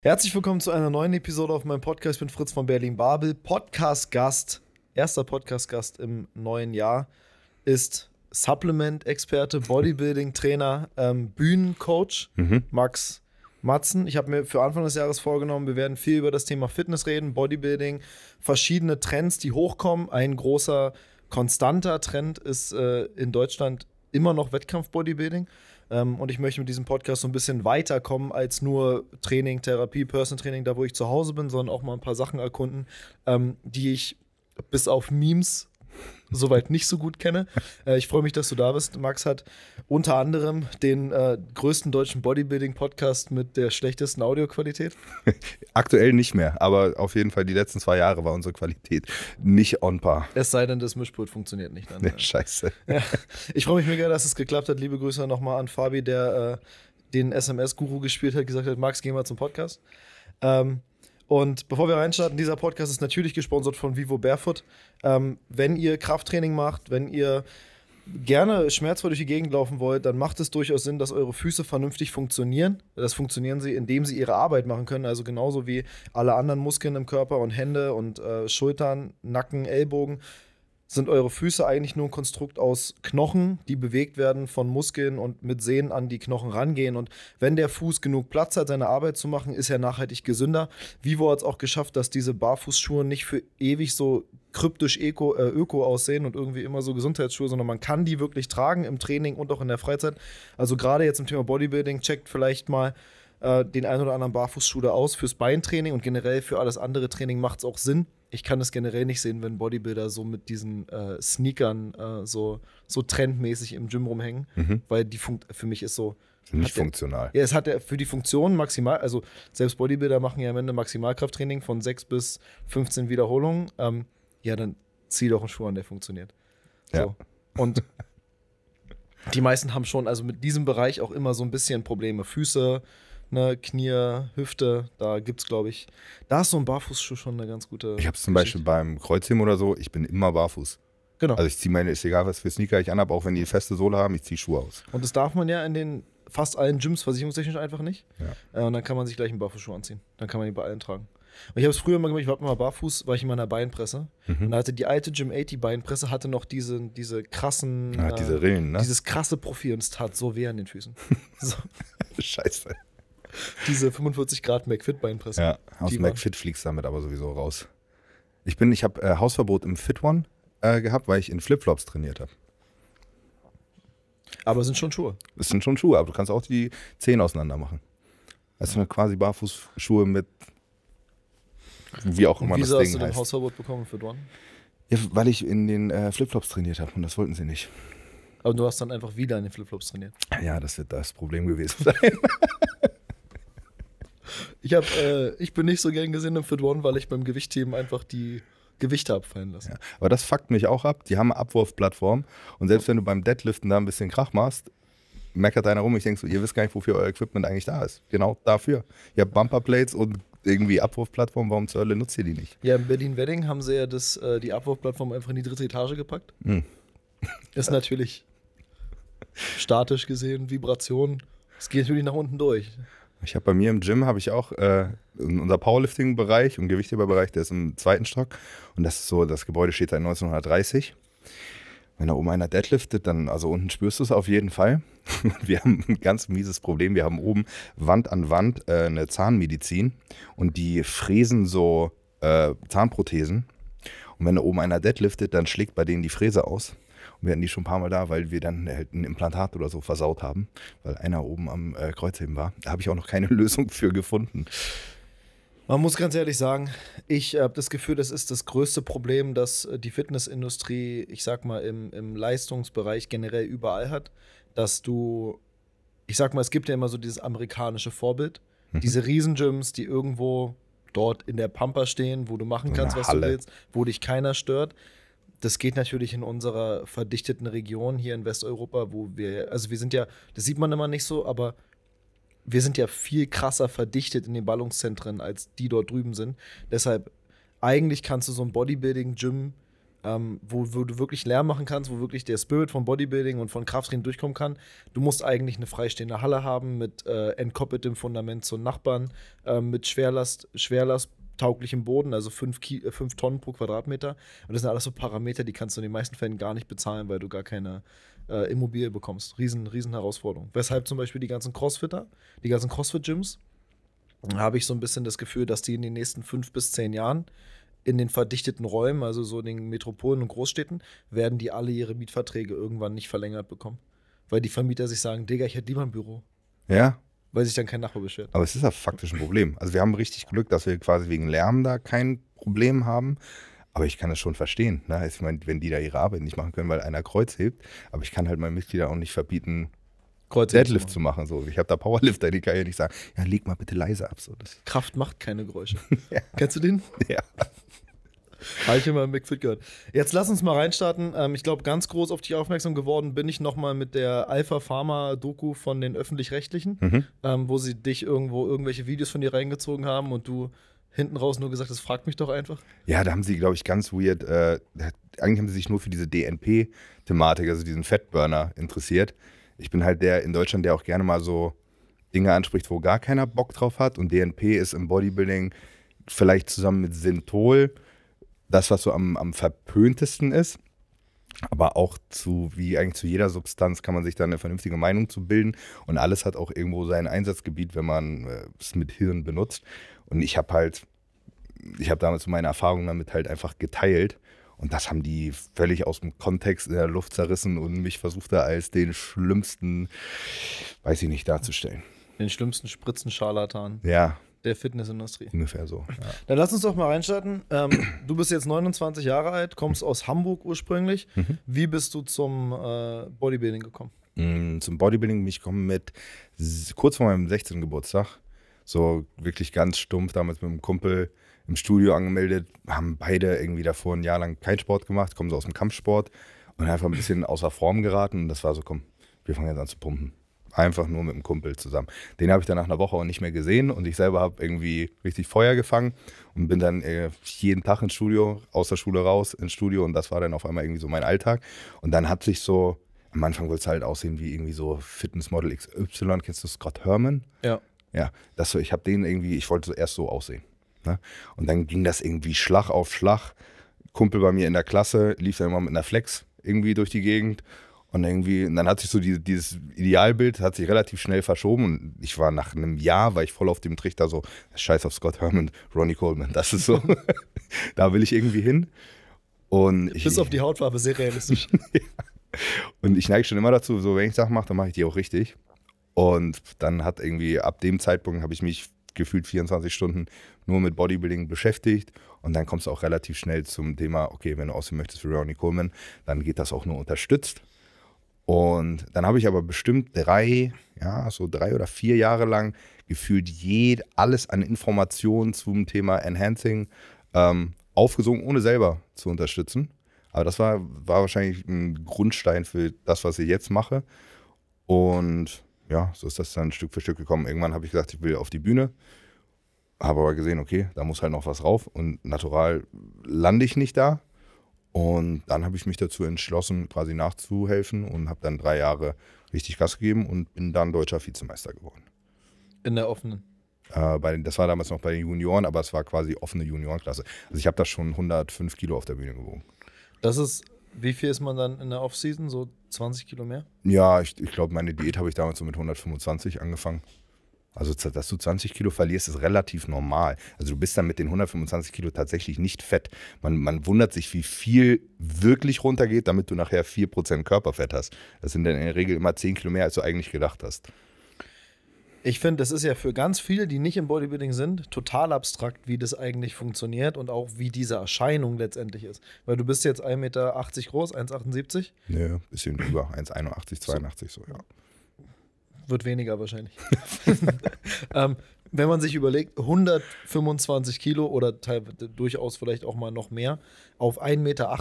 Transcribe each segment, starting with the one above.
Herzlich willkommen zu einer neuen Episode auf meinem Podcast. Ich bin Fritz von Berlin-Babel. Podcast-Gast, erster Podcast-Gast im neuen Jahr ist Supplement-Experte, Bodybuilding-Trainer, ähm, Bühnencoach mhm. Max Matzen. Ich habe mir für Anfang des Jahres vorgenommen, wir werden viel über das Thema Fitness reden, Bodybuilding, verschiedene Trends, die hochkommen. Ein großer, konstanter Trend ist äh, in Deutschland immer noch Wettkampf-Bodybuilding. Ähm, und ich möchte mit diesem Podcast so ein bisschen weiterkommen als nur Training, Therapie, Personal Training, da wo ich zu Hause bin, sondern auch mal ein paar Sachen erkunden, ähm, die ich bis auf Memes soweit nicht so gut kenne. Äh, ich freue mich, dass du da bist. Max hat unter anderem den äh, größten deutschen Bodybuilding-Podcast mit der schlechtesten Audioqualität. Aktuell nicht mehr, aber auf jeden Fall die letzten zwei Jahre war unsere Qualität nicht on par. Es sei denn, das Mischpult funktioniert nicht. Dann, ja, äh. scheiße. Ja. Ich freue mich mega, dass es geklappt hat. Liebe Grüße nochmal an Fabi, der äh, den SMS-Guru gespielt hat, gesagt hat, Max, geh mal zum Podcast. Ähm, und bevor wir reinstarten, dieser Podcast ist natürlich gesponsert von Vivo Barefoot. Ähm, wenn ihr Krafttraining macht, wenn ihr gerne schmerzvoll durch die Gegend laufen wollt, dann macht es durchaus Sinn, dass eure Füße vernünftig funktionieren. Das funktionieren sie, indem sie ihre Arbeit machen können. Also genauso wie alle anderen Muskeln im Körper und Hände und äh, Schultern, Nacken, Ellbogen sind eure Füße eigentlich nur ein Konstrukt aus Knochen, die bewegt werden von Muskeln und mit Sehnen an die Knochen rangehen. Und wenn der Fuß genug Platz hat, seine Arbeit zu machen, ist er nachhaltig gesünder. Vivo hat es auch geschafft, dass diese Barfußschuhe nicht für ewig so kryptisch Eko, äh, öko aussehen und irgendwie immer so Gesundheitsschuhe, sondern man kann die wirklich tragen im Training und auch in der Freizeit. Also gerade jetzt im Thema Bodybuilding, checkt vielleicht mal äh, den ein oder anderen Barfußschuh da aus fürs Beintraining und generell für alles andere Training macht es auch Sinn ich kann das generell nicht sehen, wenn Bodybuilder so mit diesen äh, Sneakern äh, so, so trendmäßig im Gym rumhängen, mhm. weil die Fun für mich ist so. Nicht funktional. ja, es hat ja für die Funktion maximal, also selbst Bodybuilder machen ja am Ende Maximalkrafttraining von 6 bis 15 Wiederholungen. Ähm, ja, dann zieh doch einen Schuh an, der funktioniert. So. Ja. Und die meisten haben schon, also mit diesem Bereich auch immer so ein bisschen Probleme. Füße, ne, Knie, Hüfte, da gibt es, glaube ich, da ist so ein Barfußschuh schon eine ganz gute. Ich habe zum Geschichte. Beispiel beim Kreuzheben oder so, ich bin immer barfuß. Genau. Also ich ziehe meine, ist egal, was für Sneaker ich anhabe, auch wenn die feste Sohle haben, ich ziehe Schuhe aus. Und das darf man ja in den fast allen Gyms versicherungstechnisch einfach nicht. Ja. Äh, und dann kann man sich gleich einen Barfußschuh anziehen. Dann kann man ihn bei allen tragen. Und ich habe es früher mal gemacht, ich war mal barfuß, war ich in meiner Beinpresse. Mhm. Und da hatte die alte Gym 80 Beinpresse, hatte noch diese, diese krassen. Ja, ah, diese äh, Rillen, äh, ne? Dieses krasse Profil und es tat so weh an den Füßen. so. Scheiße. Diese 45 Grad McFit-Beinpresse. Ja, aus dem McFit fliegst du damit aber sowieso raus. Ich bin, ich habe äh, Hausverbot im Fit One äh, gehabt, weil ich in Flipflops trainiert habe. Aber es sind schon Schuhe. Es sind schon Schuhe, aber du kannst auch die Zehen auseinander machen. Das sind quasi Barfußschuhe mit wie auch immer und wieso das Ding hast du den heißt. Hausverbot bekommen für Dorn? Ja, weil ich in den äh, Flipflops trainiert habe und das wollten sie nicht. Aber du hast dann einfach wieder in den Flipflops trainiert. Ja, das wird das Problem gewesen sein. Ich, hab, äh, ich bin nicht so gern gesehen im Fit One, weil ich beim Gewichtheben einfach die Gewichte abfallen lasse. Ja, aber das fuckt mich auch ab. Die haben eine Abwurfplattform und selbst wenn du beim Deadliften da ein bisschen Krach machst, meckert einer rum. Ich denke so, ihr wisst gar nicht, wofür euer Equipment eigentlich da ist. Genau dafür. Ihr habt Bumperplates und irgendwie Abwurfplattform, warum zur Hölle nutzt ihr die nicht? Ja, in Berlin-Wedding haben sie ja das, äh, die Abwurfplattform einfach in die dritte Etage gepackt. Hm. Ist natürlich statisch gesehen, Vibration. Es geht natürlich nach unten durch. Ich habe bei mir im Gym habe ich auch äh, unser Powerlifting-Bereich und Gewichtheberbereich, der ist im zweiten Stock. Und das ist so, das Gebäude steht seit 1930. Wenn da oben einer deadliftet, dann, also unten spürst du es auf jeden Fall. Wir haben ein ganz mieses Problem. Wir haben oben Wand an Wand äh, eine Zahnmedizin und die fräsen so äh, Zahnprothesen. Und wenn da oben einer deadliftet, dann schlägt bei denen die Fräse aus wir hatten die schon ein paar Mal da, weil wir dann halt ein Implantat oder so versaut haben, weil einer oben am äh, Kreuzheben war. Da habe ich auch noch keine Lösung für gefunden. Man muss ganz ehrlich sagen, ich habe das Gefühl, das ist das größte Problem, das äh, die Fitnessindustrie, ich sag mal, im, im Leistungsbereich generell überall hat, dass du, ich sag mal, es gibt ja immer so dieses amerikanische Vorbild, mhm. diese Riesengyms, die irgendwo dort in der Pampa stehen, wo du machen kannst, was Halle. du willst, wo dich keiner stört das geht natürlich in unserer verdichteten Region hier in Westeuropa, wo wir, also wir sind ja, das sieht man immer nicht so, aber wir sind ja viel krasser verdichtet in den Ballungszentren, als die dort drüben sind. Deshalb, eigentlich kannst du so ein Bodybuilding-Gym, ähm, wo, wo, du wirklich Lärm machen kannst, wo wirklich der Spirit von Bodybuilding und von Krafttraining durchkommen kann. Du musst eigentlich eine freistehende Halle haben mit äh, entkoppeltem Fundament zu Nachbarn, äh, mit Schwerlast, Schwerlast tauglichem Boden, also 5 äh, fünf, Tonnen pro Quadratmeter. Und das sind alles so Parameter, die kannst du in den meisten Fällen gar nicht bezahlen, weil du gar keine äh, Immobilie bekommst. Riesen, riesen Herausforderung. Weshalb zum Beispiel die ganzen Crossfitter, die ganzen Crossfit-Gyms, habe ich so ein bisschen das Gefühl, dass die in den nächsten fünf bis zehn Jahren in den verdichteten Räumen, also so in den Metropolen und Großstädten, werden die alle ihre Mietverträge irgendwann nicht verlängert bekommen. Weil die Vermieter sich sagen, Digga, ich hätte lieber ein Büro. Ja weil sich dann kein Nachbar beschwert. Aber es ist ja faktisch ein Problem. Also wir haben richtig Glück, dass wir quasi wegen Lärm da kein Problem haben. Aber ich kann das schon verstehen. Ne? Ich meine, wenn die da ihre Arbeit nicht machen können, weil einer Kreuz hebt, aber ich kann halt meinen Mitgliedern auch nicht verbieten, Kreuz Deadlift zu machen. So. Ich habe da Powerlifter, die kann ja nicht sagen, ja, leg mal bitte leise ab. So. Das Kraft macht keine Geräusche. ja. Kennst du den? Ja. Habe ich immer im Mixed gehört. Jetzt lass uns mal reinstarten. Ähm, ich glaube, ganz groß auf dich aufmerksam geworden bin ich nochmal mit der Alpha Pharma Doku von den Öffentlich-Rechtlichen, mhm. ähm, wo sie dich irgendwo irgendwelche Videos von dir reingezogen haben und du hinten raus nur gesagt, hast, fragt mich doch einfach. Ja, da haben sie, glaube ich, ganz weird, äh, eigentlich haben sie sich nur für diese DNP-Thematik, also diesen Fatburner, interessiert. Ich bin halt der in Deutschland, der auch gerne mal so Dinge anspricht, wo gar keiner Bock drauf hat. Und DNP ist im Bodybuilding vielleicht zusammen mit Synthol das, was so am, am verpöntesten ist. Aber auch zu, wie eigentlich zu jeder Substanz, kann man sich da eine vernünftige Meinung zu bilden. Und alles hat auch irgendwo sein Einsatzgebiet, wenn man äh, es mit Hirn benutzt. Und ich habe halt, ich habe damals meine Erfahrungen damit halt einfach geteilt. Und das haben die völlig aus dem Kontext in der Luft zerrissen und mich versucht da als den schlimmsten, weiß ich nicht, darzustellen. Den schlimmsten Spritzen-Scharlatan. Ja, der Fitnessindustrie. Ungefähr so. Ja. Dann lass uns doch mal reinstarten. Ähm, du bist jetzt 29 Jahre alt, kommst aus Hamburg ursprünglich. Mhm. Wie bist du zum äh, Bodybuilding gekommen? Mm, zum Bodybuilding bin ich gekommen mit kurz vor meinem 16. Geburtstag. So wirklich ganz stumpf, damals mit einem Kumpel im Studio angemeldet, haben beide irgendwie davor ein Jahr lang keinen Sport gemacht, kommen so aus dem Kampfsport und einfach ein bisschen außer Form geraten. Und das war so, komm, wir fangen jetzt an zu pumpen einfach nur mit einem Kumpel zusammen. Den habe ich dann nach einer Woche auch nicht mehr gesehen und ich selber habe irgendwie richtig Feuer gefangen und bin dann äh, jeden Tag ins Studio, aus der Schule raus ins Studio und das war dann auf einmal irgendwie so mein Alltag. Und dann hat sich so, am Anfang wollte es halt aussehen wie irgendwie so Fitnessmodel XY, kennst du Scott Herman? Ja. Ja, das so, ich habe den irgendwie, ich wollte so erst so aussehen. Ne? Und dann ging das irgendwie Schlag auf Schlag. Kumpel bei mir in der Klasse lief dann immer mit einer Flex irgendwie durch die Gegend und irgendwie, und dann hat sich so die, dieses Idealbild hat sich relativ schnell verschoben. Und ich war nach einem Jahr, war ich voll auf dem Trichter so, scheiß auf Scott Herman, Ronnie Coleman, das ist so, da will ich irgendwie hin. Und ich, Bis auf die Hautfarbe, sehr realistisch. ja. Und ich neige schon immer dazu, so wenn ich Sachen mache, dann mache ich die auch richtig. Und dann hat irgendwie, ab dem Zeitpunkt habe ich mich gefühlt 24 Stunden nur mit Bodybuilding beschäftigt. Und dann kommst du auch relativ schnell zum Thema, okay, wenn du aussehen möchtest wie Ronnie Coleman, dann geht das auch nur unterstützt. Und dann habe ich aber bestimmt drei, ja, so drei oder vier Jahre lang gefühlt jed alles an Informationen zum Thema Enhancing ähm, aufgesungen, ohne selber zu unterstützen. Aber das war, war wahrscheinlich ein Grundstein für das, was ich jetzt mache. Und ja, so ist das dann Stück für Stück gekommen. Irgendwann habe ich gesagt, ich will auf die Bühne. Habe aber gesehen, okay, da muss halt noch was rauf. Und natural lande ich nicht da. Und dann habe ich mich dazu entschlossen, quasi nachzuhelfen und habe dann drei Jahre richtig Gas gegeben und bin dann deutscher Vizemeister geworden. In der offenen? Äh, bei den, das war damals noch bei den Junioren, aber es war quasi offene Juniorenklasse. Also ich habe da schon 105 Kilo auf der Bühne gewogen. Das ist, wie viel ist man dann in der Offseason? So 20 Kilo mehr? Ja, ich, ich glaube, meine Diät habe ich damals so mit 125 angefangen. Also, dass du 20 Kilo verlierst, ist relativ normal. Also, du bist dann mit den 125 Kilo tatsächlich nicht fett. Man, man wundert sich, wie viel wirklich runtergeht, damit du nachher 4% Körperfett hast. Das sind dann in der Regel immer 10 Kilo mehr, als du eigentlich gedacht hast. Ich finde, das ist ja für ganz viele, die nicht im Bodybuilding sind, total abstrakt, wie das eigentlich funktioniert und auch wie diese Erscheinung letztendlich ist. Weil du bist jetzt 1,80 Meter groß, 1,78? Ja, bisschen über, 1,81, 82 so, ja. Wird weniger wahrscheinlich. ähm, wenn man sich überlegt, 125 Kilo oder teilweise durchaus vielleicht auch mal noch mehr auf 1,80 Meter,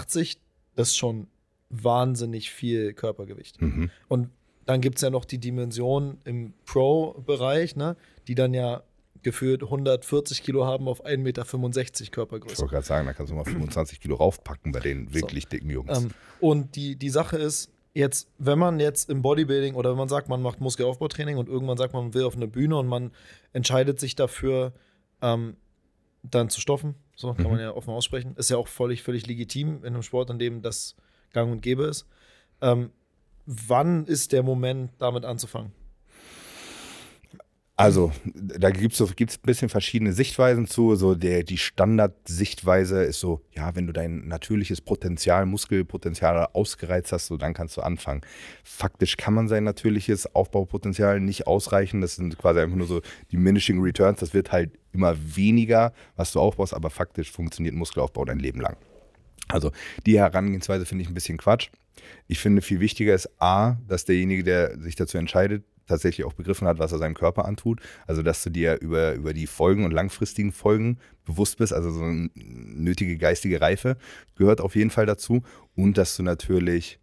das ist schon wahnsinnig viel Körpergewicht. Mhm. Und dann gibt es ja noch die Dimension im Pro-Bereich, ne, die dann ja gefühlt 140 Kilo haben auf 1,65 Meter Körpergröße. Ich wollte gerade sagen, da kannst du mal 25 Kilo raufpacken bei den wirklich so. dicken Jungs. Ähm, und die, die Sache ist, Jetzt, wenn man jetzt im Bodybuilding oder wenn man sagt, man macht Muskelaufbautraining und irgendwann sagt man, man will auf eine Bühne und man entscheidet sich dafür, ähm, dann zu stoffen, so kann mhm. man ja offen aussprechen, ist ja auch völlig, völlig legitim in einem Sport, in dem das gang und gäbe ist. Ähm, wann ist der Moment, damit anzufangen? Also, da gibt es gibt's ein bisschen verschiedene Sichtweisen zu. So der, die Standardsichtweise ist so, ja, wenn du dein natürliches Potenzial, Muskelpotenzial ausgereizt hast, so dann kannst du anfangen. Faktisch kann man sein natürliches Aufbaupotenzial nicht ausreichen. Das sind quasi einfach nur so Diminishing Returns. Das wird halt immer weniger, was du aufbaust, aber faktisch funktioniert Muskelaufbau dein Leben lang. Also, die Herangehensweise finde ich ein bisschen Quatsch. Ich finde, viel wichtiger ist A, dass derjenige, der sich dazu entscheidet, tatsächlich auch begriffen hat, was er seinem Körper antut. Also, dass du dir über, über die Folgen und langfristigen Folgen bewusst bist, also so eine nötige geistige Reife gehört auf jeden Fall dazu. Und dass du natürlich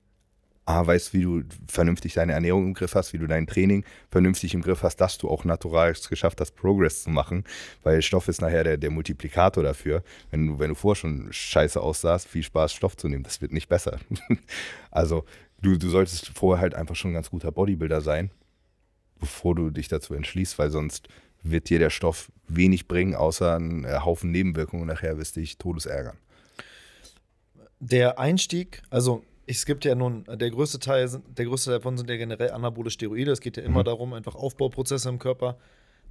A, weißt, wie du vernünftig deine Ernährung im Griff hast, wie du dein Training vernünftig im Griff hast, dass du auch natural es geschafft hast, Progress zu machen, weil Stoff ist nachher der, der Multiplikator dafür. Wenn du, wenn du vorher schon scheiße aussahst, viel Spaß, Stoff zu nehmen, das wird nicht besser. also du, du solltest vorher halt einfach schon ein ganz guter Bodybuilder sein bevor du dich dazu entschließt, weil sonst wird dir der Stoff wenig bringen, außer einen äh, Haufen Nebenwirkungen. Nachher wirst du dich todesärgern. Der Einstieg, also es gibt ja nun, der größte Teil, der größte Teil davon sind ja generell anabole Steroide. Es geht ja immer mhm. darum, einfach Aufbauprozesse im Körper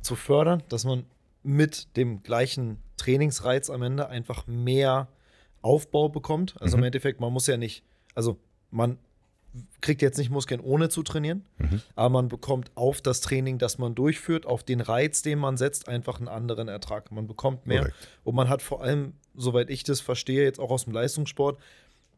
zu fördern, dass man mit dem gleichen Trainingsreiz am Ende einfach mehr Aufbau bekommt. Also mhm. im Endeffekt, man muss ja nicht, also man kriegt jetzt nicht Muskeln ohne zu trainieren, mhm. aber man bekommt auf das Training, das man durchführt, auf den Reiz, den man setzt, einfach einen anderen Ertrag. Man bekommt mehr Correct. und man hat vor allem, soweit ich das verstehe, jetzt auch aus dem Leistungssport,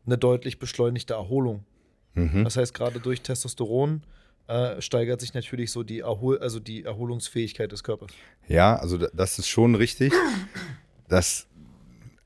eine deutlich beschleunigte Erholung. Mhm. Das heißt, gerade durch Testosteron äh, steigert sich natürlich so die, Erhol also die Erholungsfähigkeit des Körpers. Ja, also das ist schon richtig. dass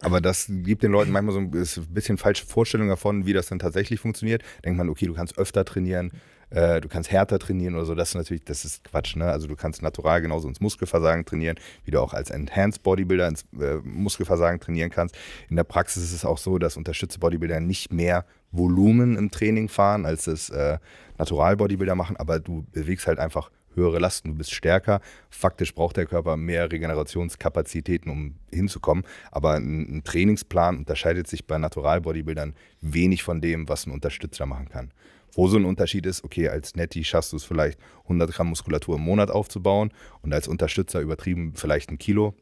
aber das gibt den Leuten manchmal so ein bisschen falsche Vorstellung davon, wie das dann tatsächlich funktioniert. Denkt man, okay, du kannst öfter trainieren, äh, du kannst härter trainieren oder so. Das ist natürlich, das ist Quatsch. Ne? Also du kannst natural genauso ins Muskelversagen trainieren, wie du auch als Enhanced Bodybuilder ins äh, Muskelversagen trainieren kannst. In der Praxis ist es auch so, dass unterstützte Bodybuilder nicht mehr Volumen im Training fahren, als es äh, Natural Bodybuilder machen, aber du bewegst halt einfach höhere Lasten, du bist stärker. Faktisch braucht der Körper mehr Regenerationskapazitäten, um hinzukommen. Aber ein, Trainingsplan unterscheidet sich bei Natural-Bodybuildern wenig von dem, was ein Unterstützer machen kann. Wo so ein Unterschied ist, okay, als Netty schaffst du es vielleicht 100 Gramm Muskulatur im Monat aufzubauen und als Unterstützer übertrieben vielleicht ein Kilo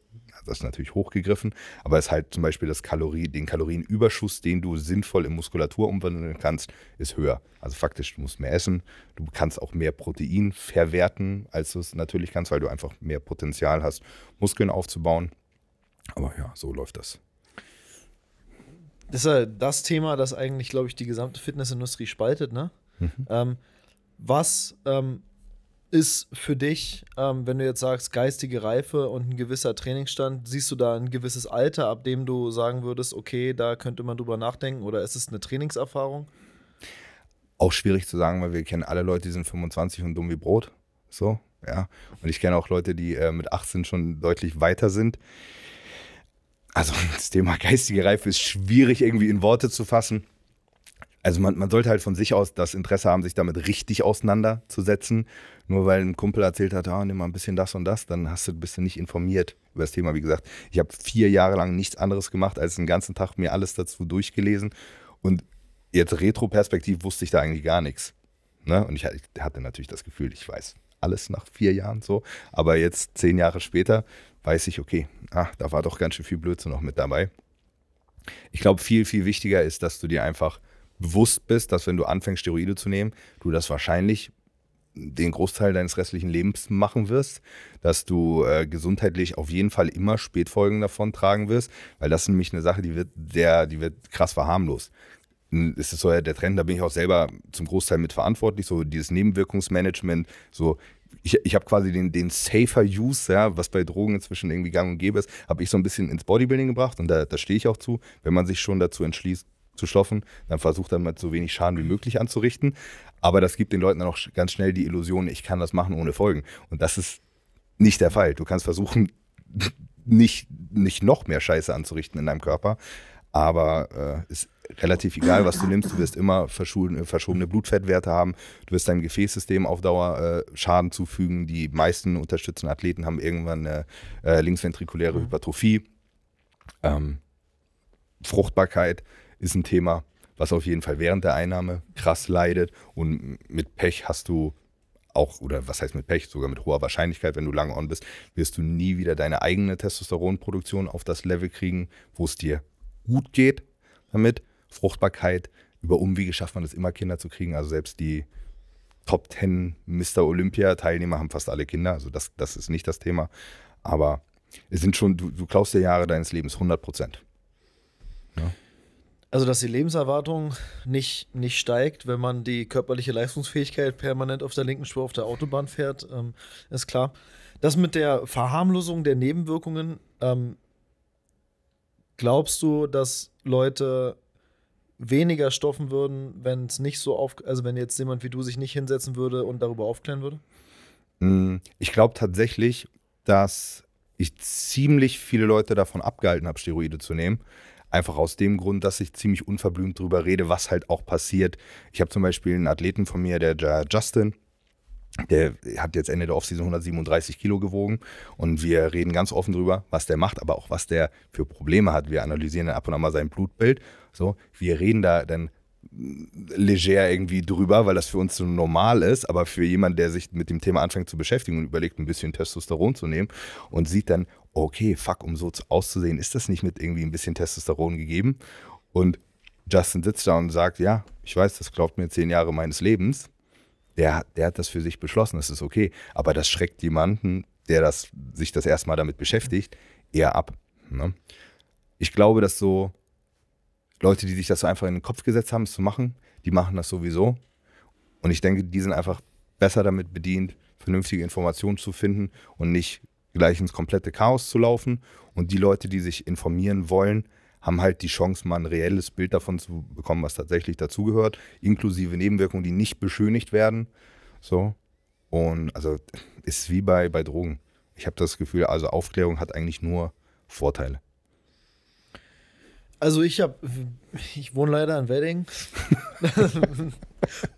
das ist natürlich hochgegriffen, aber es ist halt zum Beispiel das Kalorien, den Kalorienüberschuss, den du sinnvoll in Muskulatur umwandeln kannst, ist höher. Also faktisch, du musst mehr essen, du kannst auch mehr Protein verwerten, als du es natürlich kannst, weil du einfach mehr Potenzial hast, Muskeln aufzubauen. Aber ja, so läuft das. Das ist ja das Thema, das eigentlich, glaube ich, die gesamte Fitnessindustrie spaltet, ne? Mhm. Ähm, was ähm, ist für dich, ähm, wenn du jetzt sagst, geistige Reife und ein gewisser Trainingsstand, siehst du da ein gewisses Alter, ab dem du sagen würdest, okay, da könnte man drüber nachdenken oder ist es eine Trainingserfahrung? Auch schwierig zu sagen, weil wir kennen alle Leute, die sind 25 und dumm wie Brot. So, ja. Und ich kenne auch Leute, die äh, mit 18 schon deutlich weiter sind. Also das Thema geistige Reife ist schwierig irgendwie in Worte zu fassen also man, man sollte halt von sich aus das Interesse haben, sich damit richtig auseinanderzusetzen. Nur weil ein Kumpel erzählt hat, ah, nimm mal ein bisschen das und das, dann hast du, bist du nicht informiert über das Thema. Wie gesagt, ich habe vier Jahre lang nichts anderes gemacht, als den ganzen Tag mir alles dazu durchgelesen. Und jetzt retroperspektiv wusste ich da eigentlich gar nichts. Ne? Und ich hatte natürlich das Gefühl, ich weiß alles nach vier Jahren so. Aber jetzt zehn Jahre später weiß ich, okay, ah, da war doch ganz schön viel Blödsinn noch mit dabei. Ich glaube, viel, viel wichtiger ist, dass du dir einfach bewusst bist, dass wenn du anfängst, Steroide zu nehmen, du das wahrscheinlich den Großteil deines restlichen Lebens machen wirst, dass du äh, gesundheitlich auf jeden Fall immer Spätfolgen davon tragen wirst, weil das ist nämlich eine Sache, die wird, der, die wird krass verharmlost. Das ist so der Trend, da bin ich auch selber zum Großteil mit verantwortlich, so dieses Nebenwirkungsmanagement, so ich, ich habe quasi den, den safer Use, ja, was bei Drogen inzwischen irgendwie gang und gäbe ist, habe ich so ein bisschen ins Bodybuilding gebracht und da, da stehe ich auch zu, wenn man sich schon dazu entschließt, zu stoffen. Dann versucht er mal so wenig Schaden wie möglich anzurichten. Aber das gibt den Leuten dann auch ganz schnell die Illusion, ich kann das machen ohne Folgen. Und das ist nicht der Fall. Du kannst versuchen, nicht, nicht noch mehr Scheiße anzurichten in deinem Körper. Aber äh, ist relativ egal, was du nimmst. Du wirst immer äh, verschobene Blutfettwerte haben. Du wirst deinem Gefäßsystem auf Dauer äh, Schaden zufügen. Die meisten unterstützenden Athleten haben irgendwann eine äh, linksventrikuläre mhm. Hypertrophie. Ähm, Fruchtbarkeit ist ein Thema, was auf jeden Fall während der Einnahme krass leidet. Und mit Pech hast du auch, oder was heißt mit Pech, sogar mit hoher Wahrscheinlichkeit, wenn du lange on bist, wirst du nie wieder deine eigene Testosteronproduktion auf das Level kriegen, wo es dir gut geht damit. Fruchtbarkeit, über Umwege schafft man es immer, Kinder zu kriegen. Also selbst die Top 10 Mr. Olympia-Teilnehmer haben fast alle Kinder. Also das, das ist nicht das Thema. Aber es sind schon, du, du klaust dir Jahre deines Lebens, 100 Prozent. Ja. Also, dass die Lebenserwartung nicht, nicht steigt, wenn man die körperliche Leistungsfähigkeit permanent auf der linken Spur auf der Autobahn fährt, ähm, ist klar. Das mit der Verharmlosung der Nebenwirkungen, ähm, glaubst du, dass Leute weniger stoffen würden, wenn es nicht so auf, also wenn jetzt jemand wie du sich nicht hinsetzen würde und darüber aufklären würde? Mm, ich glaube tatsächlich, dass ich ziemlich viele Leute davon abgehalten habe, Steroide zu nehmen, Einfach aus dem Grund, dass ich ziemlich unverblümt darüber rede, was halt auch passiert. Ich habe zum Beispiel einen Athleten von mir, der Justin, der hat jetzt Ende der Offseason 137 Kilo gewogen und wir reden ganz offen darüber, was der macht, aber auch was der für Probleme hat. Wir analysieren dann ab und an mal sein Blutbild. So, wir reden da dann leger irgendwie drüber, weil das für uns so normal ist, aber für jemanden, der sich mit dem Thema anfängt zu beschäftigen und überlegt, ein bisschen Testosteron zu nehmen und sieht dann, okay, fuck, um so auszusehen, ist das nicht mit irgendwie ein bisschen Testosteron gegeben? Und Justin sitzt da und sagt, ja, ich weiß, das glaubt mir zehn Jahre meines Lebens. Der, der hat das für sich beschlossen, das ist okay. Aber das schreckt jemanden, der das, sich das erstmal damit beschäftigt, eher ab. Ne? Ich glaube, dass so Leute, die sich das so einfach in den Kopf gesetzt haben, es zu machen, die machen das sowieso. Und ich denke, die sind einfach besser damit bedient, vernünftige Informationen zu finden und nicht gleich ins komplette Chaos zu laufen. Und die Leute, die sich informieren wollen, haben halt die Chance, mal ein reelles Bild davon zu bekommen, was tatsächlich dazugehört, inklusive Nebenwirkungen, die nicht beschönigt werden. So. Und also ist wie bei, bei Drogen. Ich habe das Gefühl, also Aufklärung hat eigentlich nur Vorteile. Also ich habe, ich wohne leider in Wedding.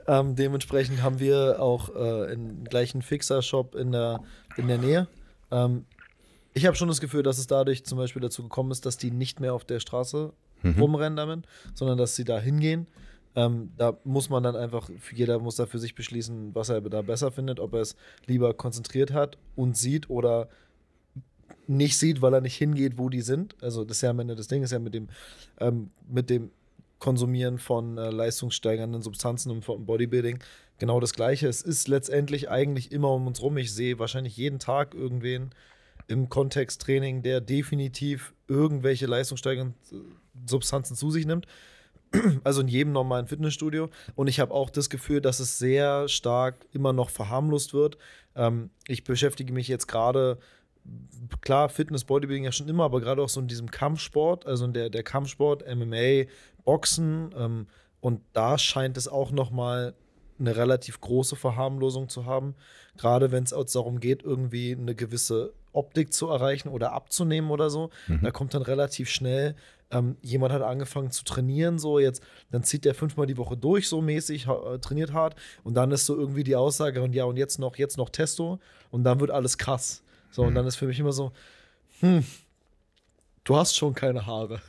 ähm, dementsprechend haben wir auch äh, einen gleichen Fixer-Shop in der, in der Nähe. Ähm, ich habe schon das Gefühl, dass es dadurch zum Beispiel dazu gekommen ist, dass die nicht mehr auf der Straße mhm. rumrennen damit, sondern dass sie da hingehen. Ähm, da muss man dann einfach, jeder muss da für sich beschließen, was er da besser findet, ob er es lieber konzentriert hat und sieht oder nicht sieht, weil er nicht hingeht, wo die sind. Also das ist ja am Ende das Ding, ist ja mit dem, ähm, mit dem Konsumieren von äh, leistungssteigernden Substanzen im Bodybuilding genau das Gleiche. Es ist letztendlich eigentlich immer um uns rum. Ich sehe wahrscheinlich jeden Tag irgendwen im Kontext Training, der definitiv irgendwelche leistungssteigernden äh, Substanzen zu sich nimmt. Also in jedem normalen Fitnessstudio. Und ich habe auch das Gefühl, dass es sehr stark immer noch verharmlost wird. Ähm, ich beschäftige mich jetzt gerade klar, Fitness, Bodybuilding ja schon immer, aber gerade auch so in diesem Kampfsport, also in der, der Kampfsport, MMA, Boxen. Ähm, und da scheint es auch noch mal eine relativ große Verharmlosung zu haben. Gerade wenn es darum geht, irgendwie eine gewisse Optik zu erreichen oder abzunehmen oder so. Mhm. Da kommt dann relativ schnell, ähm, jemand hat angefangen zu trainieren, so jetzt, dann zieht der fünfmal die Woche durch, so mäßig, ha äh, trainiert hart. Und dann ist so irgendwie die Aussage, und ja, und jetzt noch, jetzt noch Testo. Und dann wird alles krass. So, mhm. und dann ist für mich immer so, hm, du hast schon keine Haare.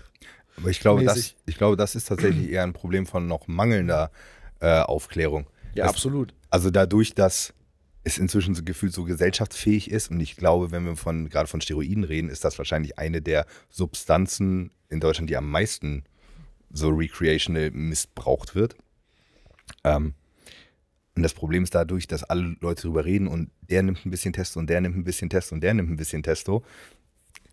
Ich glaube, das, ich glaube, das ist tatsächlich eher ein Problem von noch mangelnder äh, Aufklärung. Ja, das, absolut. Also dadurch, dass es inzwischen so gefühlt so gesellschaftsfähig ist und ich glaube, wenn wir von gerade von Steroiden reden, ist das wahrscheinlich eine der Substanzen in Deutschland, die am meisten so recreational missbraucht wird. Ähm, und das Problem ist dadurch, dass alle Leute darüber reden und der nimmt ein bisschen Testo und der nimmt ein bisschen Testo und der nimmt ein bisschen Testo,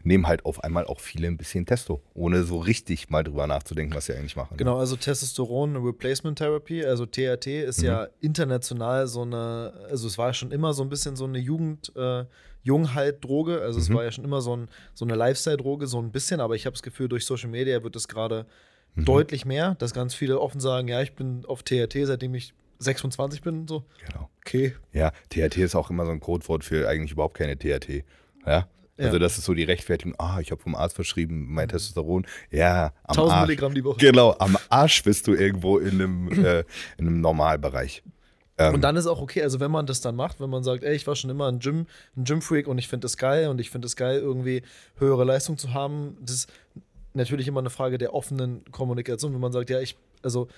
nehmen halt auf einmal auch viele ein bisschen Testo, ohne so richtig mal drüber nachzudenken, was sie eigentlich machen. Genau, also Testosteron Replacement Therapy, also TRT, ist mhm. ja international so eine, also es war ja schon immer so ein bisschen so eine Jugend, äh, Jungheit-Droge, also mhm. es war ja schon immer so, ein, so eine Lifestyle-Droge, so ein bisschen, aber ich habe das Gefühl, durch Social Media wird es gerade mhm. deutlich mehr, dass ganz viele offen sagen, ja, ich bin auf TRT, seitdem ich 26 bin, und so. Genau. Okay. Ja, TRT ist auch immer so ein Codewort für eigentlich überhaupt keine TRT. Ja. Also das ist so die Rechtfertigung, ah, ich habe vom Arzt verschrieben, mein mhm. Testosteron, ja, am 1000 Arsch. Milligramm die Woche. Genau, am Arsch bist du irgendwo in einem, äh, in einem Normalbereich. Ähm, und dann ist auch okay, also wenn man das dann macht, wenn man sagt, ey, ich war schon immer ein Gym, ein Gym-Freak und ich finde das geil und ich finde es geil, irgendwie höhere Leistung zu haben, das ist natürlich immer eine Frage der offenen Kommunikation, wenn man sagt, ja, ich, also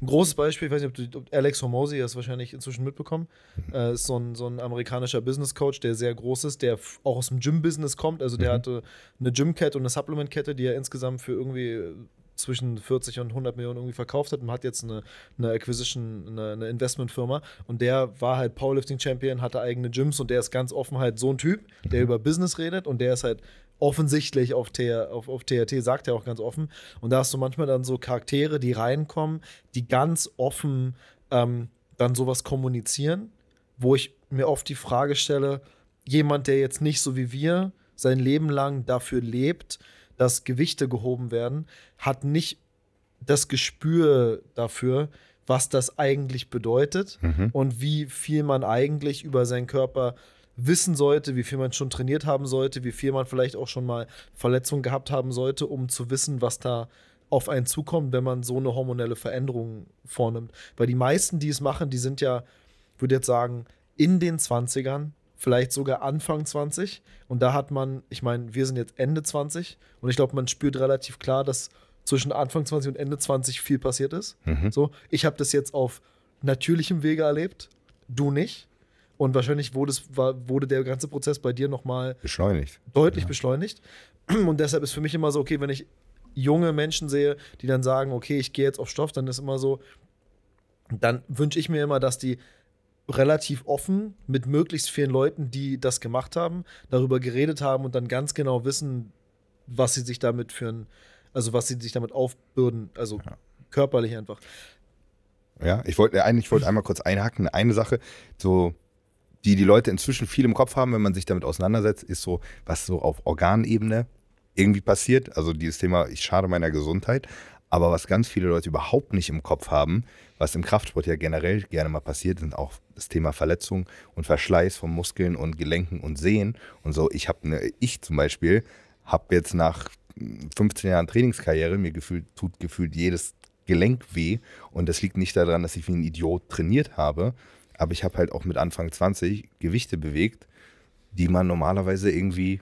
ein großes Beispiel, ich weiß nicht, ob du ob Alex Hormozy das wahrscheinlich inzwischen mitbekommen, äh, ist so ein, so ein amerikanischer Business Coach, der sehr groß ist, der auch aus dem Gym-Business kommt. Also der mhm. hatte eine Gym-Kette und eine Supplement-Kette, die er insgesamt für irgendwie äh, zwischen 40 und 100 Millionen irgendwie verkauft hat und hat jetzt eine, eine Acquisition, eine, eine Investmentfirma und der war halt Powerlifting Champion, hatte eigene Gyms und der ist ganz offen halt so ein Typ, der mhm. über Business redet und der ist halt offensichtlich auf, TR, auf, auf TRT, sagt er auch ganz offen. Und da hast du manchmal dann so Charaktere, die reinkommen, die ganz offen ähm, dann sowas kommunizieren, wo ich mir oft die Frage stelle, jemand, der jetzt nicht so wie wir sein Leben lang dafür lebt, dass Gewichte gehoben werden, hat nicht das Gespür dafür, was das eigentlich bedeutet mhm. und wie viel man eigentlich über seinen Körper wissen sollte, wie viel man schon trainiert haben sollte, wie viel man vielleicht auch schon mal Verletzungen gehabt haben sollte, um zu wissen, was da auf einen zukommt, wenn man so eine hormonelle Veränderung vornimmt. Weil die meisten, die es machen, die sind ja, würde jetzt sagen, in den 20ern, vielleicht sogar Anfang 20. Und da hat man, ich meine, wir sind jetzt Ende 20 und ich glaube, man spürt relativ klar, dass zwischen Anfang 20 und Ende 20 viel passiert ist. Mhm. So, ich habe das jetzt auf natürlichem Wege erlebt, du nicht. Und wahrscheinlich wurde, es, war, wurde der ganze Prozess bei dir nochmal beschleunigt. deutlich ja. beschleunigt. Und deshalb ist für mich immer so, okay, wenn ich junge Menschen sehe, die dann sagen, okay, ich gehe jetzt auf Stoff, dann ist immer so, dann wünsche ich mir immer, dass die relativ offen mit möglichst vielen Leuten, die das gemacht haben, darüber geredet haben und dann ganz genau wissen, was sie sich damit für also was sie sich damit aufbürden, also ja. körperlich einfach. Ja, ich wollte eigentlich wollte einmal kurz einhaken, eine Sache, so die die Leute inzwischen viel im Kopf haben, wenn man sich damit auseinandersetzt, ist so, was so auf Organebene irgendwie passiert. Also dieses Thema, ich schade meiner Gesundheit. Aber was ganz viele Leute überhaupt nicht im Kopf haben, was im Kraftsport ja generell gerne mal passiert, sind auch das Thema Verletzung und Verschleiß von Muskeln und Gelenken und Sehen. und so. Ich habe eine, ich zum Beispiel, habe jetzt nach 15 Jahren Trainingskarriere mir gefühlt, tut gefühlt jedes Gelenk weh und das liegt nicht daran, dass ich wie ein Idiot trainiert habe, aber ich habe halt auch mit Anfang 20 Gewichte bewegt, die man normalerweise irgendwie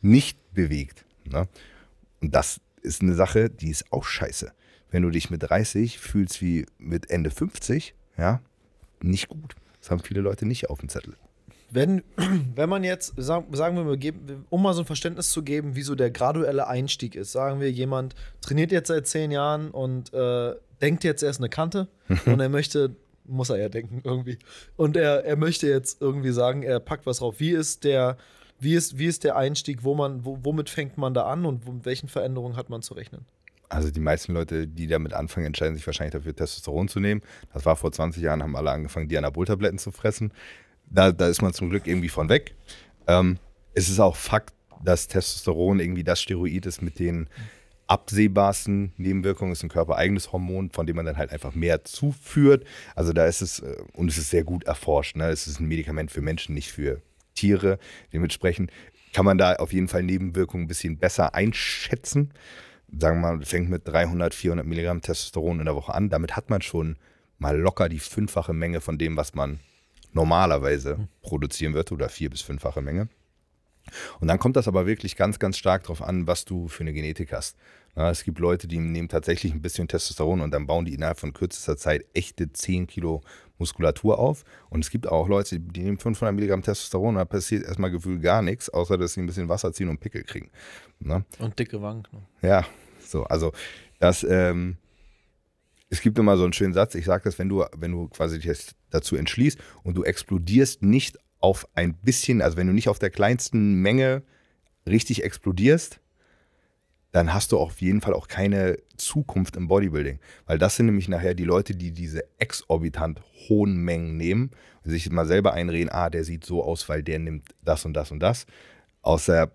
nicht bewegt. Ne? Und das ist eine Sache, die ist auch scheiße. Wenn du dich mit 30 fühlst wie mit Ende 50, ja, nicht gut. Das haben viele Leute nicht auf dem Zettel. Wenn, wenn man jetzt, sagen wir mal, um mal so ein Verständnis zu geben, wie so der graduelle Einstieg ist, sagen wir, jemand trainiert jetzt seit zehn Jahren und äh, denkt jetzt erst eine Kante und er möchte muss er ja denken irgendwie. Und er, er möchte jetzt irgendwie sagen, er packt was drauf. Wie ist der, wie ist, wie ist der Einstieg, wo man, wo, womit fängt man da an und mit welchen Veränderungen hat man zu rechnen? Also die meisten Leute, die damit anfangen, entscheiden sich wahrscheinlich dafür, Testosteron zu nehmen. Das war vor 20 Jahren, haben alle angefangen, Dianabol-Tabletten zu fressen. Da, da ist man zum Glück irgendwie von weg. Ähm, es ist auch Fakt, dass Testosteron irgendwie das Steroid ist, mit denen absehbarsten Nebenwirkungen ist ein körpereigenes Hormon, von dem man dann halt einfach mehr zuführt. Also da ist es, äh, und es ist sehr gut erforscht, ne? es ist ein Medikament für Menschen, nicht für Tiere. Dementsprechend kann man da auf jeden Fall Nebenwirkungen ein bisschen besser einschätzen. Sagen wir mal, fängt mit 300, 400 Milligramm Testosteron in der Woche an. Damit hat man schon mal locker die fünffache Menge von dem, was man normalerweise produzieren wird oder vier bis fünffache Menge. Und dann kommt das aber wirklich ganz, ganz stark darauf an, was du für eine Genetik hast. Na, es gibt Leute, die nehmen tatsächlich ein bisschen Testosteron und dann bauen die innerhalb von kürzester Zeit echte 10 Kilo Muskulatur auf. Und es gibt auch Leute, die nehmen 500 Milligramm Testosteron und da passiert erstmal gefühlt gar nichts, außer dass sie ein bisschen Wasser ziehen und Pickel kriegen. Na? Und dicke Wangen. Ne? Ja, so. Also, das, ähm, es gibt immer so einen schönen Satz, ich sage das, wenn du, wenn du quasi dich dazu entschließt und du explodierst nicht auf ein bisschen, also wenn du nicht auf der kleinsten Menge richtig explodierst, dann hast du auf jeden Fall auch keine Zukunft im Bodybuilding. Weil das sind nämlich nachher die Leute, die diese exorbitant hohen Mengen nehmen und sich mal selber einreden, ah, der sieht so aus, weil der nimmt das und das und das. Aus der,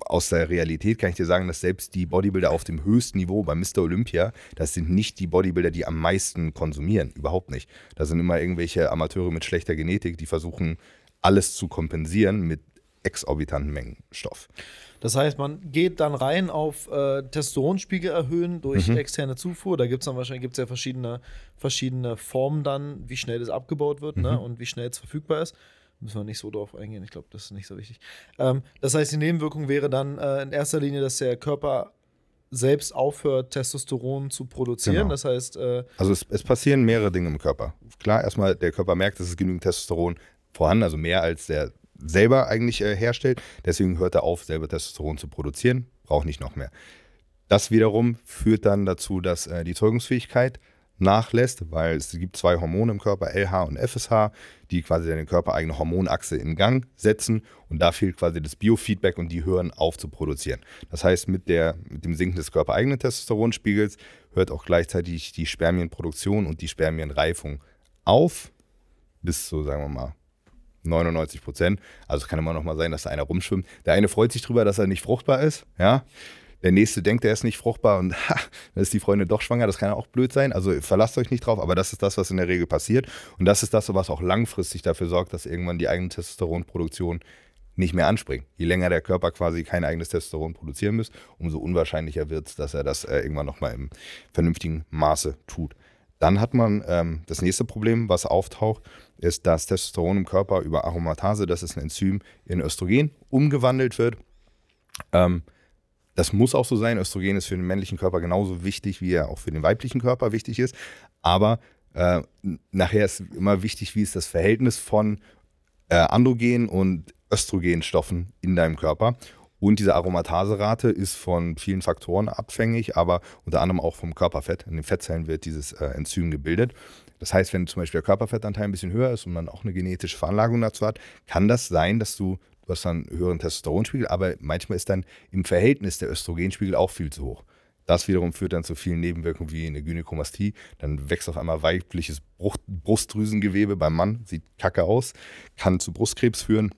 aus der Realität kann ich dir sagen, dass selbst die Bodybuilder auf dem höchsten Niveau bei Mr. Olympia, das sind nicht die Bodybuilder, die am meisten konsumieren. Überhaupt nicht. Da sind immer irgendwelche Amateure mit schlechter Genetik, die versuchen, alles zu kompensieren mit exorbitanten Mengen Stoff. Das heißt, man geht dann rein auf äh, Testosteronspiegel erhöhen durch mhm. externe Zufuhr. Da gibt es dann wahrscheinlich gibt's ja verschiedene, verschiedene Formen dann, wie schnell das abgebaut wird ne, mhm. ne? und wie schnell es verfügbar ist. Müssen wir nicht so drauf eingehen, ich glaube, das ist nicht so wichtig. Ähm, das heißt, die Nebenwirkung wäre dann äh, in erster Linie, dass der Körper selbst aufhört, Testosteron zu produzieren. Genau. Das heißt. Äh also es, es, passieren mehrere Dinge im Körper. Klar, erstmal, der Körper merkt, dass es genügend Testosteron, vorhanden, also mehr als der selber eigentlich äh, herstellt. Deswegen hört er auf, selber Testosteron zu produzieren, braucht nicht noch mehr. Das wiederum führt dann dazu, dass äh, die Zeugungsfähigkeit nachlässt, weil es gibt zwei Hormone im Körper, LH und FSH, die quasi deine körpereigene Hormonachse in Gang setzen und da fehlt quasi das Biofeedback und die hören auf zu produzieren. Das heißt, mit, der, mit dem Sinken des körpereigenen Testosteronspiegels hört auch gleichzeitig die Spermienproduktion und die Spermienreifung auf, bis zu, sagen wir mal, 99 Prozent. Also es kann immer noch mal sein, dass da einer rumschwimmt. Der eine freut sich drüber, dass er nicht fruchtbar ist, ja. Der nächste denkt, er ist nicht fruchtbar und ha, dann ist die Freundin doch schwanger. Das kann ja auch blöd sein. Also verlasst euch nicht drauf, aber das ist das, was in der Regel passiert. Und das ist das, was auch langfristig dafür sorgt, dass irgendwann die eigene Testosteronproduktion nicht mehr anspringt. Je länger der Körper quasi kein eigenes Testosteron produzieren muss, umso unwahrscheinlicher wird es, dass er das äh, irgendwann nochmal im vernünftigen Maße tut. Dann hat man ähm, das nächste Problem, was auftaucht, ist, dass Testosteron im Körper über Aromatase, das ist ein Enzym, in Östrogen umgewandelt wird. Ähm, das muss auch so sein. Östrogen ist für den männlichen Körper genauso wichtig, wie er auch für den weiblichen Körper wichtig ist. Aber äh, nachher ist immer wichtig, wie ist das Verhältnis von äh, Androgen und Östrogenstoffen in deinem Körper. Und diese Aromataserate ist von vielen Faktoren abhängig, aber unter anderem auch vom Körperfett. In den Fettzellen wird dieses äh, Enzym gebildet. Das heißt, wenn zum Beispiel der Körperfettanteil ein bisschen höher ist und man auch eine genetische Veranlagung dazu hat, kann das sein, dass du, du hast dann einen höheren Testosteronspiegel, aber manchmal ist dann im Verhältnis der Östrogenspiegel auch viel zu hoch. Das wiederum führt dann zu vielen Nebenwirkungen wie eine Gynäkomastie. Dann wächst auf einmal weibliches Bruch, Brustdrüsengewebe beim Mann, sieht kacke aus, kann zu Brustkrebs führen.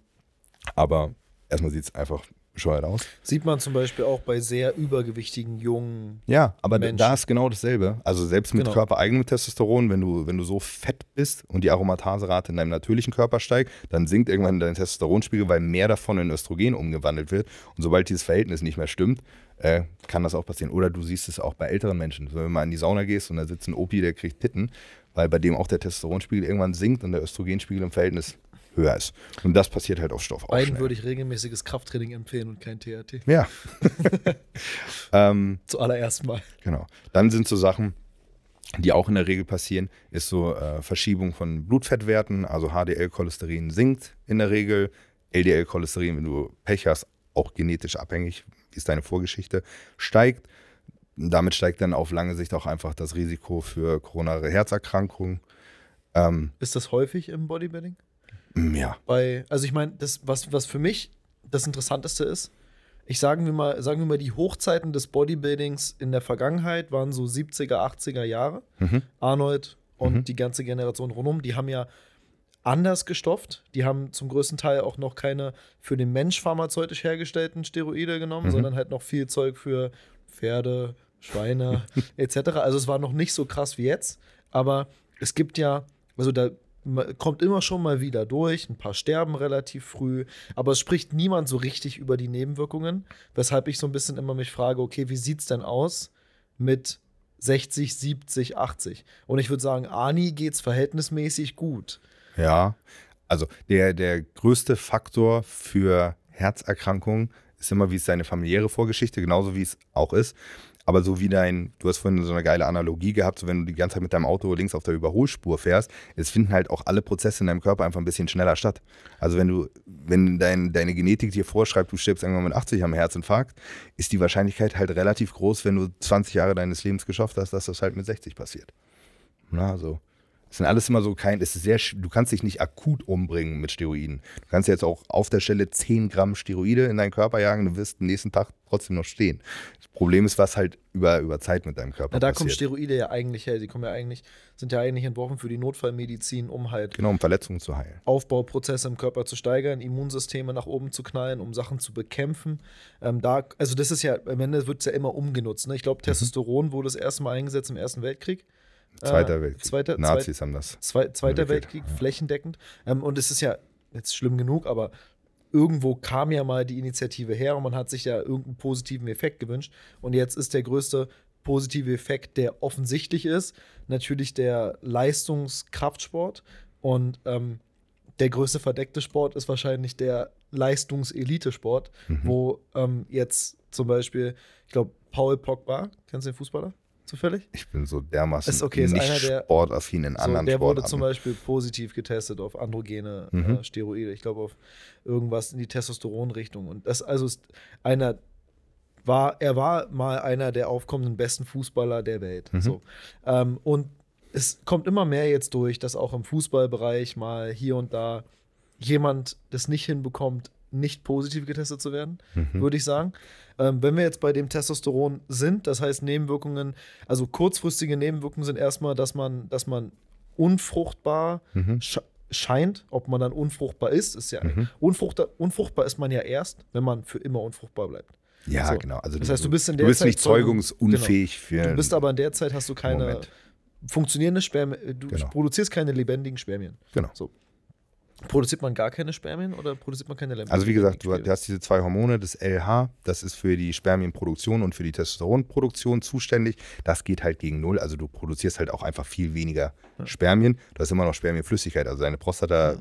Aber erstmal sieht es einfach bescheuert aus. Sieht man zum Beispiel auch bei sehr übergewichtigen jungen Ja, aber Menschen. da ist genau dasselbe. Also selbst mit genau. körpereigenem Testosteron, wenn du, wenn du so fett bist und die Aromataserate in deinem natürlichen Körper steigt, dann sinkt irgendwann dein Testosteronspiegel, weil mehr davon in Östrogen umgewandelt wird. Und sobald dieses Verhältnis nicht mehr stimmt, äh, kann das auch passieren. Oder du siehst es auch bei älteren Menschen. Wenn du mal in die Sauna gehst und da sitzt ein Opi, der kriegt Titten, weil bei dem auch der Testosteronspiegel irgendwann sinkt und der Östrogenspiegel im Verhältnis höher ist. Und das passiert halt auf Stoff Beiden schnell. würde ich regelmäßiges Krafttraining empfehlen und kein TRT. Ja. ähm, Zuallererst mal. Genau. Dann sind so Sachen, die auch in der Regel passieren, ist so äh, Verschiebung von Blutfettwerten. Also HDL-Cholesterin sinkt in der Regel. LDL-Cholesterin, wenn du Pech hast, auch genetisch abhängig, ist deine Vorgeschichte, steigt. Damit steigt dann auf lange Sicht auch einfach das Risiko für coronare Herzerkrankungen. Ähm, ist das häufig im Bodybuilding? Mm, ja. Bei, also ich meine, das, was, was für mich das Interessanteste ist, ich sagen wir mal, sagen wir mal, die Hochzeiten des Bodybuildings in der Vergangenheit waren so 70er, 80er Jahre. Mhm. Arnold und mhm. die ganze Generation rundum, die haben ja anders gestofft. Die haben zum größten Teil auch noch keine für den Mensch pharmazeutisch hergestellten Steroide genommen, mhm. sondern halt noch viel Zeug für Pferde, Schweine etc. Also es war noch nicht so krass wie jetzt, aber es gibt ja, also da kommt immer schon mal wieder durch, ein paar sterben relativ früh, aber es spricht niemand so richtig über die Nebenwirkungen, weshalb ich so ein bisschen immer mich frage, okay, wie sieht's denn aus mit 60, 70, 80? Und ich würde sagen, Ani geht's verhältnismäßig gut. Ja, also der, der größte Faktor für Herzerkrankungen ist immer, wie es seine familiäre Vorgeschichte, genauso wie es auch ist aber so wie dein, du hast vorhin so eine geile Analogie gehabt, so wenn du die ganze Zeit mit deinem Auto links auf der Überholspur fährst, es finden halt auch alle Prozesse in deinem Körper einfach ein bisschen schneller statt. Also wenn du, wenn dein, deine Genetik dir vorschreibt, du stirbst irgendwann mit 80 am Herzinfarkt, ist die Wahrscheinlichkeit halt relativ groß, wenn du 20 Jahre deines Lebens geschafft hast, dass das halt mit 60 passiert. Na, so. Also, das sind alles immer so kein, es ist sehr, du kannst dich nicht akut umbringen mit Steroiden. Du kannst jetzt auch auf der Stelle 10 Gramm Steroide in deinen Körper jagen, du wirst den nächsten Tag trotzdem noch stehen. Das Problem ist, was halt über, über Zeit mit deinem Körper Na, da passiert. Da kommen Steroide ja eigentlich her, die kommen ja eigentlich, sind ja eigentlich entworfen für die Notfallmedizin, um halt genau, um Verletzungen zu heilen. Aufbauprozesse im Körper zu steigern, Immunsysteme nach oben zu knallen, um Sachen zu bekämpfen. Ähm, da, also das ist ja, am Ende wird es ja immer umgenutzt. Ne? Ich glaube, mhm. Testosteron mhm. wurde das erste Mal eingesetzt im Ersten Weltkrieg Ah, zweiter Weltkrieg. Zweiter, Nazis haben das. Zwei, Zweiter Weltkrieg, ja. flächendeckend. Ähm, und es ist ja jetzt schlimm genug, aber irgendwo kam ja mal die Initiative her und man hat sich ja irgendeinen positiven Effekt gewünscht. Und jetzt ist der größte positive Effekt, der offensichtlich ist, natürlich der Leistungskraftsport. Und ähm, der größte verdeckte Sport ist wahrscheinlich der Leistungselitesport, mhm. wo ähm, jetzt zum Beispiel, ich glaube, Paul Pogba, kennst du den Fußballer? zufällig? Ich bin so dermaßen ist okay, ist nicht der, sportaffin in so, anderen Der wurde zum Beispiel positiv getestet auf androgene äh, mhm. äh, Steroide. Ich glaube auf irgendwas in die Testosteronrichtung. Und das also ist einer war, er war mal einer der aufkommenden besten Fußballer der Welt. Mhm. So. Ähm, und es kommt immer mehr jetzt durch, dass auch im Fußballbereich mal hier und da jemand das nicht hinbekommt, nicht positiv getestet zu werden, mhm. würde ich sagen. Ähm, wenn wir jetzt bei dem Testosteron sind, das heißt Nebenwirkungen, also kurzfristige Nebenwirkungen sind erstmal, dass man, dass man unfruchtbar mhm. sch scheint, ob man dann unfruchtbar ist, ist ja mhm. unfruchtbar, unfruchtbar ist man ja erst, wenn man für immer unfruchtbar bleibt. Ja, so. genau. Also das heißt, du bist in der du bist Zeit nicht zeugungsunfähig genau. für. Du bist aber in der Zeit hast du keine Moment. funktionierende Spermien. Du genau. produzierst keine lebendigen Spermien. Genau. So. Produziert man gar keine Spermien oder produziert man keine Lämpchen? Also wie gesagt, du hast diese zwei Hormone, das LH, das ist für die Spermienproduktion und für die Testosteronproduktion zuständig. Das geht halt gegen null, also du produzierst halt auch einfach viel weniger Spermien. Du hast immer noch Spermienflüssigkeit, also deine Prostata, ja.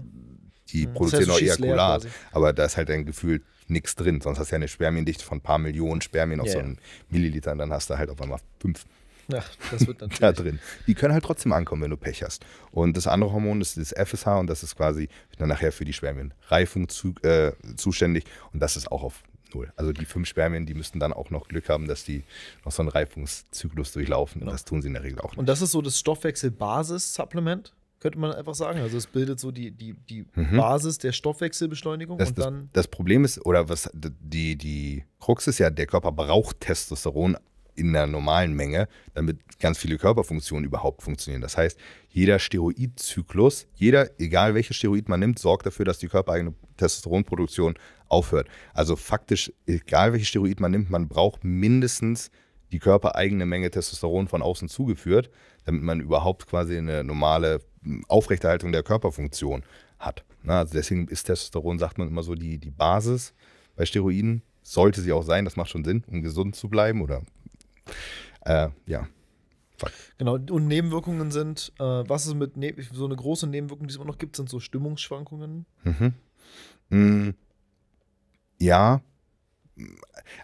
die ja. produziert das heißt, noch Ejakulat, aber da ist halt dein Gefühl nichts drin. Sonst hast du ja eine Spermiendichte von ein paar Millionen Spermien auf so einem Milliliter und dann hast du halt auf einmal fünf. Ja, das wird natürlich. da drin. Die können halt trotzdem ankommen, wenn du Pech hast. Und das andere Hormon ist das FSH und das ist quasi dann nachher für die Spermienreifung zu, äh, zuständig und das ist auch auf Null. Also die fünf Spermien, die müssten dann auch noch Glück haben, dass die noch so einen Reifungszyklus durchlaufen genau. und das tun sie in der Regel auch nicht. Und das ist so das Stoffwechselbasis-Supplement? könnte man einfach sagen. Also es bildet so die, die, die mhm. Basis der Stoffwechselbeschleunigung das, und dann. Das, das Problem ist, oder was die, die Krux ist ja, der Körper braucht Testosteron in der normalen Menge, damit ganz viele Körperfunktionen überhaupt funktionieren. Das heißt, jeder Steroidzyklus, jeder, egal welches Steroid man nimmt, sorgt dafür, dass die körpereigene Testosteronproduktion aufhört. Also faktisch, egal welches Steroid man nimmt, man braucht mindestens die körpereigene Menge Testosteron von außen zugeführt, damit man überhaupt quasi eine normale hm, Aufrechterhaltung der Körperfunktion hat. also deswegen ist Testosteron, sagt man immer so, die, die Basis bei Steroiden. Sollte sie auch sein, das macht schon Sinn, um gesund zu bleiben oder äh, ja. Fuck. Genau, und Nebenwirkungen sind, äh, was ist mit ne so eine große Nebenwirkung, die es immer noch gibt, sind so Stimmungsschwankungen. Mhm. Mhm. Ja.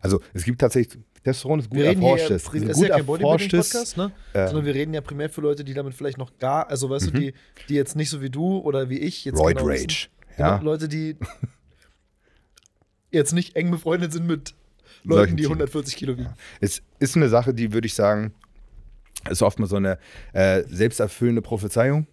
Also es gibt tatsächlich Testosteron ist gut erforscht. Es Ist, ist ja kein Bodybuilding-Podcast, ne? Ähm. Sondern wir reden ja primär für Leute, die damit vielleicht noch gar, also weißt mhm. du, die, die jetzt nicht so wie du oder wie ich jetzt. Roid genau Rage. Wissen, genau, ja. Leute, die jetzt nicht eng befreundet sind mit Leuten, die 140 Kilo wiegen. Ja. Es ist eine Sache, die würde ich sagen, ist oft mal so eine äh, selbsterfüllende Prophezeiung.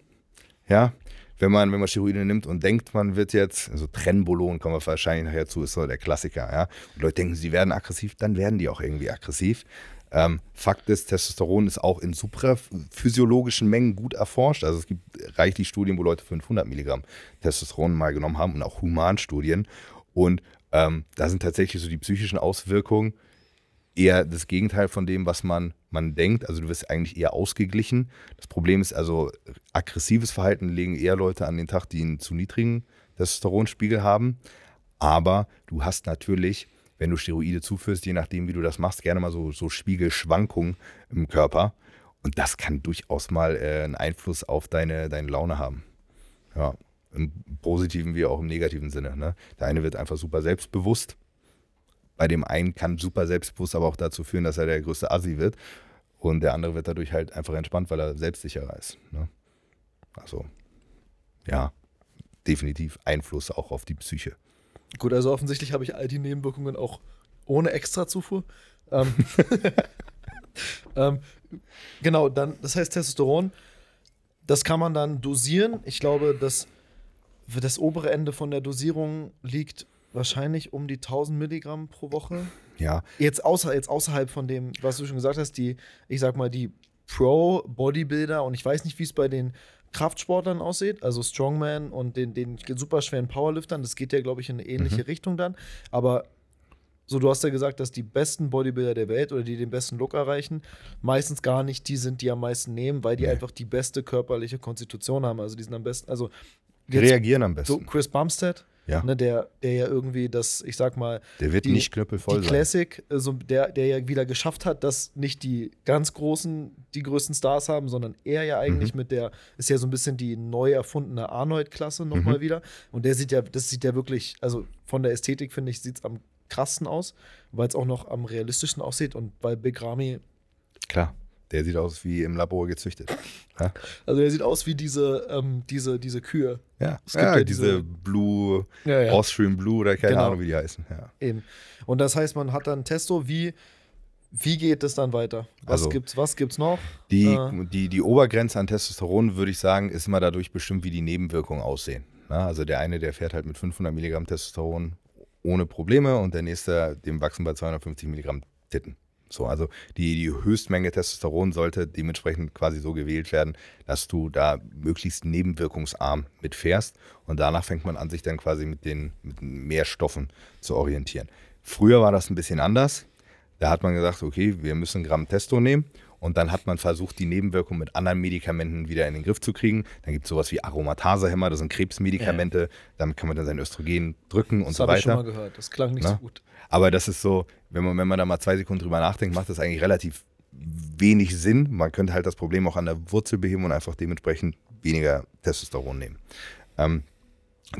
Ja, wenn man, wenn man Steroide nimmt und denkt, man wird jetzt, also Trenbolon kommen wir wahrscheinlich nachher zu, ist so der Klassiker, ja. Und Leute denken, sie werden aggressiv, dann werden die auch irgendwie aggressiv. Ähm, Fakt ist, Testosteron ist auch in supraphysiologischen Mengen gut erforscht. Also es gibt reichlich Studien, wo Leute 500 Milligramm Testosteron mal genommen haben und auch Humanstudien. Und ähm, da sind tatsächlich so die psychischen Auswirkungen eher das Gegenteil von dem, was man, man denkt. Also du wirst eigentlich eher ausgeglichen. Das Problem ist also, aggressives Verhalten legen eher Leute an den Tag, die einen zu niedrigen Testosteronspiegel haben. Aber du hast natürlich, wenn du Steroide zuführst, je nachdem, wie du das machst, gerne mal so, so Spiegelschwankungen im Körper. Und das kann durchaus mal äh, einen Einfluss auf deine, deine Laune haben. Ja. Im positiven wie auch im negativen Sinne. Ne? Der eine wird einfach super selbstbewusst. Bei dem einen kann super selbstbewusst aber auch dazu führen, dass er der größte Asi wird. Und der andere wird dadurch halt einfach entspannt, weil er selbstsicherer ist. Ne? Also, ja, definitiv Einfluss auch auf die Psyche. Gut, also offensichtlich habe ich all die Nebenwirkungen auch ohne Extrazufuhr. Ähm, ähm, genau, dann, das heißt Testosteron, das kann man dann dosieren. Ich glaube, dass das obere Ende von der Dosierung liegt wahrscheinlich um die 1000 Milligramm pro Woche. Ja. Jetzt, außer, jetzt außerhalb von dem, was du schon gesagt hast, die, ich sag mal, die Pro-Bodybuilder und ich weiß nicht, wie es bei den Kraftsportlern aussieht, also Strongman und den, den superschweren Powerliftern, das geht ja, glaube ich, in eine ähnliche mhm. Richtung dann. Aber so, du hast ja gesagt, dass die besten Bodybuilder der Welt oder die den besten Look erreichen, meistens gar nicht die sind, die am meisten nehmen, weil die nee. einfach die beste körperliche Konstitution haben. Also die sind am besten, also jetzt, reagieren am besten. So Chris Bumstead, ja. Ne, der, der ja irgendwie das, ich sag mal, der wird die, nicht knüppelvoll die Classic, sein. Also der, der ja wieder geschafft hat, dass nicht die ganz großen die größten Stars haben, sondern er ja eigentlich mhm. mit der, ist ja so ein bisschen die neu erfundene Arnold-Klasse nochmal mhm. wieder. Und der sieht ja, das sieht ja wirklich, also von der Ästhetik finde ich, sieht es am krassen aus, weil es auch noch am realistischsten aussieht und weil Big Ramy. Klar der sieht aus wie im Labor gezüchtet. Ja? Also der sieht aus wie diese, ähm, diese, diese Kühe. Ja, es ja, ja diese, Blue, Austrian Blue oder keine genau. Ahnung, wie die heißen. Eben. Und das heißt, man hat dann Testo, wie, wie geht es dann weiter? Was also, es was gibt's noch? Die, äh, die, die Obergrenze an Testosteron, würde ich sagen, ist immer dadurch bestimmt, wie die Nebenwirkungen aussehen. Na, also der eine, der fährt halt mit 500 Milligramm Testosteron ohne Probleme und der nächste, dem wachsen bei 250 Milligramm Titten. So, also die, die Höchstmenge Testosteron sollte dementsprechend quasi so gewählt werden, dass du da möglichst nebenwirkungsarm mitfährst. Und danach fängt man an, sich dann quasi mit den mit Mehrstoffen zu orientieren. Früher war das ein bisschen anders. Da hat man gesagt, okay, wir müssen Gramm Testo nehmen. Und dann hat man versucht, die Nebenwirkungen mit anderen Medikamenten wieder in den Griff zu kriegen. Dann gibt es sowas wie Aromatasehemmer, das sind Krebsmedikamente. Ja. Damit kann man dann sein Östrogen drücken und so weiter. Das habe ich schon mal gehört, das klang nicht Na? so gut. Aber das ist so, wenn man, wenn man da mal zwei Sekunden drüber nachdenkt, macht das eigentlich relativ wenig Sinn. Man könnte halt das Problem auch an der Wurzel beheben und einfach dementsprechend weniger Testosteron nehmen. Ähm,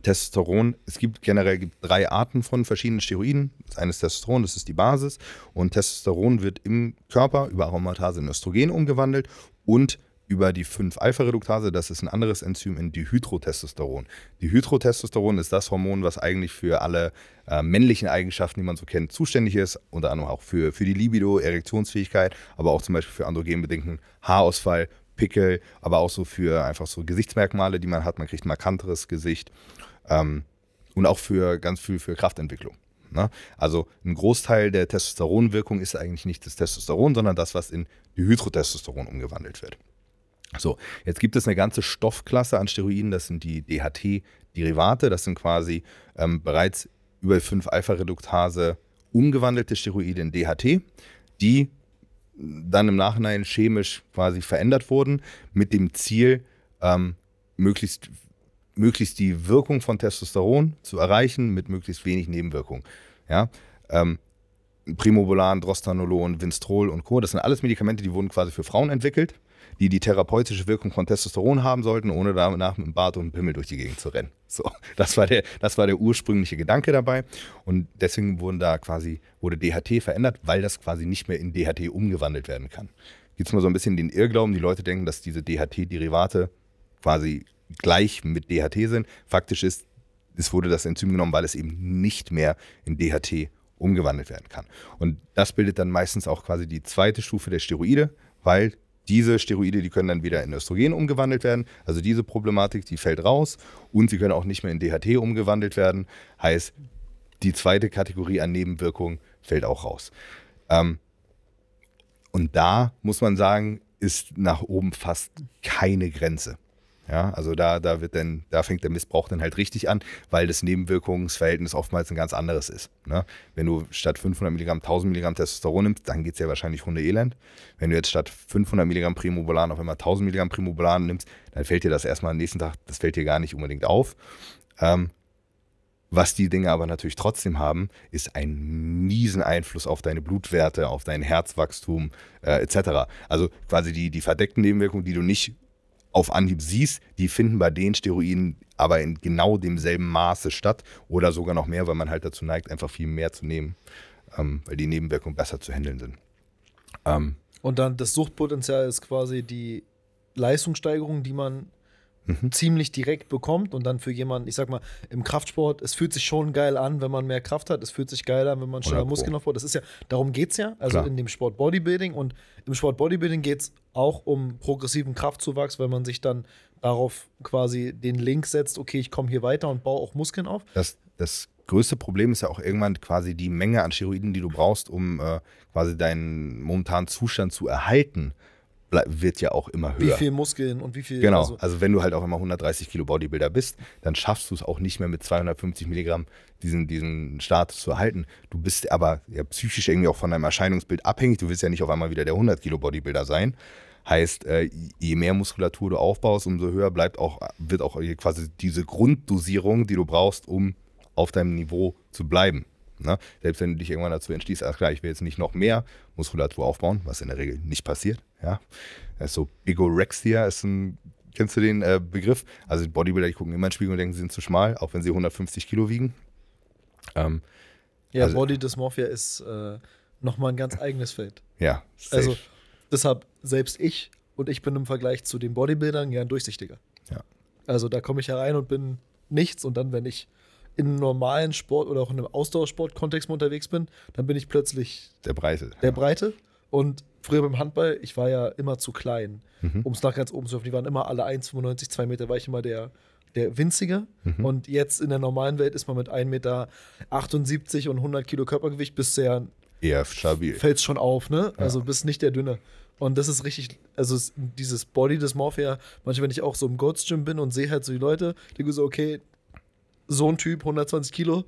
Testosteron, es gibt generell gibt drei Arten von verschiedenen Steroiden. Das eine ist Testosteron, das ist die Basis. Und Testosteron wird im Körper über Aromatase in Östrogen umgewandelt und über die 5-Alpha-Reduktase. Das ist ein anderes Enzym in Dihydrotestosteron. Dihydrotestosteron ist das Hormon, was eigentlich für alle äh, männlichen Eigenschaften, die man so kennt, zuständig ist. Unter anderem auch für, für die Libido, Erektionsfähigkeit, aber auch zum Beispiel für androgenbedingten Haarausfall, Pickel, aber auch so für einfach so Gesichtsmerkmale, die man hat. Man kriegt ein markanteres Gesicht ähm, und auch für ganz viel für Kraftentwicklung. Ne? Also ein Großteil der Testosteronwirkung ist eigentlich nicht das Testosteron, sondern das, was in Dihydrotestosteron umgewandelt wird. So, jetzt gibt es eine ganze Stoffklasse an Steroiden, das sind die DHT-Derivate, das sind quasi ähm, bereits über 5-Alpha-Reduktase umgewandelte Steroide in DHT, die dann im Nachhinein chemisch quasi verändert wurden, mit dem Ziel, ähm, möglichst, möglichst die Wirkung von Testosteron zu erreichen, mit möglichst wenig Nebenwirkungen. Ja? Ähm, Primobolan, Drostanolon, Vinstrol und Co. Das sind alles Medikamente, die wurden quasi für Frauen entwickelt die die therapeutische Wirkung von Testosteron haben sollten, ohne danach mit dem Bart und dem Pimmel durch die Gegend zu rennen. So, das war der, das war der ursprüngliche Gedanke dabei. Und deswegen wurden da quasi, wurde DHT verändert, weil das quasi nicht mehr in DHT umgewandelt werden kann. Gibt es mal so ein bisschen den Irrglauben, die Leute denken, dass diese DHT-Derivate quasi gleich mit DHT sind. Faktisch ist, es wurde das Enzym genommen, weil es eben nicht mehr in DHT umgewandelt werden kann. Und das bildet dann meistens auch quasi die zweite Stufe der Steroide, weil diese Steroide, die können dann wieder in Östrogen umgewandelt werden. Also diese Problematik, die fällt raus. Und sie können auch nicht mehr in DHT umgewandelt werden. Heißt, die zweite Kategorie an Nebenwirkungen fällt auch raus. Ähm, und da muss man sagen, ist nach oben fast keine Grenze. Ja, also da, da wird dann, da fängt der Missbrauch dann halt richtig an, weil das Nebenwirkungsverhältnis oftmals ein ganz anderes ist. Ne? Wenn du statt 500 Milligramm 1000 Milligramm Testosteron nimmst, dann geht es ja wahrscheinlich Hunde elend. Wenn du jetzt statt 500 Milligramm Primobolan auf einmal 1000 Milligramm Primobolan nimmst, dann fällt dir das erstmal am nächsten Tag, das fällt dir gar nicht unbedingt auf. Ähm, was die Dinge aber natürlich trotzdem haben, ist einen miesen Einfluss auf deine Blutwerte, auf dein Herzwachstum äh, etc. Also quasi die, die verdeckten Nebenwirkungen, die du nicht auf Anhieb siehst, die finden bei den Steroiden aber in genau demselben Maße statt oder sogar noch mehr, weil man halt dazu neigt, einfach viel mehr zu nehmen, ähm, weil die Nebenwirkungen besser zu handeln sind. Ähm, und dann das Suchtpotenzial ist quasi die Leistungssteigerung, die man mhm. ziemlich direkt bekommt und dann für jemanden, ich sag mal, im Kraftsport, es fühlt sich schon geil an, wenn man mehr Kraft hat, es fühlt sich geil an, wenn man schneller Muskeln aufbaut. Das ist ja, darum geht es ja. Also Klar. in dem Sport Bodybuilding und im Sport Bodybuilding geht es auch um progressiven Kraftzuwachs, weil man sich dann darauf quasi den Link setzt, okay, ich komme hier weiter und baue auch Muskeln auf. Das, das größte Problem ist ja auch irgendwann quasi die Menge an Steroiden, die du brauchst, um äh, quasi deinen momentanen Zustand zu erhalten wird ja auch immer höher. Wie viel Muskeln und wie viel. Genau, also, also wenn du halt auch immer 130 Kilo Bodybuilder bist, dann schaffst du es auch nicht mehr mit 250 Milligramm diesen, diesen Status zu erhalten. Du bist aber ja psychisch irgendwie auch von deinem Erscheinungsbild abhängig. Du willst ja nicht auf einmal wieder der 100 Kilo Bodybuilder sein. Heißt, äh, je mehr Muskulatur du aufbaust, umso höher bleibt auch, wird auch quasi diese Grunddosierung, die du brauchst, um auf deinem Niveau zu bleiben. Ne? Selbst wenn du dich irgendwann dazu entschließt, ach klar, ich will jetzt nicht noch mehr Muskulatur aufbauen, was in der Regel nicht passiert, ja, ist also Bigorexia ist ein, kennst du den äh, Begriff? Also Bodybuilder, die gucken immer in den Spiegel und denken, sie sind zu schmal, auch wenn sie 150 Kilo wiegen. Ähm, ja, also, Body Dysmorphia ist äh, nochmal ein ganz eigenes Feld. Ja, safe. also deshalb selbst ich und ich bin im Vergleich zu den Bodybuildern ja ein Durchsichtiger. Ja. Also da komme ich herein und bin nichts und dann, wenn ich in einem normalen Sport oder auch in einem Ausdauersport-Kontext unterwegs bin, dann bin ich plötzlich der Breite. Der ja. Breite und früher beim Handball, ich war ja immer zu klein, mhm. um es nach ganz oben zu öffnen. Die waren immer alle 1,95, 2 Meter, war ich immer der, der Winzige. Mhm. Und jetzt in der normalen Welt ist man mit 1,78 Meter und 100 Kilo Körpergewicht bisher. eher stabil. Fällt schon auf, ne? Ja. Also bist nicht der Dünne. Und das ist richtig, also dieses Body Dysmorphia, manchmal, wenn ich auch so im Goats Gym bin und sehe halt so die Leute, denke so, okay, so ein Typ, 120 Kilo,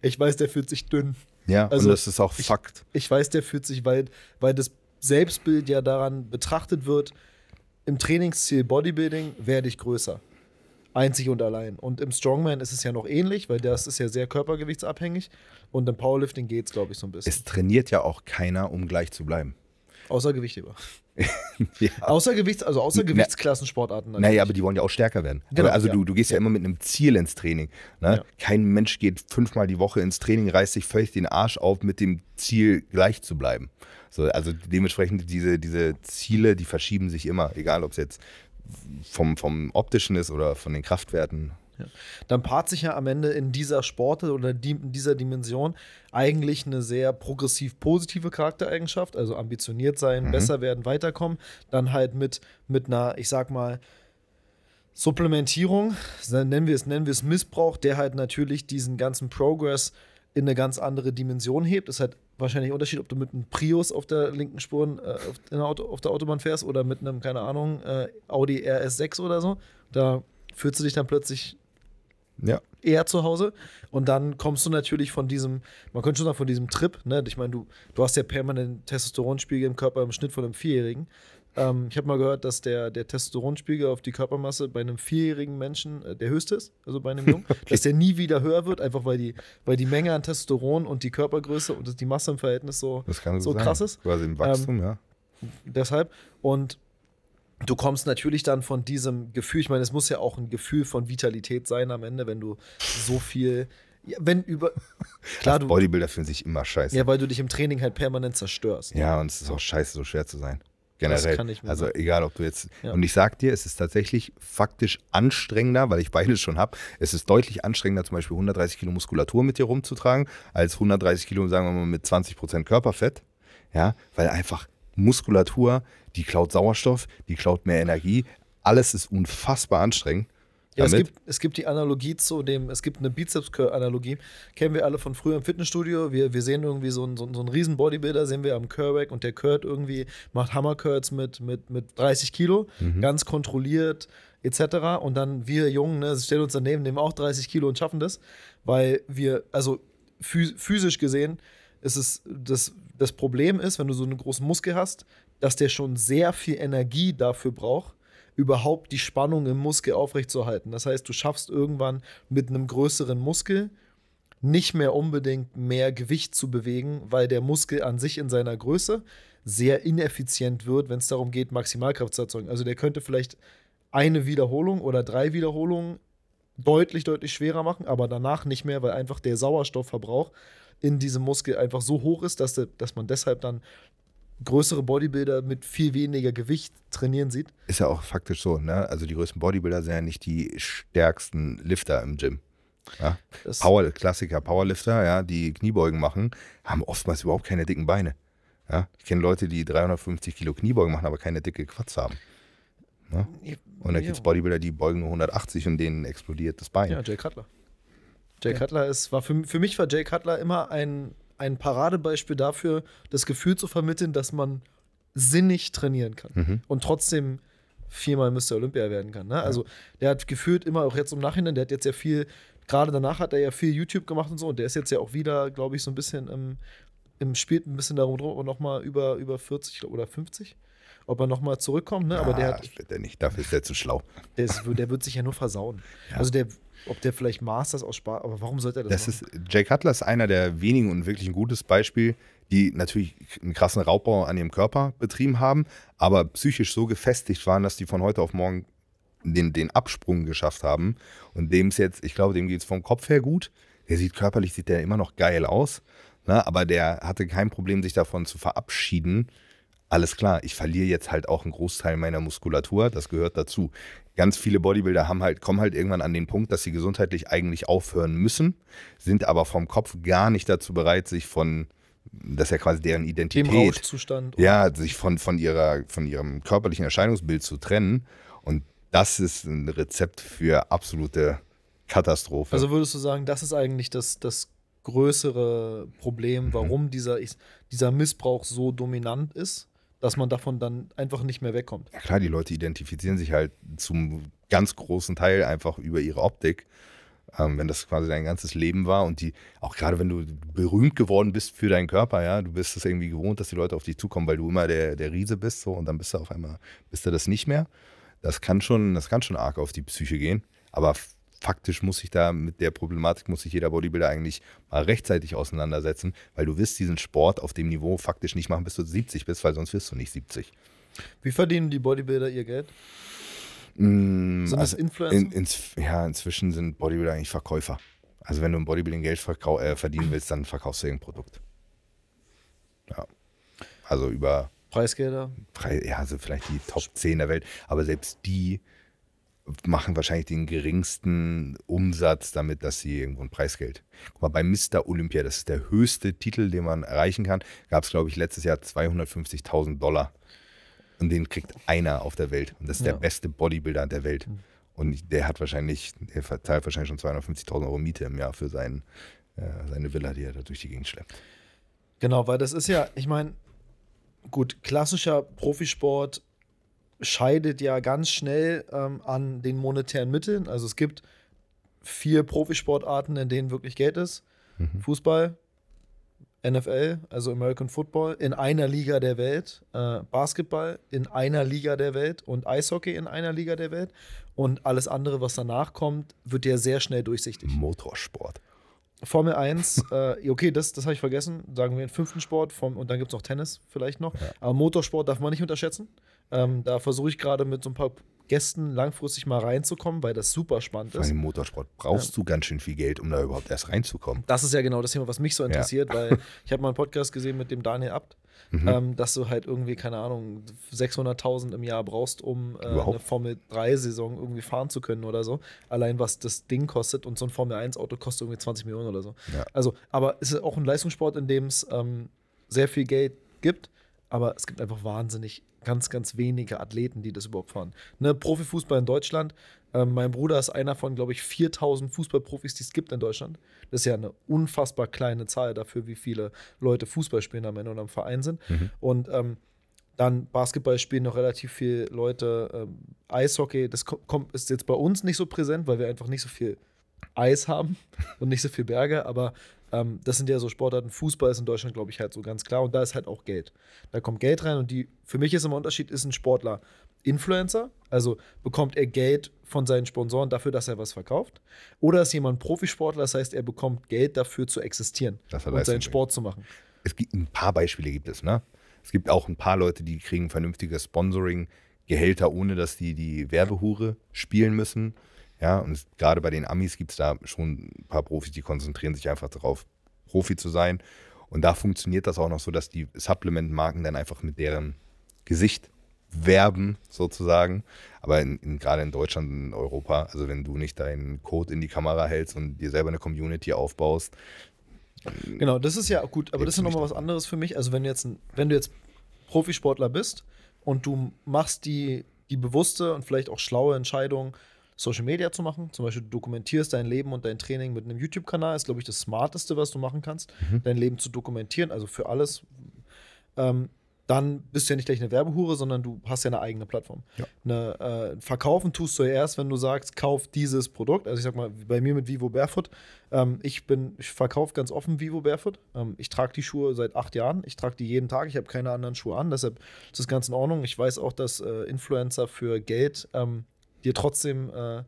ich weiß, der fühlt sich dünn. Ja, also, und das ist auch Fakt. Ich, ich weiß, der fühlt sich, weil, weil das Selbstbild ja daran betrachtet wird, im Trainingsziel Bodybuilding werde ich größer. Einzig und allein. Und im Strongman ist es ja noch ähnlich, weil das ist ja sehr körpergewichtsabhängig. Und im Powerlifting geht es, glaube ich, so ein bisschen. Es trainiert ja auch keiner, um gleich zu bleiben. Außer Gewichtheber. ja. Außer Gewichts, also außer Gewichtsklassensportarten. Naja, aber die wollen ja auch stärker werden. Genau, aber also ja. du, du gehst ja. ja. immer mit einem Ziel ins Training. Ne? Kein Mensch geht fünfmal die Woche ins Training, reißt sich völlig den Arsch auf mit dem Ziel, gleich zu bleiben. So, also dementsprechend diese, diese Ziele, die verschieben sich immer, egal ob es jetzt vom, vom optischen ist oder von den Kraftwerten. Ja. Dann paart sich ja am Ende in dieser Sporte oder in dieser Dimension eigentlich eine sehr progressiv positive Charaktereigenschaft, also ambitioniert sein, mhm. besser werden, weiterkommen, dann halt mit, mit einer, ich sag mal, Supplementierung, nennen wir es, nennen wir es Missbrauch, der halt natürlich diesen ganzen Progress in eine ganz andere Dimension hebt. Ist halt wahrscheinlich ein Unterschied, ob du mit einem Prius auf der linken Spur äh, auf, der Auto, auf, der Autobahn fährst oder mit einem, keine Ahnung, äh, Audi RS6 oder so. Da fühlst du dich dann plötzlich ja. Eher zu Hause. Und dann kommst du natürlich von diesem, man könnte schon sagen, von diesem Trip, ne? Ich meine, du, du hast ja permanent Testosteronspiegel im Körper im Schnitt von einem Vierjährigen. Ähm, ich habe mal gehört, dass der, der Testosteronspiegel auf die Körpermasse bei einem vierjährigen Menschen äh, der höchste ist, also bei einem Jungen, okay. dass der nie wieder höher wird, einfach weil die, weil die Menge an Testosteron und die Körpergröße und die Masse im Verhältnis so, so sein. krass ist. Quasi im Wachstum, ähm, ja. Deshalb. Und du kommst natürlich dann von diesem Gefühl, ich meine, es muss ja auch ein Gefühl von Vitalität sein am Ende, wenn du so viel ja, wenn über. Klar, du, Bodybuilder fühlen sich immer scheiße. Ja, weil du dich im Training halt permanent zerstörst. Ne? Ja, und es ist auch scheiße, so schwer zu sein. Generell. Das kann ich also sagen. egal, ob du jetzt. Ja. Und ich sag dir, es ist tatsächlich faktisch anstrengender, weil ich beides schon habe. Es ist deutlich anstrengender, zum Beispiel 130 Kilo Muskulatur mit dir rumzutragen, als 130 Kilo, sagen wir mal, mit 20 Prozent Körperfett. Ja, weil einfach Muskulatur die klaut Sauerstoff, die klaut mehr Energie. Alles ist unfassbar anstrengend. Ja, es gibt, es gibt die Analogie zu dem, es gibt eine Bizeps-Analogie. curl Kennen wir alle von früher im Fitnessstudio. Wir, wir sehen irgendwie so einen, so, so einen riesen Bodybuilder, sehen wir am Curl-Rack und der curlt irgendwie, macht Hammer-Curls mit, mit, mit 30 Kilo, mhm. ganz kontrolliert etc. Und dann wir Jungen ne, stellen uns daneben, nehmen auch 30 Kilo und schaffen das, weil wir, also physisch gesehen, ist es, das, das Problem ist, wenn du so einen großen Muskel hast, dass der schon sehr viel Energie dafür braucht, überhaupt die Spannung im Muskel aufrechtzuerhalten. Das heißt, du schaffst irgendwann mit einem größeren Muskel nicht mehr unbedingt mehr Gewicht zu bewegen, weil der Muskel an sich in seiner Größe sehr ineffizient wird, wenn es darum geht, Maximalkraft zu erzeugen. Also der könnte vielleicht eine Wiederholung oder drei Wiederholungen deutlich, deutlich schwerer machen, aber danach nicht mehr, weil einfach der Sauerstoffverbrauch in diesem Muskel einfach so hoch ist, dass, der, dass man deshalb dann größere Bodybuilder mit viel weniger Gewicht trainieren sieht. Ist ja auch faktisch so, ne? Also die größten Bodybuilder sind ja nicht die stärksten Lifter im Gym. Ja? Power, Klassiker, Powerlifter, ja, die Kniebeugen machen, haben oftmals überhaupt keine dicken Beine. Ja? Ich kenne Leute, die 350 Kilo Kniebeugen machen, aber keine dicke Quatsch haben. Ne? Und dann gibt es Bodybuilder, die beugen nur 180 und denen explodiert das Bein. Ja, Jay Cutler. Jay ja. Cutler ist, war für, für mich war Jay Cutler immer ein ein Paradebeispiel dafür, das Gefühl zu vermitteln, dass man sinnig trainieren kann mhm. und trotzdem viermal Mr. Olympia werden kann. Ne? Ja. Also der hat gefühlt immer auch jetzt im Nachhinein, der hat jetzt ja viel, gerade danach hat er ja viel YouTube gemacht und so und der ist jetzt ja auch wieder, glaube ich, so ein bisschen im, im spielt ein bisschen darum drum, aber nochmal über, über 40 oder 50 ob er nochmal zurückkommt, ne? Aber ah, der hat. Das nicht, dafür ist er zu schlau. Der, ist, der wird sich ja nur versauen. Ja. Also der, ob der vielleicht Masters aus Spaß, aber warum sollte er das, das machen? Ist, Jake Cutler ist einer der wenigen und wirklich ein gutes Beispiel, die natürlich einen krassen Raubbau an ihrem Körper betrieben haben, aber psychisch so gefestigt waren, dass die von heute auf morgen den, den Absprung geschafft haben. Und dem ist jetzt, ich glaube, dem geht es vom Kopf her gut. Der sieht körperlich, sieht der immer noch geil aus. Ne? Aber der hatte kein Problem, sich davon zu verabschieden, alles klar, ich verliere jetzt halt auch einen Großteil meiner Muskulatur, das gehört dazu. Ganz viele Bodybuilder haben halt, kommen halt irgendwann an den Punkt, dass sie gesundheitlich eigentlich aufhören müssen, sind aber vom Kopf gar nicht dazu bereit, sich von, das ist ja quasi deren Identität. Dem Ja, sich von, von, ihrer, von ihrem körperlichen Erscheinungsbild zu trennen. Und das ist ein Rezept für absolute Katastrophe. Also würdest du sagen, das ist eigentlich das, das größere Problem, mhm. warum mhm. dieser, dieser Missbrauch so dominant ist? dass man davon dann einfach nicht mehr wegkommt. Ja klar, die Leute identifizieren sich halt zum ganz großen Teil einfach über ihre Optik. Ähm, wenn das quasi dein ganzes Leben war und die, auch gerade wenn du berühmt geworden bist für deinen Körper, ja, du bist es irgendwie gewohnt, dass die Leute auf dich zukommen, weil du immer der, der Riese bist, so und dann bist du auf einmal, bist du das nicht mehr. Das kann schon, das kann schon arg auf die Psyche gehen. Aber faktisch muss sich da mit der Problematik, muss sich jeder Bodybuilder eigentlich mal rechtzeitig auseinandersetzen, weil du wirst diesen Sport auf dem Niveau faktisch nicht machen, bis du 70 bist, weil sonst wirst du nicht 70. Wie verdienen die Bodybuilder ihr Geld? Mmh, sind das also Influencer? In, ins, ja, inzwischen sind Bodybuilder eigentlich Verkäufer. Also wenn du im Bodybuilding Geld äh, verdienen willst, dann verkaufst du irgendein Produkt. Ja. Also über Preisgelder? Pre ja, also vielleicht die Top 10 der Welt. Aber selbst die machen wahrscheinlich den geringsten Umsatz damit, dass sie irgendwo ein Preisgeld. Guck mal, bei Mr. Olympia, das ist der höchste Titel, den man erreichen kann, gab es, glaube ich, letztes Jahr 250.000 Dollar. Und den kriegt einer auf der Welt. Und das ist ja. der beste Bodybuilder der Welt. Und der hat wahrscheinlich, der zahlt wahrscheinlich schon 250.000 Euro Miete im Jahr für seinen, äh, seine Villa, die er da durch die Gegend schleppt. Genau, weil das ist ja, ich meine, gut, klassischer Profisport scheidet ja ganz schnell ähm, an den monetären Mitteln. Also es gibt vier Profisportarten, in denen wirklich Geld ist. Mhm. Fußball, NFL, also American Football, in einer Liga der Welt, äh, Basketball in einer Liga der Welt und Eishockey in einer Liga der Welt. Und alles andere, was danach kommt, wird ja sehr schnell durchsichtig. Motorsport. Formel 1, äh, okay, das, das habe ich vergessen, sagen wir den fünften Sport vom, und dann gibt es noch Tennis vielleicht noch. Ja. Aber Motorsport darf man nicht unterschätzen. Ähm, da versuche ich gerade mit so ein paar Gästen langfristig mal reinzukommen, weil das super spannend ist. Beim Motorsport brauchst ja. du ganz schön viel Geld, um da überhaupt erst reinzukommen. Das ist ja genau das Thema, was mich so interessiert, ja. weil ich habe mal einen Podcast gesehen mit dem Daniel Abt, mhm. ähm, dass du halt irgendwie, keine Ahnung, 600.000 im Jahr brauchst, um äh, eine Formel-3-Saison irgendwie fahren zu können oder so. Allein was das Ding kostet und so ein Formel-1-Auto kostet irgendwie 20 Millionen oder so. Ja. Also, aber es ist auch ein Leistungssport, in dem es ähm, sehr viel Geld gibt aber es gibt einfach wahnsinnig ganz, ganz wenige Athleten, die das überhaupt fahren. Ne, Profifußball in Deutschland, äh, mein Bruder ist einer von, glaube ich, 4000 Fußballprofis, die es gibt in Deutschland. Das ist ja eine unfassbar kleine Zahl dafür, wie viele Leute Fußball spielen am Ende und am Verein sind. Mhm. Und ähm, dann Basketball spielen noch relativ viele Leute. Ähm, Eishockey, das kommt, ist jetzt bei uns nicht so präsent, weil wir einfach nicht so viel Eis haben und nicht so viel Berge, aber ähm, das sind ja so Sportarten. Fußball ist in Deutschland, glaube ich, halt so ganz klar. Und da ist halt auch Geld. Da kommt Geld rein. Und die, für mich ist immer Unterschied, ist ein Sportler Influencer? Also bekommt er Geld von seinen Sponsoren dafür, dass er was verkauft? Oder ist jemand Profisportler? Das heißt, er bekommt Geld dafür zu existieren und seinen Sport zu machen. Es gibt ein paar Beispiele, gibt es, ne? Es gibt auch ein paar Leute, die kriegen vernünftiges Sponsoring, Gehälter, ohne dass die die Werbehure spielen müssen. Ja, und es, gerade bei den Amis gibt es da schon ein paar Profis, die konzentrieren sich einfach darauf, Profi zu sein. Und da funktioniert das auch noch so, dass die Supplement-Marken dann einfach mit deren Gesicht werben, sozusagen. Aber in, in, gerade in Deutschland und in Europa, also wenn du nicht deinen Code in die Kamera hältst und dir selber eine Community aufbaust. Genau, das ist ja gut, aber das ist ja nochmal was anderes für mich. Also wenn du jetzt, wenn du jetzt Profisportler bist und du machst die, die bewusste und vielleicht auch schlaue Entscheidung, Social Media zu machen. Zum Beispiel, du dokumentierst dein Leben und dein Training mit einem YouTube-Kanal. Ist, glaube ich, das Smarteste, was du machen kannst, mhm. dein Leben zu dokumentieren, also für alles. Ähm, dann bist du ja nicht gleich eine Werbehure, sondern du hast ja eine eigene Plattform. Ja. Eine, äh, verkaufen tust du ja erst, wenn du sagst, kauf dieses Produkt. Also ich sag mal, bei mir mit Vivo Barefoot, ähm, ich bin, ich verkaufe ganz offen Vivo Barefoot. Ähm, ich trage die Schuhe seit acht Jahren. Ich trage die jeden Tag. Ich habe keine anderen Schuhe an, deshalb ist das ganz in Ordnung. Ich weiß auch, dass äh, Influencer für Geld ähm, dir trotzdem äh,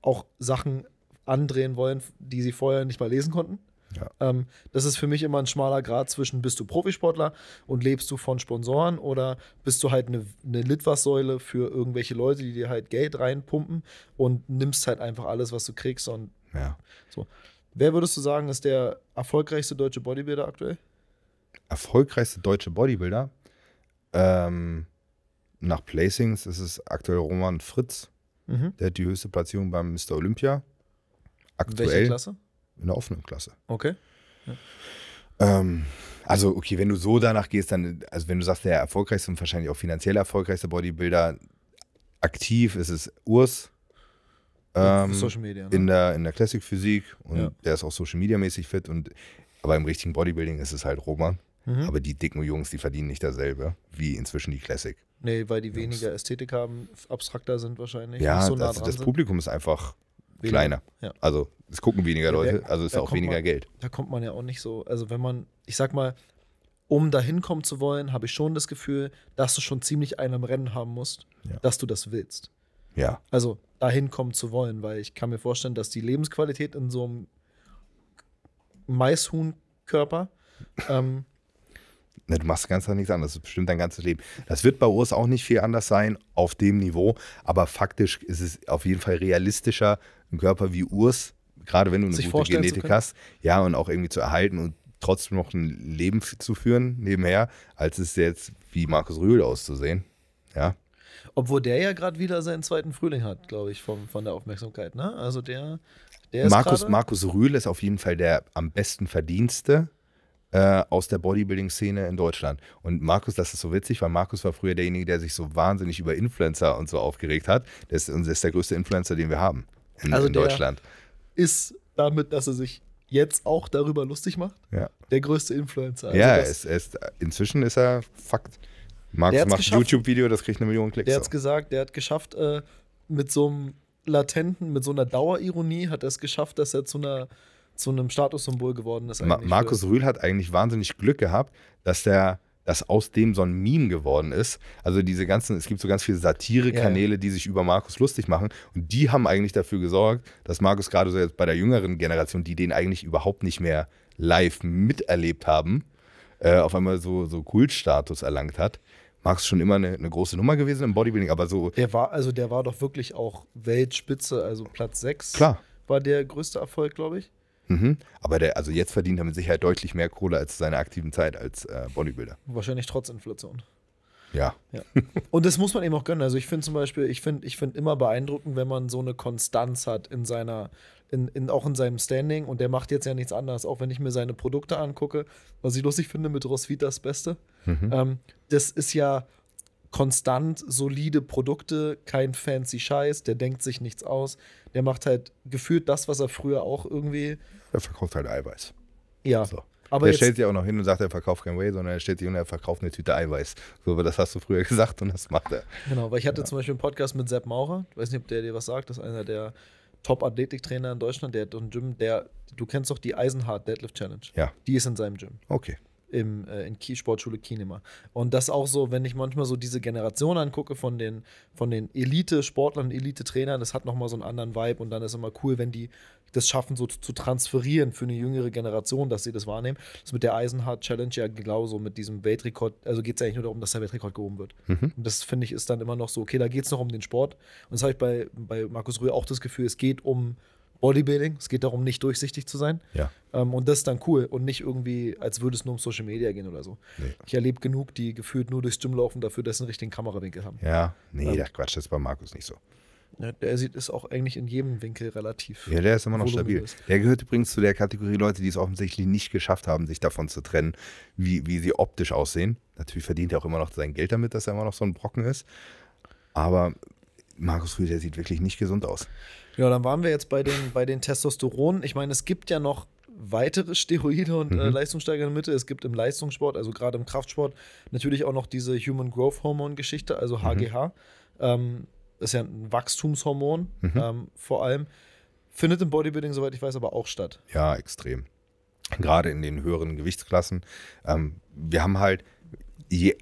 auch Sachen andrehen wollen, die sie vorher nicht mal lesen konnten. Ja. Ähm, das ist für mich immer ein schmaler Grad zwischen bist du Profisportler und lebst du von Sponsoren oder bist du halt eine, eine Litwas-Säule für irgendwelche Leute, die dir halt Geld reinpumpen und nimmst halt einfach alles, was du kriegst und ja. so. Wer würdest du sagen, ist der erfolgreichste deutsche Bodybuilder aktuell? Erfolgreichste deutsche Bodybuilder? Ähm, nach Placings ist es aktuell Roman Fritz. Mhm. Der hat die höchste Platzierung beim Mr. Olympia. Aktuell. Welche Klasse? In der offenen Klasse. Okay. Ja. Ähm, also, okay, wenn du so danach gehst, dann, also wenn du sagst, der erfolgreichste und wahrscheinlich auch finanziell erfolgreichste Bodybuilder aktiv ist es Urs. Ähm, Social Media. Ne? In, der, in der Classic Physik und ja. der ist auch Social Media mäßig fit. Und, aber im richtigen Bodybuilding ist es halt Roman. Mhm. Aber die dicken Jungs, die verdienen nicht dasselbe wie inzwischen die Classic. Nee, weil die weniger ja, Ästhetik haben, abstrakter sind wahrscheinlich. Ja, so nah also das sind. Publikum ist einfach weniger, kleiner. Ja. Also es gucken weniger ja, Leute, der, also ist auch weniger man, Geld. Da kommt man ja auch nicht so, also wenn man, ich sag mal, um dahin kommen zu wollen, habe ich schon das Gefühl, dass du schon ziemlich einen am Rennen haben musst, dass du das willst. Ja. Also dahin kommen zu wollen, weil ich kann mir vorstellen, dass die Lebensqualität in so einem Maishuhnkörper ähm, Ne, du machst ganz nichts anderes. Das ist bestimmt dein ganzes Leben. Das wird bei Urs auch nicht viel anders sein auf dem Niveau, aber faktisch ist es auf jeden Fall realistischer, einen Körper wie Urs, gerade wenn du eine gute Genetik hast, ja, und auch irgendwie zu erhalten und trotzdem noch ein Leben zu führen nebenher, als es jetzt wie Markus Rühl auszusehen. Ja. Obwohl der ja gerade wieder seinen zweiten Frühling hat, glaube ich, vom, von der Aufmerksamkeit. Ne? Also der, der Markus, Markus Rühl ist auf jeden Fall der am besten verdienste äh, aus der Bodybuilding-Szene in Deutschland. Und Markus, das ist so witzig, weil Markus war früher derjenige, der sich so wahnsinnig über Influencer und so aufgeregt hat. Das ist, das ist der größte Influencer, den wir haben in, also in Deutschland. Ist damit, dass er sich jetzt auch darüber lustig macht, ja. der größte Influencer. Also ja, es, es, inzwischen ist er Fakt. Markus macht ein YouTube-Video, das kriegt eine Million Klicks. Der hat es gesagt, der hat geschafft, äh, mit so einem latenten, mit so einer Dauerironie hat er es geschafft, dass er zu einer zu einem Statussymbol geworden ist. Ma Markus Rühl hat eigentlich wahnsinnig Glück gehabt, dass der dass aus dem so ein Meme geworden ist. Also diese ganzen, es gibt so ganz viele Satire-Kanäle, ja. die sich über Markus lustig machen und die haben eigentlich dafür gesorgt, dass Markus gerade so jetzt bei der jüngeren Generation, die den eigentlich überhaupt nicht mehr live miterlebt haben, äh, auf einmal so, so Kultstatus erlangt hat. Marx schon immer eine, eine, große Nummer gewesen im Bodybuilding, aber so. Der war, also der war doch wirklich auch Weltspitze, also Platz 6 war der größte Erfolg, glaube ich. Mhm. Aber der, also jetzt verdient er mit Sicherheit deutlich mehr Kohle als seiner aktiven Zeit als äh, Bodybuilder. Wahrscheinlich trotz Inflation. Ja. ja. Und das muss man eben auch gönnen. Also ich finde zum Beispiel, ich finde ich find immer beeindruckend, wenn man so eine Konstanz hat in seiner, in, in, auch in seinem Standing und der macht jetzt ja nichts anderes, auch wenn ich mir seine Produkte angucke, was ich lustig finde mit das Beste. Mhm. Ähm, das ist ja konstant solide Produkte, kein fancy Scheiß, der denkt sich nichts aus. Der macht halt gefühlt das, was er früher auch irgendwie. Er verkauft halt Eiweiß. Ja. So. Aber er stellt sich auch noch hin und sagt, er verkauft kein Whey, sondern er stellt sich hin und er verkauft eine Tüte Eiweiß. So, das hast du früher gesagt und das macht er. Genau, weil ich hatte ja. zum Beispiel einen Podcast mit Sepp Maurer, ich weiß nicht, ob der dir was sagt, das ist einer der Top-Athletiktrainer in Deutschland, der hat ein Gym, der, du kennst doch die Eisenhard Deadlift Challenge. Ja. Die ist in seinem Gym. Okay im, äh, in Kie Sportschule Kinema. Und das auch so, wenn ich manchmal so diese Generation angucke von den, von den Elite-Sportlern Elite-Trainern, das hat nochmal so einen anderen Vibe und dann ist immer cool, wenn die das schaffen, so zu transferieren für eine jüngere Generation, dass sie das wahrnehmen. Das ist mit der eisenhardt Challenge ja genauso mit diesem Weltrekord, also geht es ja eigentlich nur darum, dass der Weltrekord gehoben wird. Mhm. Und das finde ich ist dann immer noch so, okay, da geht es noch um den Sport. Und das habe ich bei, bei Markus Rühr auch das Gefühl, es geht um Bodybuilding. Es geht darum, nicht durchsichtig zu sein. Ja. Ähm, und das ist dann cool und nicht irgendwie, als würde es nur um Social Media gehen oder so. Nee. Ich erlebe genug, die gefühlt nur durchs Gym laufen, dafür, dass sie einen richtigen Kamerawinkel haben. Ja, nee, ähm, das Quatsch, das ist bei Markus nicht so. Ja, der sieht ist auch eigentlich in jedem Winkel relativ. Ja, der ist immer noch stabil. Ist. Der gehört übrigens zu der Kategorie Leute, die es offensichtlich nicht geschafft haben, sich davon zu trennen, wie, wie sie optisch aussehen. Natürlich verdient er auch immer noch sein Geld damit, dass er immer noch so ein Brocken ist. Aber Markus Rühl, der sieht wirklich nicht gesund aus. Ja, dann waren wir jetzt bei den, bei den Testosteronen. Ich meine, es gibt ja noch weitere Steroide und äh, mhm. äh, leistungssteigernde Mittel. Es gibt im Leistungssport, also gerade im Kraftsport, natürlich auch noch diese Human Growth Hormone Geschichte, also HGH. Mhm. Ähm, ist ja ein Wachstumshormon mhm. ähm, vor allem. Findet im Bodybuilding, soweit ich weiß, aber auch statt. Ja, extrem. Gerade in den höheren Gewichtsklassen. Ähm, wir haben halt je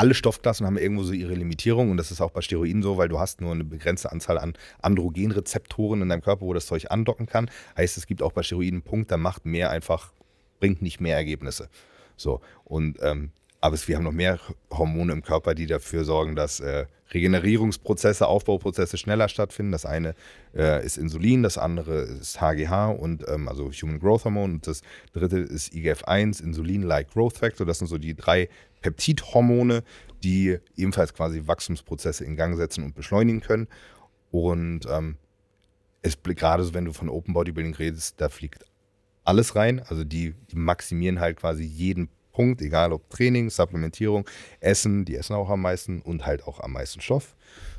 alle Stoffklassen haben irgendwo so ihre Limitierung und das ist auch bei Steroiden so, weil du hast nur eine begrenzte Anzahl an Androgenrezeptoren in deinem Körper, wo das Zeug andocken kann. Heißt, es gibt auch bei Steroiden einen Punkt, da macht mehr einfach, bringt nicht mehr Ergebnisse. So, und ähm, aber wir haben noch mehr Hormone im Körper, die dafür sorgen, dass äh, Regenerierungsprozesse, Aufbauprozesse schneller stattfinden. Das eine äh, ist Insulin, das andere ist HGH und ähm, also Human Growth Hormone und das dritte ist IGF-1, Insulin-like Growth Factor. Das sind so die drei Peptidhormone, die ebenfalls quasi Wachstumsprozesse in Gang setzen und beschleunigen können. Und ähm, es gerade so, wenn du von Open Bodybuilding redest, da fliegt alles rein. Also die, die maximieren halt quasi jeden Punkt, egal ob Training, Supplementierung, Essen, die essen auch am meisten und halt auch am meisten Stoff.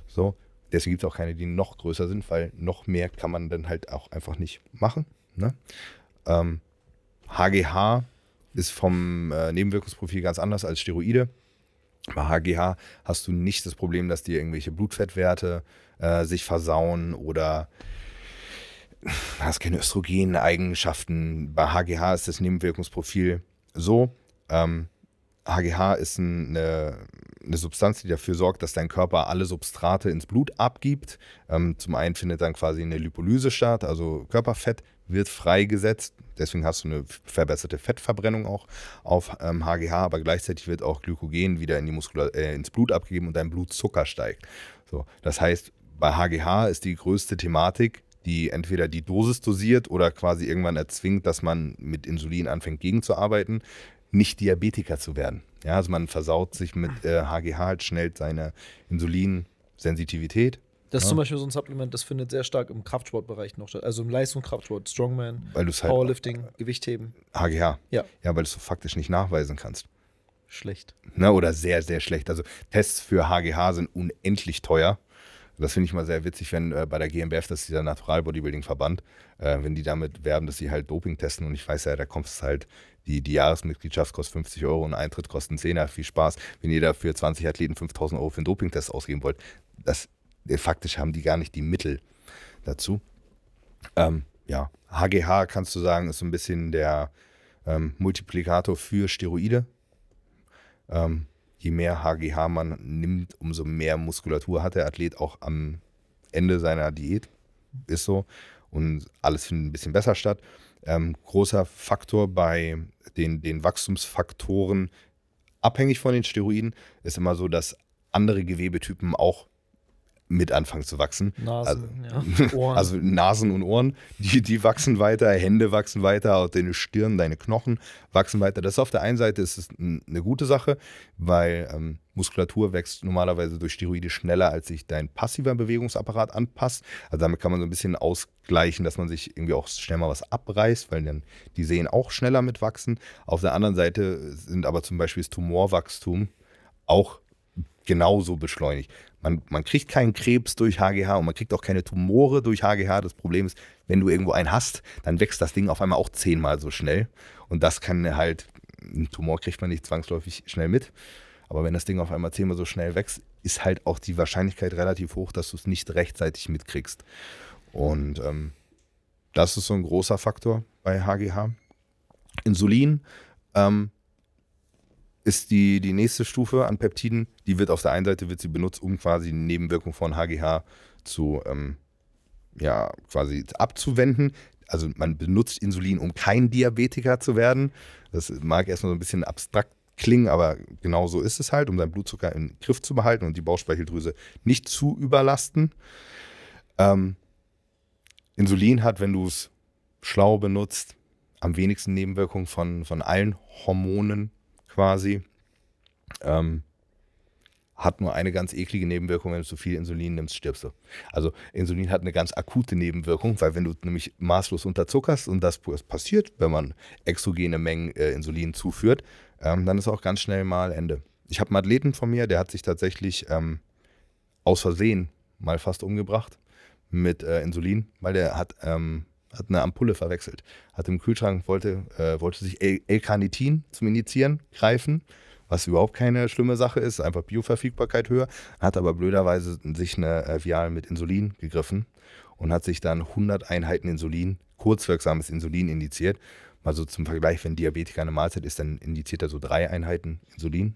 So, deswegen gibt es auch keine, die noch größer sind, weil noch mehr kann man dann halt auch einfach nicht machen. Ne? Ähm, HGH ist vom äh, Nebenwirkungsprofil ganz anders als Steroide. Bei HGH hast du nicht das Problem, dass dir irgendwelche Blutfettwerte äh, sich versauen oder hast keine Östrogeneigenschaften. Bei HGH ist das Nebenwirkungsprofil so. Ähm, HGH ist eine, eine, Substanz, die dafür sorgt, dass dein Körper alle Substrate ins Blut abgibt. Ähm, zum einen findet dann quasi eine Lipolyse statt, also Körperfett wird freigesetzt. Deswegen hast du eine verbesserte Fettverbrennung auch auf ähm, HGH, aber gleichzeitig wird auch Glykogen wieder in die Muskula äh, ins Blut abgegeben und dein Blutzucker steigt. So, das heißt, bei HGH ist die größte Thematik, die entweder die Dosis dosiert oder quasi irgendwann erzwingt, dass man mit Insulin anfängt gegenzuarbeiten, nicht Diabetiker zu werden. Ja, also man versaut sich mit äh, HGH halt schnell seine Insulinsensitivität das ist ja. zum Beispiel so ein Supplement, das findet sehr stark im Kraftsportbereich noch statt. Also im Leistungskraftsport, Strongman, halt Powerlifting, äh, Gewichtheben. HGH. Ja. Ja, weil du es so faktisch nicht nachweisen kannst. Schlecht. Na, ne, oder sehr, sehr schlecht. Also Tests für HGH sind unendlich teuer. Das finde ich mal sehr witzig, wenn äh, bei der GmbF, das ist dieser Natural Bodybuilding Verband, äh, wenn die damit werben, dass sie halt Doping testen und ich weiß ja, da kommt es halt, die, die Jahresmitgliedschaft kostet 50 Euro und Eintritt kostet 10er, viel Spaß. Wenn ihr dafür 20 Athleten 5000 Euro für einen Dopingtest ausgeben wollt, das äh, faktisch haben die gar nicht die Mittel dazu. Ähm, ja, HGH kannst du sagen, ist so ein bisschen der ähm, Multiplikator für Steroide. Ähm, je mehr HGH man nimmt, umso mehr Muskulatur hat der Athlet auch am Ende seiner Diät. Ist so. Und alles findet ein bisschen besser statt. Ähm, großer Faktor bei den, den Wachstumsfaktoren, abhängig von den Steroiden, ist immer so, dass andere Gewebetypen auch mit anfangen zu wachsen. Nasen, also, ja. Ohren. also Nasen und Ohren, die, die wachsen weiter, Hände wachsen weiter, deine Stirn, deine Knochen wachsen weiter. Das auf der einen Seite ist es eine gute Sache, weil ähm, Muskulatur wächst normalerweise durch Steroide schneller, als sich dein passiver Bewegungsapparat anpasst. Also damit kann man so ein bisschen ausgleichen, dass man sich irgendwie auch schnell mal was abreißt, weil dann die Sehnen auch schneller mitwachsen. Auf der anderen Seite sind aber zum Beispiel das Tumorwachstum auch genauso beschleunigt. Man, man kriegt keinen Krebs durch HGH und man kriegt auch keine Tumore durch HGH. Das Problem ist, wenn du irgendwo einen hast, dann wächst das Ding auf einmal auch zehnmal so schnell. Und das kann halt, einen Tumor kriegt man nicht zwangsläufig schnell mit. Aber wenn das Ding auf einmal zehnmal so schnell wächst, ist halt auch die Wahrscheinlichkeit relativ hoch, dass du es nicht rechtzeitig mitkriegst. Und ähm, das ist so ein großer Faktor bei HGH. Insulin ähm, ist die, die nächste Stufe an Peptiden, die wird auf der einen Seite wird sie benutzt, um quasi die Nebenwirkung von HGH zu ähm, ja, quasi abzuwenden. Also man benutzt Insulin, um kein Diabetiker zu werden. Das mag erstmal so ein bisschen abstrakt klingen, aber genau so ist es halt, um seinen Blutzucker im Griff zu behalten und die Bauchspeicheldrüse nicht zu überlasten. Ähm, Insulin hat, wenn du es schlau benutzt, am wenigsten Nebenwirkungen von, von allen Hormonen quasi. Ähm, hat nur eine ganz eklige Nebenwirkung, wenn du zu viel Insulin nimmst, stirbst du. Also Insulin hat eine ganz akute Nebenwirkung, weil wenn du nämlich maßlos unterzuckerst und das passiert, wenn man exogene Mengen äh, Insulin zuführt, ähm, dann ist auch ganz schnell mal Ende. Ich habe einen Athleten von mir, der hat sich tatsächlich ähm, aus Versehen mal fast umgebracht mit äh, Insulin, weil der hat ähm, hat eine Ampulle verwechselt. Hat im Kühlschrank, wollte, äh, wollte sich L-Carnitin zum Initiieren greifen, was überhaupt keine schlimme Sache ist, einfach Bioverfügbarkeit höher. Hat aber blöderweise sich eine äh, Vial mit Insulin gegriffen und hat sich dann 100 Einheiten Insulin, kurzwirksames Insulin indiziert. Mal so zum Vergleich, wenn Diabetiker eine Mahlzeit ist, dann indiziert er so drei Einheiten Insulin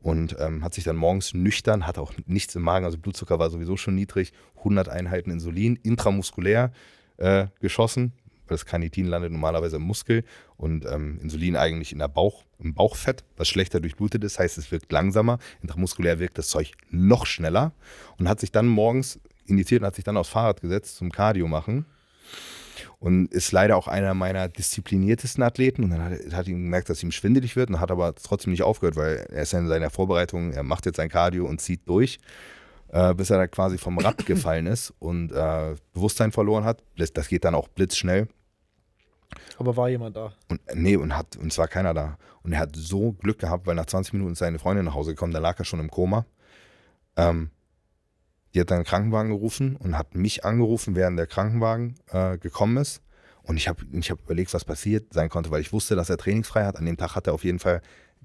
und ähm, hat sich dann morgens nüchtern, hatte auch nichts im Magen, also Blutzucker war sowieso schon niedrig, 100 Einheiten Insulin intramuskulär äh, geschossen. Das Carnitin landet normalerweise im Muskel und ähm, Insulin eigentlich in der Bauch, im Bauchfett, was schlechter durchblutet ist, heißt, es wirkt langsamer. Intramuskulär wirkt das Zeug noch schneller und hat sich dann morgens injiziert und hat sich dann aufs Fahrrad gesetzt zum Cardio machen und ist leider auch einer meiner diszipliniertesten Athleten. Und dann hat, hat ihn gemerkt, dass ihm schwindelig wird und hat aber trotzdem nicht aufgehört, weil er ist in seiner Vorbereitung, er macht jetzt sein Cardio und zieht durch äh, bis er da quasi vom Rad gefallen ist und äh, Bewusstsein verloren hat. Das, das, geht dann auch blitzschnell. Aber war jemand da? Und, nee, und, hat, und es keiner da. Und er hat so Glück gehabt, weil nach 20 Minuten ist seine Freundin nach Hause gekommen, da lag er schon im Koma. Ähm, die hat dann einen Krankenwagen gerufen und hat mich angerufen, während der Krankenwagen äh, gekommen ist. Und ich habe ich hab überlegt, was passiert sein konnte, weil ich wusste, dass er trainingsfrei hat. An dem Tag hat er auf jeden Fall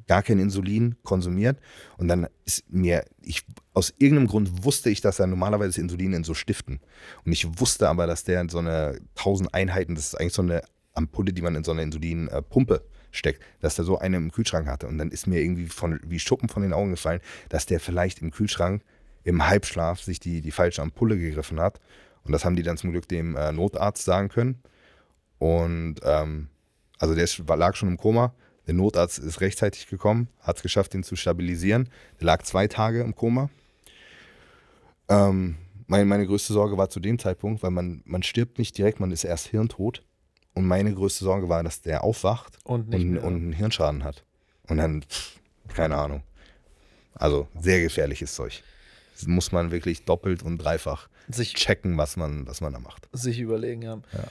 gar kein Insulin konsumiert und dann ist mir, ich, aus irgendeinem Grund wusste ich, dass er normalerweise Insulin in so Stiften und ich wusste aber, dass der in so eine 1000 Einheiten, das ist eigentlich so eine Ampulle, die man in so eine Insulinpumpe steckt, dass der so eine im Kühlschrank hatte und dann ist mir irgendwie von, wie Schuppen von den Augen gefallen, dass der vielleicht im Kühlschrank im Halbschlaf sich die, die falsche Ampulle gegriffen hat und das haben die dann zum Glück dem äh, Notarzt sagen können und ähm, also der ist, lag schon im Koma der Notarzt ist rechtzeitig gekommen, hat es geschafft, ihn zu stabilisieren. Der lag zwei Tage im Koma. Ähm, meine, meine größte Sorge war zu dem Zeitpunkt, weil man, man stirbt nicht direkt, man ist erst hirntot. Und meine größte Sorge war, dass der aufwacht und, und, und einen Hirnschaden hat. Und dann, pff, keine Ahnung. Also sehr gefährliches Zeug. Das muss man wirklich doppelt und dreifach sich checken, was man, was man da macht. Sich überlegen, ja. ja.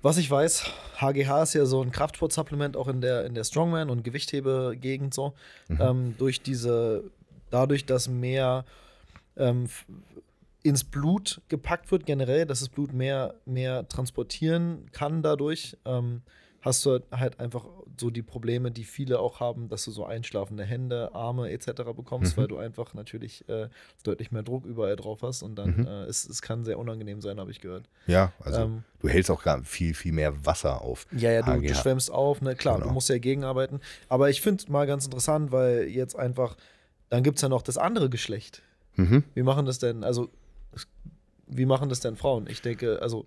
Was ich weiß, HGH ist ja so ein kraftsport auch in der, in der Strongman- und Gewichthebegegend so. Mhm. Ähm, durch diese, dadurch, dass mehr ähm, ins Blut gepackt wird, generell, dass das Blut mehr, mehr transportieren kann dadurch, ähm, hast du halt einfach so die Probleme, die viele auch haben, dass du so einschlafende Hände, Arme etc. bekommst, mhm. weil du einfach natürlich äh, deutlich mehr Druck überall drauf hast und dann mhm. äh, es, es kann sehr unangenehm sein, habe ich gehört. Ja, also ähm, du hältst auch gar viel, viel mehr Wasser auf. Ja, ja, du, du schwemmst auf, ne? klar, genau. du musst ja gegenarbeiten. Aber ich finde es mal ganz interessant, weil jetzt einfach, dann gibt es ja noch das andere Geschlecht. Mhm. Wie machen das denn, also wie machen das denn Frauen? Ich denke, also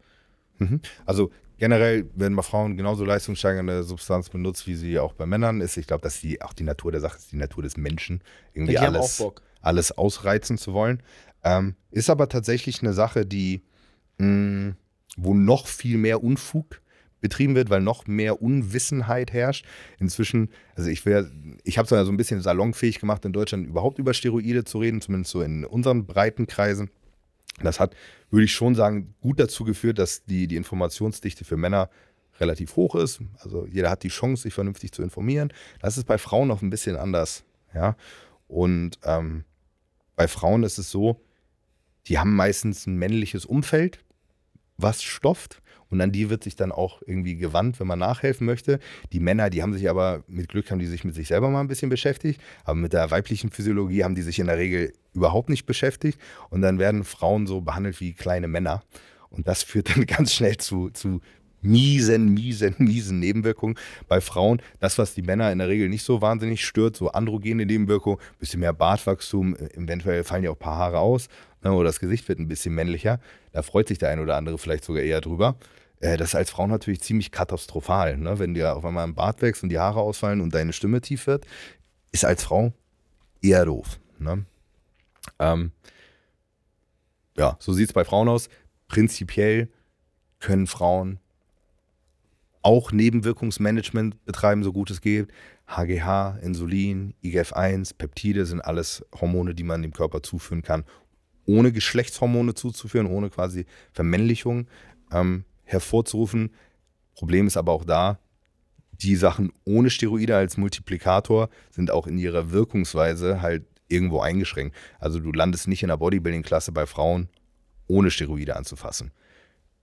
mhm. also generell werden bei Frauen genauso leistungssteigernde Substanz benutzt, wie sie auch bei Männern ist. Ich glaube, dass die auch die Natur der Sache ist, die Natur des Menschen, irgendwie ja, alles, alles ausreizen zu wollen. Ähm, ist aber tatsächlich eine Sache, die, mh, mm, wo noch viel mehr Unfug betrieben wird, weil noch mehr Unwissenheit herrscht. Inzwischen, also ich wäre, ich habe es ja so ein bisschen salonfähig gemacht, in Deutschland überhaupt über Steroide zu reden, zumindest so in unseren breiten Kreisen. Das hat, würde ich schon sagen, gut dazu geführt, dass die, die Informationsdichte für Männer relativ hoch ist. Also jeder hat die Chance, sich vernünftig zu informieren. Das ist bei Frauen noch ein bisschen anders. Ja? Und ähm, bei Frauen ist es so, die haben meistens ein männliches Umfeld, was stofft. Und an die wird sich dann auch irgendwie gewandt, wenn man nachhelfen möchte. Die Männer, die haben sich aber, mit Glück haben die sich mit sich selber mal ein bisschen beschäftigt, aber mit der weiblichen Physiologie haben die sich in der Regel überhaupt nicht beschäftigt. Und dann werden Frauen so behandelt wie kleine Männer. Und das führt dann ganz schnell zu, zu miesen, miesen, miesen Nebenwirkungen bei Frauen. Das, was die Männer in der Regel nicht so wahnsinnig stört, so androgene Nebenwirkungen, ein bisschen mehr Bartwachstum, äh, eventuell fallen ja auch ein paar Haare aus ne, oder das Gesicht wird ein bisschen männlicher. Da freut sich der ein oder andere vielleicht sogar eher drüber. Äh, das ist als Frau natürlich ziemlich katastrophal. Ne? Wenn dir auf einmal ein Bart wächst und die Haare ausfallen und deine Stimme tief wird, ist als Frau eher doof. Ne? Ähm, ja, so sieht es bei Frauen aus. Prinzipiell können Frauen auch Nebenwirkungsmanagement betreiben, so gut es geht. HGH, Insulin, IGF-1, Peptide sind alles Hormone, die man dem Körper zuführen kann, ohne Geschlechtshormone zuzuführen, ohne quasi Vermännlichung. Ähm, hervorzurufen. Problem ist aber auch da, die Sachen ohne Steroide als Multiplikator sind auch in ihrer Wirkungsweise halt irgendwo eingeschränkt. Also du landest nicht in der Bodybuilding-Klasse bei Frauen, ohne Steroide anzufassen.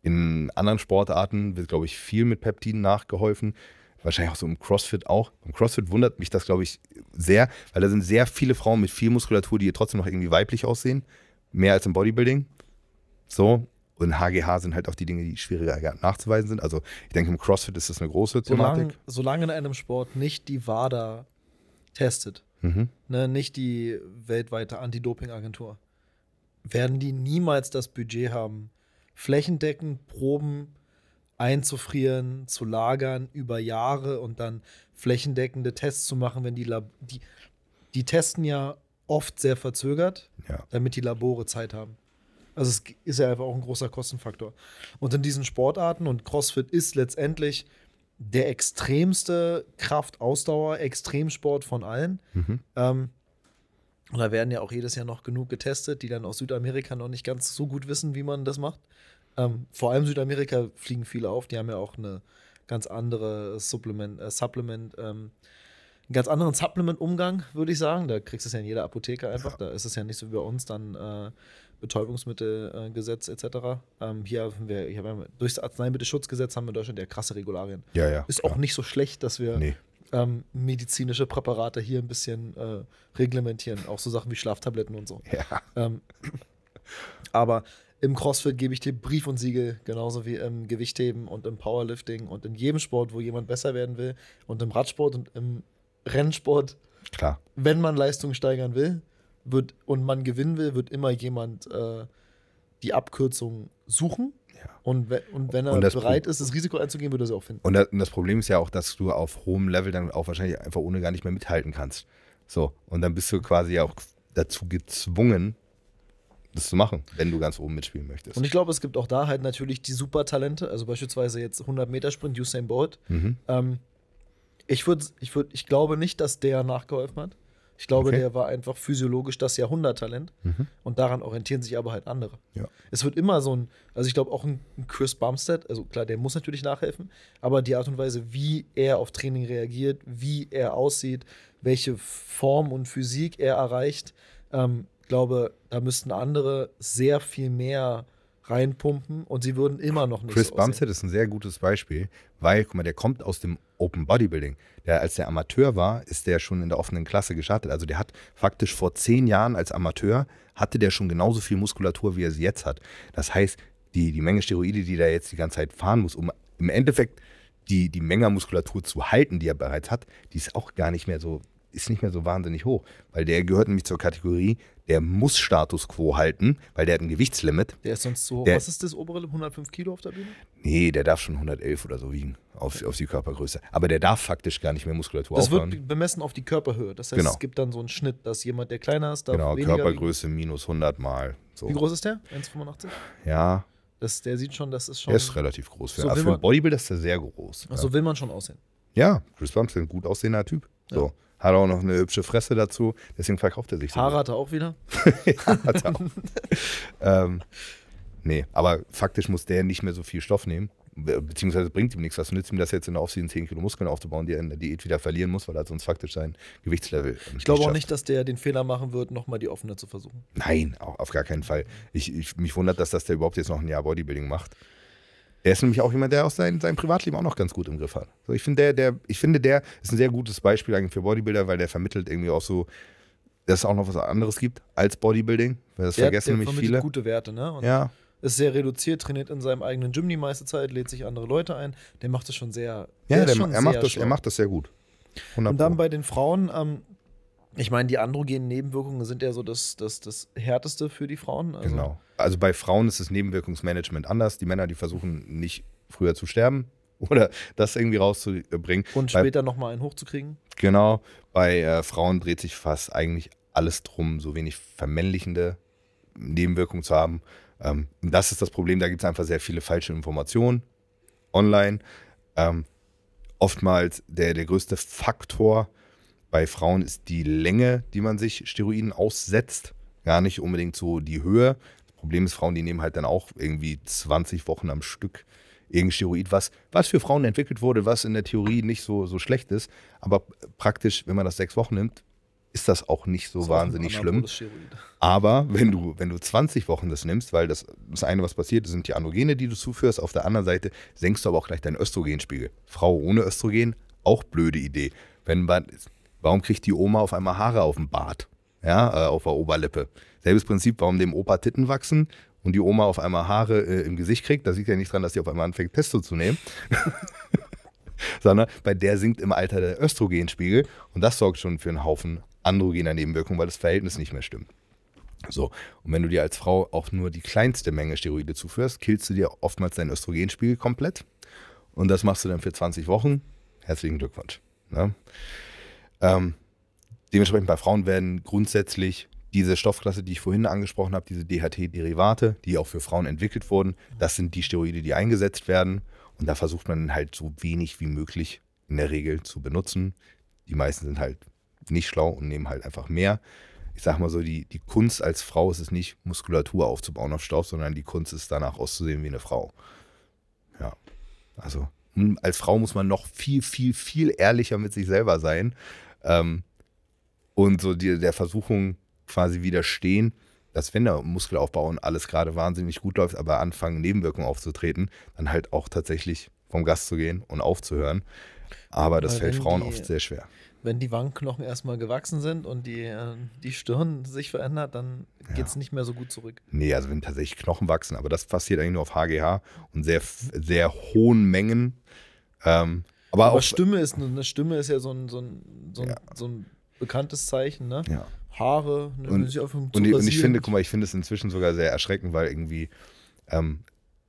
In anderen Sportarten wird, glaube ich, viel mit Peptiden nachgeholfen. Wahrscheinlich auch so im CrossFit auch. Im CrossFit wundert mich das, glaube ich, sehr, weil da sind sehr viele Frauen mit viel Muskulatur, die trotzdem noch irgendwie weiblich aussehen. Mehr als im Bodybuilding. So, und HGH sind halt auch die Dinge, die schwieriger nachzuweisen sind. Also ich denke, im CrossFit ist das eine große Thematik. Solange, solange in einem Sport nicht die WADA testet, mhm. ne, nicht die weltweite Anti-Doping-Agentur, werden die niemals das Budget haben, flächendeckend Proben einzufrieren, zu lagern über Jahre und dann flächendeckende Tests zu machen, wenn die Lab die, die testen ja oft sehr verzögert, ja. damit die Labore Zeit haben. Also es ist ja einfach auch ein großer Kostenfaktor. Und in diesen Sportarten und CrossFit ist letztendlich der extremste Kraft-Ausdauer-Extremsport von allen. Mhm. Ähm, und da werden ja auch jedes Jahr noch genug getestet, die dann aus Südamerika noch nicht ganz so gut wissen, wie man das macht. Ähm, vor allem Südamerika fliegen viele auf, die haben ja auch eine ganz andere Supplement, äh, Supplement ähm, einen ganz anderen Supplement-Umgang, würde ich sagen. Da kriegst du es ja in jeder Apotheke einfach. Ja. Da ist es ja nicht so wie bei uns dann äh, Betäubungsmittelgesetz etc. Ähm, hier, haben wir, hier haben wir, durch das Arzneimittelschutzgesetz haben wir in Deutschland ja krasse Regularien. Ja, ja. Ist klar. auch nicht so schlecht, dass wir nee. ähm, medizinische Präparate hier ein bisschen äh, reglementieren, auch so Sachen wie Schlaftabletten und so. Ja. Ähm, aber im CrossFit gebe ich dir Brief und Siegel, genauso wie im Gewichtheben und im Powerlifting und in jedem Sport, wo jemand besser werden will und im Radsport und im Rennsport. Klar. Wenn man Leistung steigern will, wird und man gewinnen will, wird immer jemand äh, die Abkürzung suchen. Ja. Und, wenn, und wenn er und bereit Pro ist, das Risiko einzugehen, würde er es auch finden. Und das, Problem ist ja auch, dass du auf hohem Level dann auch wahrscheinlich einfach ohne gar nicht mehr mithalten kannst. So, und dann bist du quasi auch dazu gezwungen, das zu machen, wenn du ganz oben mitspielen möchtest. Und ich glaube, es gibt auch da halt natürlich die Supertalente, also beispielsweise jetzt 100-Meter-Sprint, Usain Bolt. Mhm. Ähm, ich würde, ich würde, ich glaube nicht, dass der nachgeholfen hat. Ich glaube, okay. der war einfach physiologisch das Jahrhunderttalent mhm. und daran orientieren sich aber halt andere. Ja. Es wird immer so ein, also ich glaube auch ein Chris Bumstead, also klar, der muss natürlich nachhelfen, aber die Art und Weise, wie er auf Training reagiert, wie er aussieht, welche Form und Physik er erreicht, ähm, glaube, da müssten andere sehr viel mehr reinpumpen und sie würden immer noch nicht. Chris so Bumstead ist ein sehr gutes Beispiel, weil, guck mal, der kommt aus dem Open Bodybuilding. Der, als der Amateur war, ist der schon in der offenen Klasse gestartet. Also der hat faktisch vor zehn Jahren als Amateur, hatte der schon genauso viel Muskulatur, wie er sie jetzt hat. Das heißt, die, die Menge Steroide, die der jetzt die ganze Zeit fahren muss, um im Endeffekt die, die Menge Muskulatur zu halten, die er bereits hat, die ist auch gar nicht mehr so, ist nicht mehr so wahnsinnig hoch. Weil der gehört nämlich zur Kategorie, der muss Status Quo halten, weil der hat ein Gewichtslimit. Der ist sonst so hoch. Der, Was ist das obere 105 Kilo auf der Bühne? Nee, der darf schon 111 oder so wiegen, auf, okay. auf die Körpergröße. Aber der darf faktisch gar nicht mehr Muskulatur das aufbauen. Das wird bemessen auf die Körperhöhe. Das heißt, genau. es gibt dann so einen Schnitt, dass jemand, der kleiner ist, darf Genau, Körpergröße wiegen. minus 100 mal. So. Wie groß ist der? 1,85? Ja. Das, der sieht schon, das ist schon... Der ist relativ groß. Für, so also für einen Bodybuilder ist der sehr groß. Also ja. will man schon aussehen. Ja, Chris Bump ist ein gut aussehender Typ. So. Ja. Hat auch noch eine hübsche Fresse dazu. Deswegen verkauft er sich so. hat er auch wieder? ja, hat er auch. ähm, nee, aber faktisch muss der nicht mehr so viel Stoff nehmen. Beziehungsweise bringt ihm nichts. Was nützt ihm das jetzt in der Aufsicht, 10 Kilo Muskeln aufzubauen, die er in der Diät wieder verlieren muss, weil er sonst faktisch sein Gewichtslevel. Ich glaube auch nicht, dass der den Fehler machen wird, nochmal die offene zu versuchen. Nein, auch auf gar keinen Fall. Ich, ich, mich wundert, dass das der überhaupt jetzt noch ein Jahr Bodybuilding macht. Er ist nämlich auch jemand, der auch sein, sein Privatleben auch noch ganz gut im Griff hat. So, ich, finde, der, der, ich finde, der ist ein sehr gutes Beispiel eigentlich für Bodybuilder, weil der vermittelt irgendwie auch so, dass es auch noch was anderes gibt als Bodybuilding. Weil das der, vergessen der nämlich viele. gute Werte, ne? Und ja. Ist sehr reduziert, trainiert in seinem eigenen Gym die meiste Zeit, lädt sich andere Leute ein. Der macht das schon sehr. Ja, der, der er, macht das, er macht das sehr gut. 100%. Und dann bei den Frauen, ähm, ich meine, die androgenen Nebenwirkungen sind ja so das, das, das Härteste für die Frauen. Also genau. Also bei Frauen ist das Nebenwirkungsmanagement anders. Die Männer, die versuchen nicht früher zu sterben oder das irgendwie rauszubringen. Und später nochmal einen hochzukriegen. Genau. Bei äh, Frauen dreht sich fast eigentlich alles drum, so wenig vermännlichende Nebenwirkungen zu haben. Ähm, das ist das Problem. Da gibt es einfach sehr viele falsche Informationen online. Ähm, oftmals der, der größte Faktor bei Frauen ist die Länge, die man sich Steroiden aussetzt, gar nicht unbedingt so die Höhe. Das Problem ist, Frauen, die nehmen halt dann auch irgendwie 20 Wochen am Stück irgendein Steroid, was, was für Frauen entwickelt wurde, was in der Theorie nicht so, so schlecht ist. Aber praktisch, wenn man das sechs Wochen nimmt, ist das auch nicht so wahnsinnig schlimm. Aber wenn du, wenn du 20 Wochen das nimmst, weil das, das eine, was passiert, sind die Androgene, die du zuführst. Auf der anderen Seite senkst du aber auch gleich deinen Östrogenspiegel. Frau ohne Östrogen, auch blöde Idee. Wenn man, Warum kriegt die Oma auf einmal Haare auf dem Bart? Ja, äh, auf der Oberlippe. Selbes Prinzip, warum dem Opa Titten wachsen und die Oma auf einmal Haare äh, im Gesicht kriegt. Da liegt ja nicht dran, dass sie auf einmal anfängt, Pesto zu nehmen. Sondern bei der sinkt im Alter der Östrogenspiegel und das sorgt schon für einen Haufen androgener Nebenwirkungen, weil das Verhältnis nicht mehr stimmt. So, und wenn du dir als Frau auch nur die kleinste Menge Steroide zuführst, killst du dir oftmals deinen Östrogenspiegel komplett. Und das machst du dann für 20 Wochen. Herzlichen Glückwunsch. Ne? Ähm, dementsprechend bei Frauen werden grundsätzlich diese Stoffklasse, die ich vorhin angesprochen habe, diese DHT-Derivate, die auch für Frauen entwickelt wurden, das sind die Steroide, die eingesetzt werden. Und da versucht man halt so wenig wie möglich in der Regel zu benutzen. Die meisten sind halt nicht schlau und nehmen halt einfach mehr. Ich sag mal so, die, die Kunst als Frau ist es nicht, Muskulatur aufzubauen auf Stoff, sondern die Kunst ist danach auszusehen wie eine Frau. Ja. Also hm, als Frau muss man noch viel, viel, viel ehrlicher mit sich selber sein, ähm, und so die, der Versuchung quasi widerstehen, dass wenn der Muskelaufbau und alles gerade wahnsinnig gut läuft, aber anfangen Nebenwirkungen aufzutreten, dann halt auch tatsächlich vom Gast zu gehen und aufzuhören. Aber das Weil fällt Frauen die, oft sehr schwer. Wenn die Wangenknochen erstmal gewachsen sind und die, äh, die Stirn sich verändert, dann geht es ja. nicht mehr so gut zurück. Nee, also wenn tatsächlich Knochen wachsen, aber das passiert eigentlich nur auf HGH und sehr, sehr hohen Mengen. Ähm, aber, aber auch, Stimme ist eine ne, Stimme ist ja so ein, so ein, so ein, ja. so ein bekanntes Zeichen, ne? Ja. Haare, ne, und, sich auf dem und, und ich finde, guck mal, ich finde es inzwischen sogar sehr erschreckend, weil irgendwie ähm,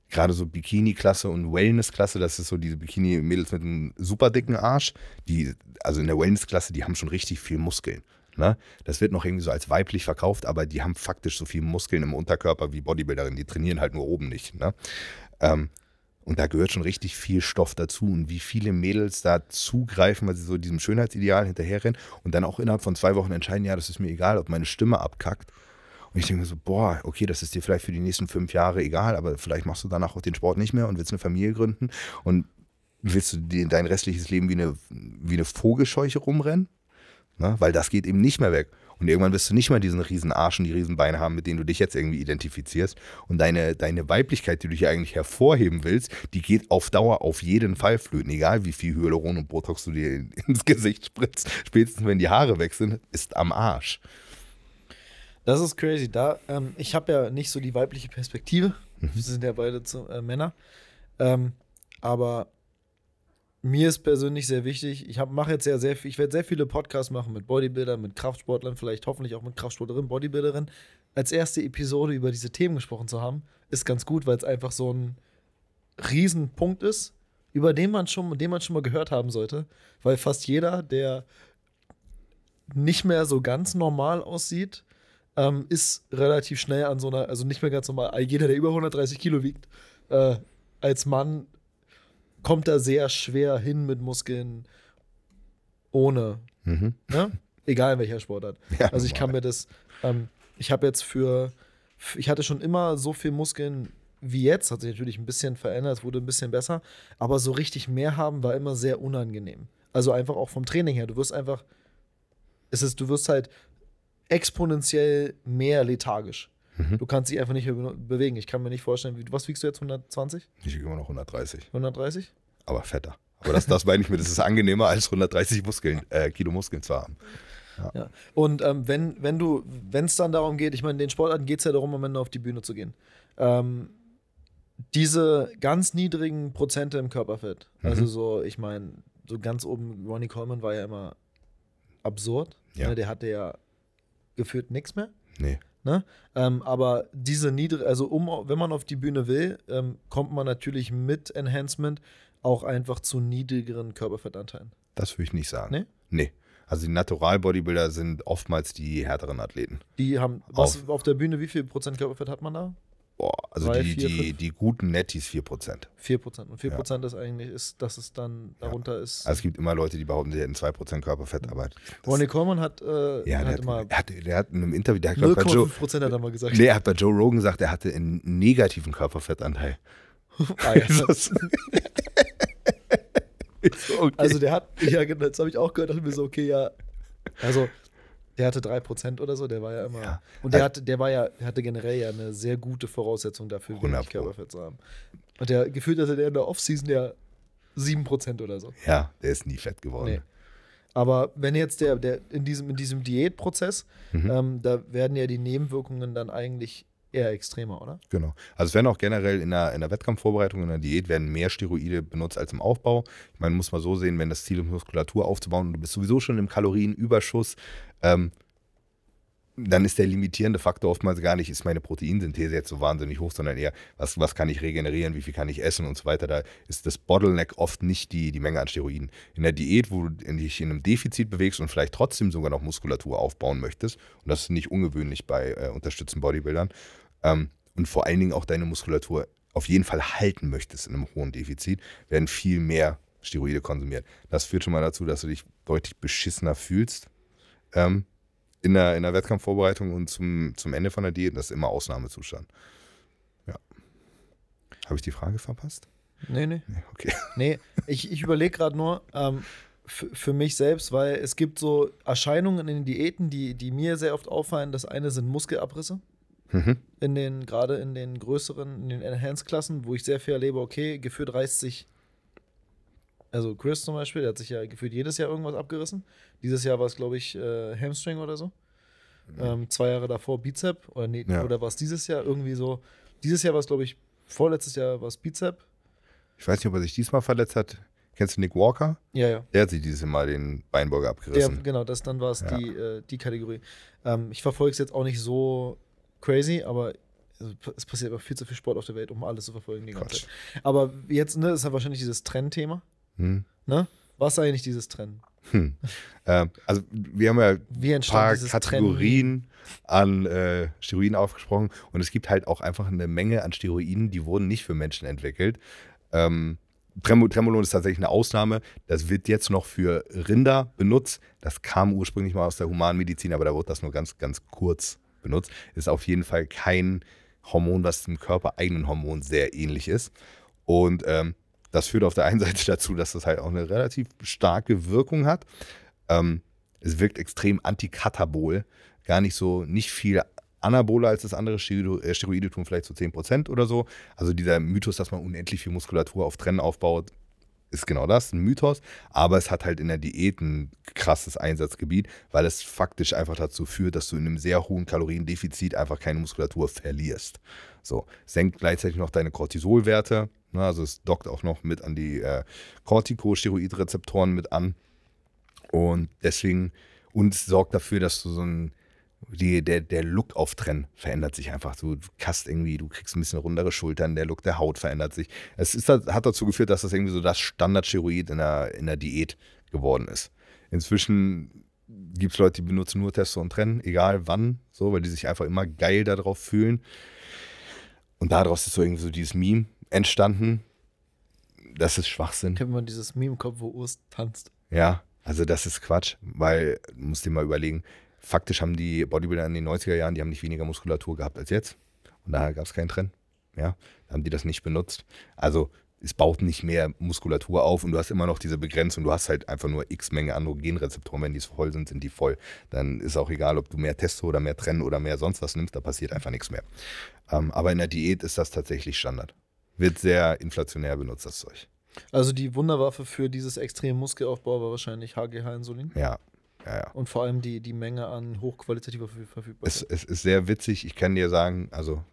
gerade so Bikini-Klasse und Wellness-Klasse, das ist so diese Bikini-Mädels mit einem super dicken Arsch, die, also in der Wellness-Klasse, die haben schon richtig viel Muskeln. Ne? Das wird noch irgendwie so als weiblich verkauft, aber die haben faktisch so viel Muskeln im Unterkörper wie Bodybuilderinnen, die trainieren halt nur oben nicht. Ne? Ähm, und da gehört schon richtig viel Stoff dazu und wie viele Mädels da zugreifen, weil sie so diesem Schönheitsideal hinterherrennen und dann auch innerhalb von zwei Wochen entscheiden, ja, das ist mir egal, ob meine Stimme abkackt. Und ich denke mir so, boah, okay, das ist dir vielleicht für die nächsten fünf Jahre egal, aber vielleicht machst du danach auch den Sport nicht mehr und willst eine Familie gründen und willst du dein restliches Leben wie eine, wie eine Vogelscheuche rumrennen? Na, ne? weil das geht eben nicht mehr weg. Und irgendwann wirst du nicht mal diesen riesen Arsch und die riesen Beine haben, mit denen du dich jetzt irgendwie identifizierst. Und deine, deine Weiblichkeit, die du hier eigentlich hervorheben willst, die geht auf Dauer auf jeden Fall flöten. Egal wie viel Hyaluron und Botox du dir ins Gesicht spritzt, spätestens wenn die Haare weg sind, ist am Arsch. Das ist crazy. Da, ähm, ich habe ja nicht so die weibliche Perspektive. Mhm. Wir sind ja beide zu, äh, Männer. Ähm, aber mir ist persönlich sehr wichtig, ich mache jetzt ja sehr viel, ich werde sehr viele Podcasts machen mit Bodybuildern, mit Kraftsportlern, vielleicht hoffentlich auch mit Kraftsportlerinnen, Bodybuilderinnen. Als erste Episode über diese Themen gesprochen zu haben, ist ganz gut, weil es einfach so ein Riesenpunkt ist, über den man schon, den man schon mal gehört haben sollte, weil fast jeder, der nicht mehr so ganz normal aussieht, ähm, ist relativ schnell an so einer, also nicht mehr ganz normal, jeder, der über 130 Kilo wiegt, äh, als Mann kommt da sehr schwer hin mit Muskeln ohne. Mhm. Ne? Egal in welcher Sportart. Ja, also ich kann mir das, ähm, ich habe jetzt für, ich hatte schon immer so viel Muskeln wie jetzt, hat sich natürlich ein bisschen verändert, es wurde ein bisschen besser, aber so richtig mehr haben war immer sehr unangenehm. Also einfach auch vom Training her, du wirst einfach, es ist, du wirst halt exponentiell mehr lethargisch. Mhm. Du kannst dich einfach nicht mehr bewegen. Ich kann mir nicht vorstellen, wie, was wiegst du jetzt, 120? Ich wiege immer noch 130. 130? Aber fetter. Aber das, das meine ich mir, das ist angenehmer als 130 Muskeln, äh, Kilo Muskeln zu haben. Ja. ja. Und ähm, wenn, wenn du, wenn es dann darum geht, ich meine, den Sportarten geht es ja darum, am Ende auf die Bühne zu gehen. Ähm, diese ganz niedrigen Prozente im Körperfett, mhm. also mhm. so, ich meine, so ganz oben, Ronnie Coleman war ja immer absurd. Ja. Ne? Der hatte ja gefühlt nichts mehr. Nee. Ne? Ähm, aber diese niedrige, also um, wenn man auf die Bühne will, ähm, kommt man natürlich mit Enhancement auch einfach zu niedrigeren Körperfettanteilen. Das würde ich nicht sagen. Nee? Nee. Also die Natural-Bodybuilder sind oftmals die härteren Athleten. Die haben, was auf, auf der Bühne, wie viel Prozent Körperfett hat man da? Boah, also 3, die, 4, die, die, guten Nettis 4%. 4%. Und 4% ja. ist eigentlich, ist, dass es dann darunter ja. ist. Also es gibt immer Leute, die behaupten, sie hätten 2% Körperfett, aber. Ronnie Coleman hat, äh, ja, hat, hat immer. hat, der hat in einem Interview, der hat, glaub, Joe, hat er mal gesagt. Nee, er hat bei Joe Rogan gesagt, er hatte einen negativen Körperfettanteil. ah, ja. okay. Also der hat, ja genau, habe ich auch gehört, dachte mir so, okay, ja. Also der hatte 3% oder so, der war ja immer. Ja. Und der, also, hatte, der war ja, hatte generell ja eine sehr gute Voraussetzung dafür, wenig Körperfett zu haben. Und der gefühlt hatte der in der Offseason ja 7% oder so. Ja, der ist nie fett geworden. Nee. Aber wenn jetzt der, der in diesem, in diesem Diätprozess, mhm. ähm, da werden ja die Nebenwirkungen dann eigentlich eher extremer, oder? Genau. Also es werden auch generell in der, in der Wettkampfvorbereitung, in der Diät werden mehr Steroide benutzt als im Aufbau. Ich meine, muss man so sehen, wenn das Ziel ist, Muskulatur aufzubauen und du bist sowieso schon im Kalorienüberschuss, ähm, dann ist der limitierende Faktor oftmals gar nicht, ist meine Proteinsynthese jetzt so wahnsinnig hoch, sondern eher, was, was kann ich regenerieren, wie viel kann ich essen und so weiter. Da ist das Bottleneck oft nicht die, die Menge an Steroiden. In der Diät, wo du dich in einem Defizit bewegst und vielleicht trotzdem sogar noch Muskulatur aufbauen möchtest, und das ist nicht ungewöhnlich bei äh, unterstützten Bodybuildern, ähm, und vor allen Dingen auch deine Muskulatur auf jeden Fall halten möchtest in einem hohen Defizit, werden viel mehr Steroide konsumiert. Das führt schon mal dazu, dass du dich deutlich beschissener fühlst. Ähm, in der, in der Wettkampfvorbereitung und zum, zum Ende von der Diät, das ist immer Ausnahmezustand. Ja. Habe ich die Frage verpasst? Nee, nee. nee okay. Nee, ich, ich überlege gerade nur, ähm, für mich selbst, weil es gibt so Erscheinungen in den Diäten, die, die mir sehr oft auffallen. Das eine sind Muskelabrisse. Mhm. In den, gerade in den größeren, in den Enhanced-Klassen, wo ich sehr viel erlebe, okay, gefühlt reißt sich also Chris zum Beispiel, der hat sich ja gefühlt jedes Jahr irgendwas abgerissen. Dieses Jahr war es, glaube ich, äh, Hamstring oder so. Mhm. Ähm, zwei Jahre davor Bizep oder, nee, ja. oder war es dieses Jahr irgendwie so. Dieses Jahr war es, glaube ich, vorletztes Jahr war es Bizep. Ich weiß nicht, ob er sich diesmal verletzt hat. Kennst du Nick Walker? Ja, ja. Der hat sich dieses Mal den Beinburger abgerissen. Der, genau, das, dann war es ja. die, äh, die Kategorie. Ähm, ich verfolge es jetzt auch nicht so crazy, aber es passiert aber viel zu viel Sport auf der Welt, um alles zu verfolgen die ganze Zeit. Aber jetzt ne, ist ja halt wahrscheinlich dieses Trendthema. Hm. Ne? Was eigentlich dieses Trennen? Hm. Ähm, also wir haben ja Wie ein paar Kategorien Trennen? an äh, Steroiden aufgesprochen und es gibt halt auch einfach eine Menge an Steroiden, die wurden nicht für Menschen entwickelt. Ähm, Tremolon ist tatsächlich eine Ausnahme. Das wird jetzt noch für Rinder benutzt. Das kam ursprünglich mal aus der Humanmedizin, aber da wurde das nur ganz, ganz kurz benutzt. Ist auf jeden Fall kein Hormon, was dem körpereigenen Hormon sehr ähnlich ist. Und ähm, das führt auf der einen Seite dazu, dass das halt auch eine relativ starke Wirkung hat. Ähm, es wirkt extrem antikatabol, gar nicht so, nicht viel anaboler als das andere. Äh, Steroide tun vielleicht so 10% oder so. Also dieser Mythos, dass man unendlich viel Muskulatur auf Trennen aufbaut, ist genau das, ein Mythos. Aber es hat halt in der Diät ein krasses Einsatzgebiet, weil es faktisch einfach dazu führt, dass du in einem sehr hohen Kaloriendefizit einfach keine Muskulatur verlierst. So, senkt gleichzeitig noch deine Cortisolwerte Ne, also es dockt auch noch mit an die äh, Corticosteroidrezeptoren mit an. Und deswegen, und es sorgt dafür, dass du so ein, die, der, der Look auf Trenn verändert sich einfach. Du, kast irgendwie, du kriegst ein bisschen rundere Schultern, der Look der Haut verändert sich. Es ist, hat dazu geführt, dass das irgendwie so das Standardsteroid in der, in der Diät geworden ist. Inzwischen gibt es Leute, die benutzen nur Testo und Trenn, egal wann, so, weil die sich einfach immer geil darauf fühlen. Und daraus ist so irgendwie so dieses Meme, entstanden. Das ist Schwachsinn. Kennt man dieses Meme im Kopf, wo Urs tanzt? Ja, also das ist Quatsch, weil, musst dir mal überlegen, faktisch haben die Bodybuilder in den 90er Jahren, die haben nicht weniger Muskulatur gehabt als jetzt. Und daher gab es keinen Trend. Ja, da haben die das nicht benutzt. Also es baut nicht mehr Muskulatur auf und du hast immer noch diese Begrenzung. Du hast halt einfach nur x Menge Androgenrezeptoren. Wenn die voll sind, sind die voll. Dann ist auch egal, ob du mehr Testo oder mehr Trennen oder mehr sonst was nimmst, da passiert einfach nichts mehr. Ähm, aber in der Diät ist das tatsächlich Standard wird sehr inflationär benutzt, das Zeug. Also die Wunderwaffe für dieses extreme Muskelaufbau war wahrscheinlich HGH-Insulin? Ja. Ja, ja. Und vor allem die, die Menge an hochqualitativer Verfügbarkeit. Es, es ist sehr witzig, ich kann dir sagen, also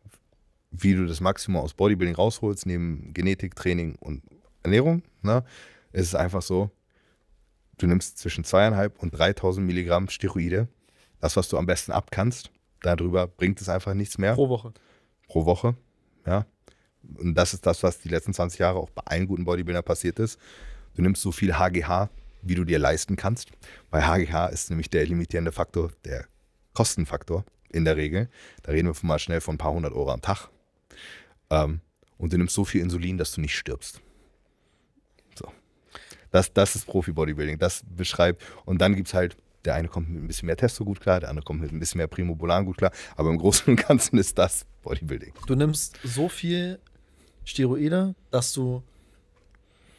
wie du das Maximum aus Bodybuilding rausholst, neben Genetik, Training und Ernährung, ne, ist es einfach so, du nimmst zwischen zweieinhalb und 3000 Milligramm Steroide, das, was du am besten abkannst, darüber bringt es einfach nichts mehr. Pro Woche. Pro Woche, ja. Und das ist das, was die letzten 20 Jahre auch bei allen guten Bodybuildern passiert ist. Du nimmst so viel HGH, wie du dir leisten kannst. Bei HGH ist nämlich der limitierende Faktor der Kostenfaktor in der Regel. Da reden wir mal schnell von ein paar hundert Euro am Tag. Ähm, und du nimmst so viel Insulin, dass du nicht stirbst. So. Das, das ist Profi-Bodybuilding. Das beschreibt. Und dann gibt es halt der eine kommt mit ein bisschen mehr Testo gut klar, der andere kommt mit ein bisschen mehr Primobolan gut klar. Aber im Großen und Ganzen ist das Bodybuilding. Du nimmst so viel Steroide, dass du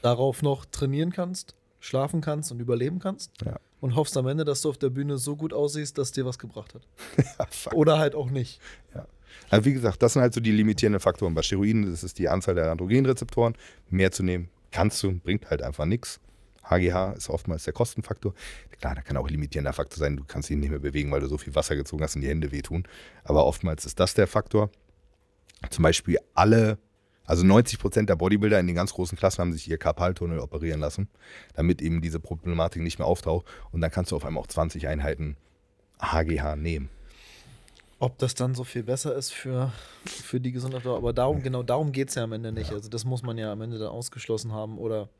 darauf noch trainieren kannst, schlafen kannst und überleben kannst. Ja. Und hoffst am Ende, dass du auf der Bühne so gut aussiehst, dass dir was gebracht hat. ja, Oder halt auch nicht. Ja. Also wie gesagt, das sind halt so die limitierenden Faktoren. Bei Steroiden das ist die Anzahl der Androgenrezeptoren. Mehr zu nehmen kannst du, bringt halt einfach nichts. HGH ist oftmals der Kostenfaktor. Klar, da kann auch ein limitierender Faktor sein. Du kannst ihn nicht mehr bewegen, weil du so viel Wasser gezogen hast und die Hände wehtun. Aber oftmals ist das der Faktor. Zum Beispiel alle also 90 Prozent der Bodybuilder in den ganz großen Klassen haben sich ihr Karpaltunnel operieren lassen, damit eben diese Problematik nicht mehr auftaucht. Und dann kannst du auf einmal auch 20 Einheiten HGH nehmen. Ob das dann so viel besser ist für, für die Gesundheit, aber darum, genau darum geht es ja am Ende nicht. Ja. Also das muss man ja am Ende dann ausgeschlossen haben. Oder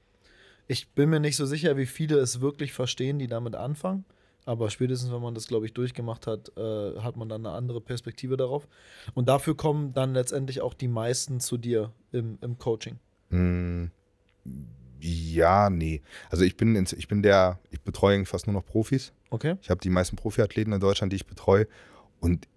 ich bin mir nicht so sicher, wie viele es wirklich verstehen, die damit anfangen. Aber spätestens, wenn man das, glaube ich, durchgemacht hat, äh, hat man dann eine andere Perspektive darauf. Und dafür kommen dann letztendlich auch die meisten zu dir im, im Coaching. Mm, ja, nee. Also ich bin, ins, ich bin der, ich betreue fast nur noch Profis. Okay. Ich habe die meisten Profiathleten in Deutschland, die ich betreue. Und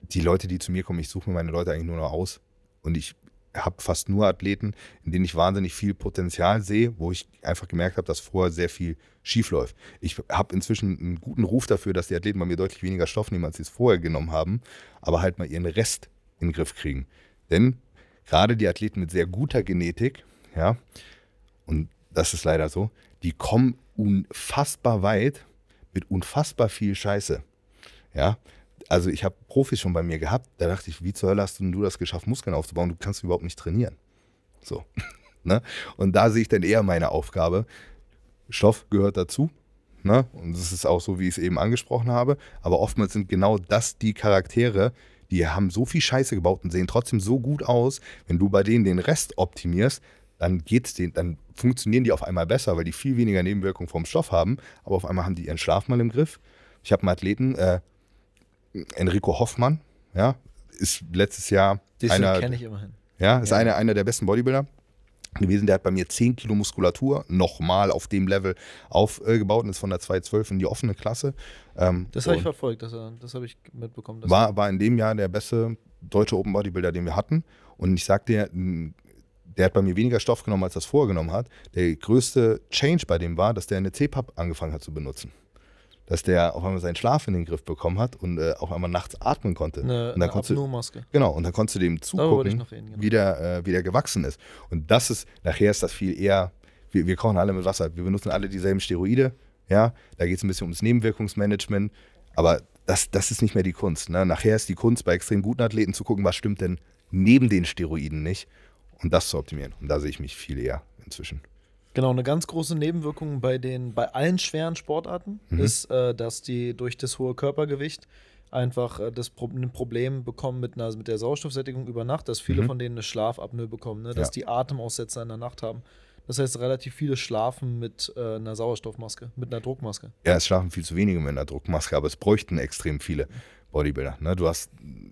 die Leute, die zu mir kommen, ich suche mir meine Leute eigentlich nur noch aus. Und ich habe fast nur Athleten, in denen ich wahnsinnig viel Potenzial sehe, wo ich einfach gemerkt habe, dass vorher sehr viel schief läuft. Ich habe inzwischen einen guten Ruf dafür, dass die Athleten bei mir deutlich weniger Stoff nehmen, als sie es vorher genommen haben, aber halt mal ihren Rest in den Griff kriegen. Denn gerade die Athleten mit sehr guter Genetik, ja, und das ist leider so, die kommen unfassbar weit mit unfassbar viel Scheiße. Ja, also ich habe Profis schon bei mir gehabt, da dachte ich, wie zur Hölle hast du denn das geschafft, Muskeln aufzubauen? Du kannst überhaupt nicht trainieren. So. ne? Und da sehe ich dann eher meine Aufgabe. Stoff gehört dazu. Ne? Und das ist auch so, wie ich es eben angesprochen habe. Aber oftmals sind genau das die Charaktere, die haben so viel Scheiße gebaut und sehen trotzdem so gut aus. Wenn du bei denen den Rest optimierst, dann geht's denen, dann funktionieren die auf einmal besser, weil die viel weniger Nebenwirkungen vom Stoff haben. Aber auf einmal haben die ihren Schlaf mal im Griff. Ich habe einen Athleten, äh, Enrico Hoffmann, ja, ist letztes Jahr Diesen einer, ich immerhin. Ja, ist ja. Einer, einer der besten Bodybuilder gewesen. Der hat bei mir 10 Kilo Muskulatur nochmal auf dem Level aufgebaut und ist von der 212 in die offene Klasse. Ähm, das habe ich verfolgt, das, äh, das habe ich mitbekommen. war, war in dem Jahr der beste deutsche Open Bodybuilder, den wir hatten. Und ich sagte dir, der hat bei mir weniger Stoff genommen, als das vorgenommen hat. Der größte Change bei dem war, dass der eine C-Pub angefangen hat zu benutzen dass der auf einmal seinen Schlaf in den Griff bekommen hat und äh, auf einmal nachts atmen konnte. Eine, und dann eine du, Genau, und dann konntest du dem zugucken, reden, genau. wie, der, äh, wie der gewachsen ist. Und das ist, nachher ist das viel eher, wir, wir kochen alle mit Wasser, wir benutzen alle dieselben Steroide, ja, da geht es ein bisschen ums Nebenwirkungsmanagement, aber das, das ist nicht mehr die Kunst. Ne? Nachher ist die Kunst, bei extrem guten Athleten zu gucken, was stimmt denn neben den Steroiden nicht und das zu optimieren. Und da sehe ich mich viel eher inzwischen. Genau, eine ganz große Nebenwirkung bei den bei allen schweren Sportarten mhm. ist, äh, dass die durch das hohe Körpergewicht einfach äh, das Pro ein Problem bekommen mit, einer, mit der Sauerstoffsättigung über Nacht, dass viele mhm. von denen eine Schlafapnoe bekommen, ne? dass ja. die Atemaussetzer in der Nacht haben. Das heißt, relativ viele schlafen mit äh, einer Sauerstoffmaske, mit einer Druckmaske. Ja, es schlafen viel zu wenige mit einer Druckmaske, aber es bräuchten extrem viele Bodybuilder. Ne? Du hast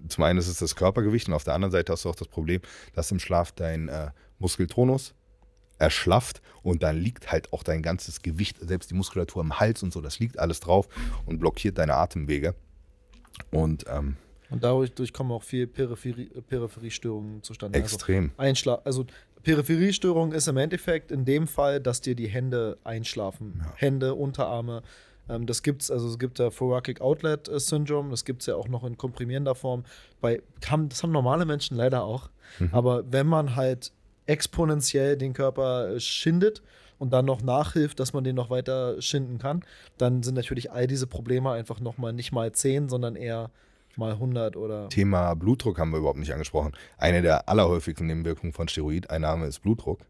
zum einen ist es das Körpergewicht und auf der anderen Seite hast du auch das Problem, dass im Schlaf dein äh, Muskeltonus erschlafft und dann liegt halt auch dein ganzes Gewicht, selbst die Muskulatur im Hals und so, das liegt alles drauf und blockiert deine Atemwege. Und, ähm, und dadurch kommen auch viel Peripherie, Peripheriestörungen zustande. Also Extrem. Also, Einschla also Peripheriestörung ist im Endeffekt in dem Fall, dass dir die Hände einschlafen. Ja. Hände, Unterarme. Ähm, das es, also es gibt der Thoracic Outlet äh, Syndrome, das gibt es ja auch noch in komprimierender Form. Bei, das haben normale Menschen leider auch. Mhm. Aber wenn man halt exponentiell den Körper äh, schindet und dann noch nachhilft, dass man den noch weiter schinden kann, dann sind natürlich all diese Probleme einfach nochmal nicht mal 10, sondern eher mal 100 oder. Thema Blutdruck haben wir überhaupt nicht angesprochen. Eine der allerhäufigsten Nebenwirkungen von Steroideinnahme ist Blutdruck.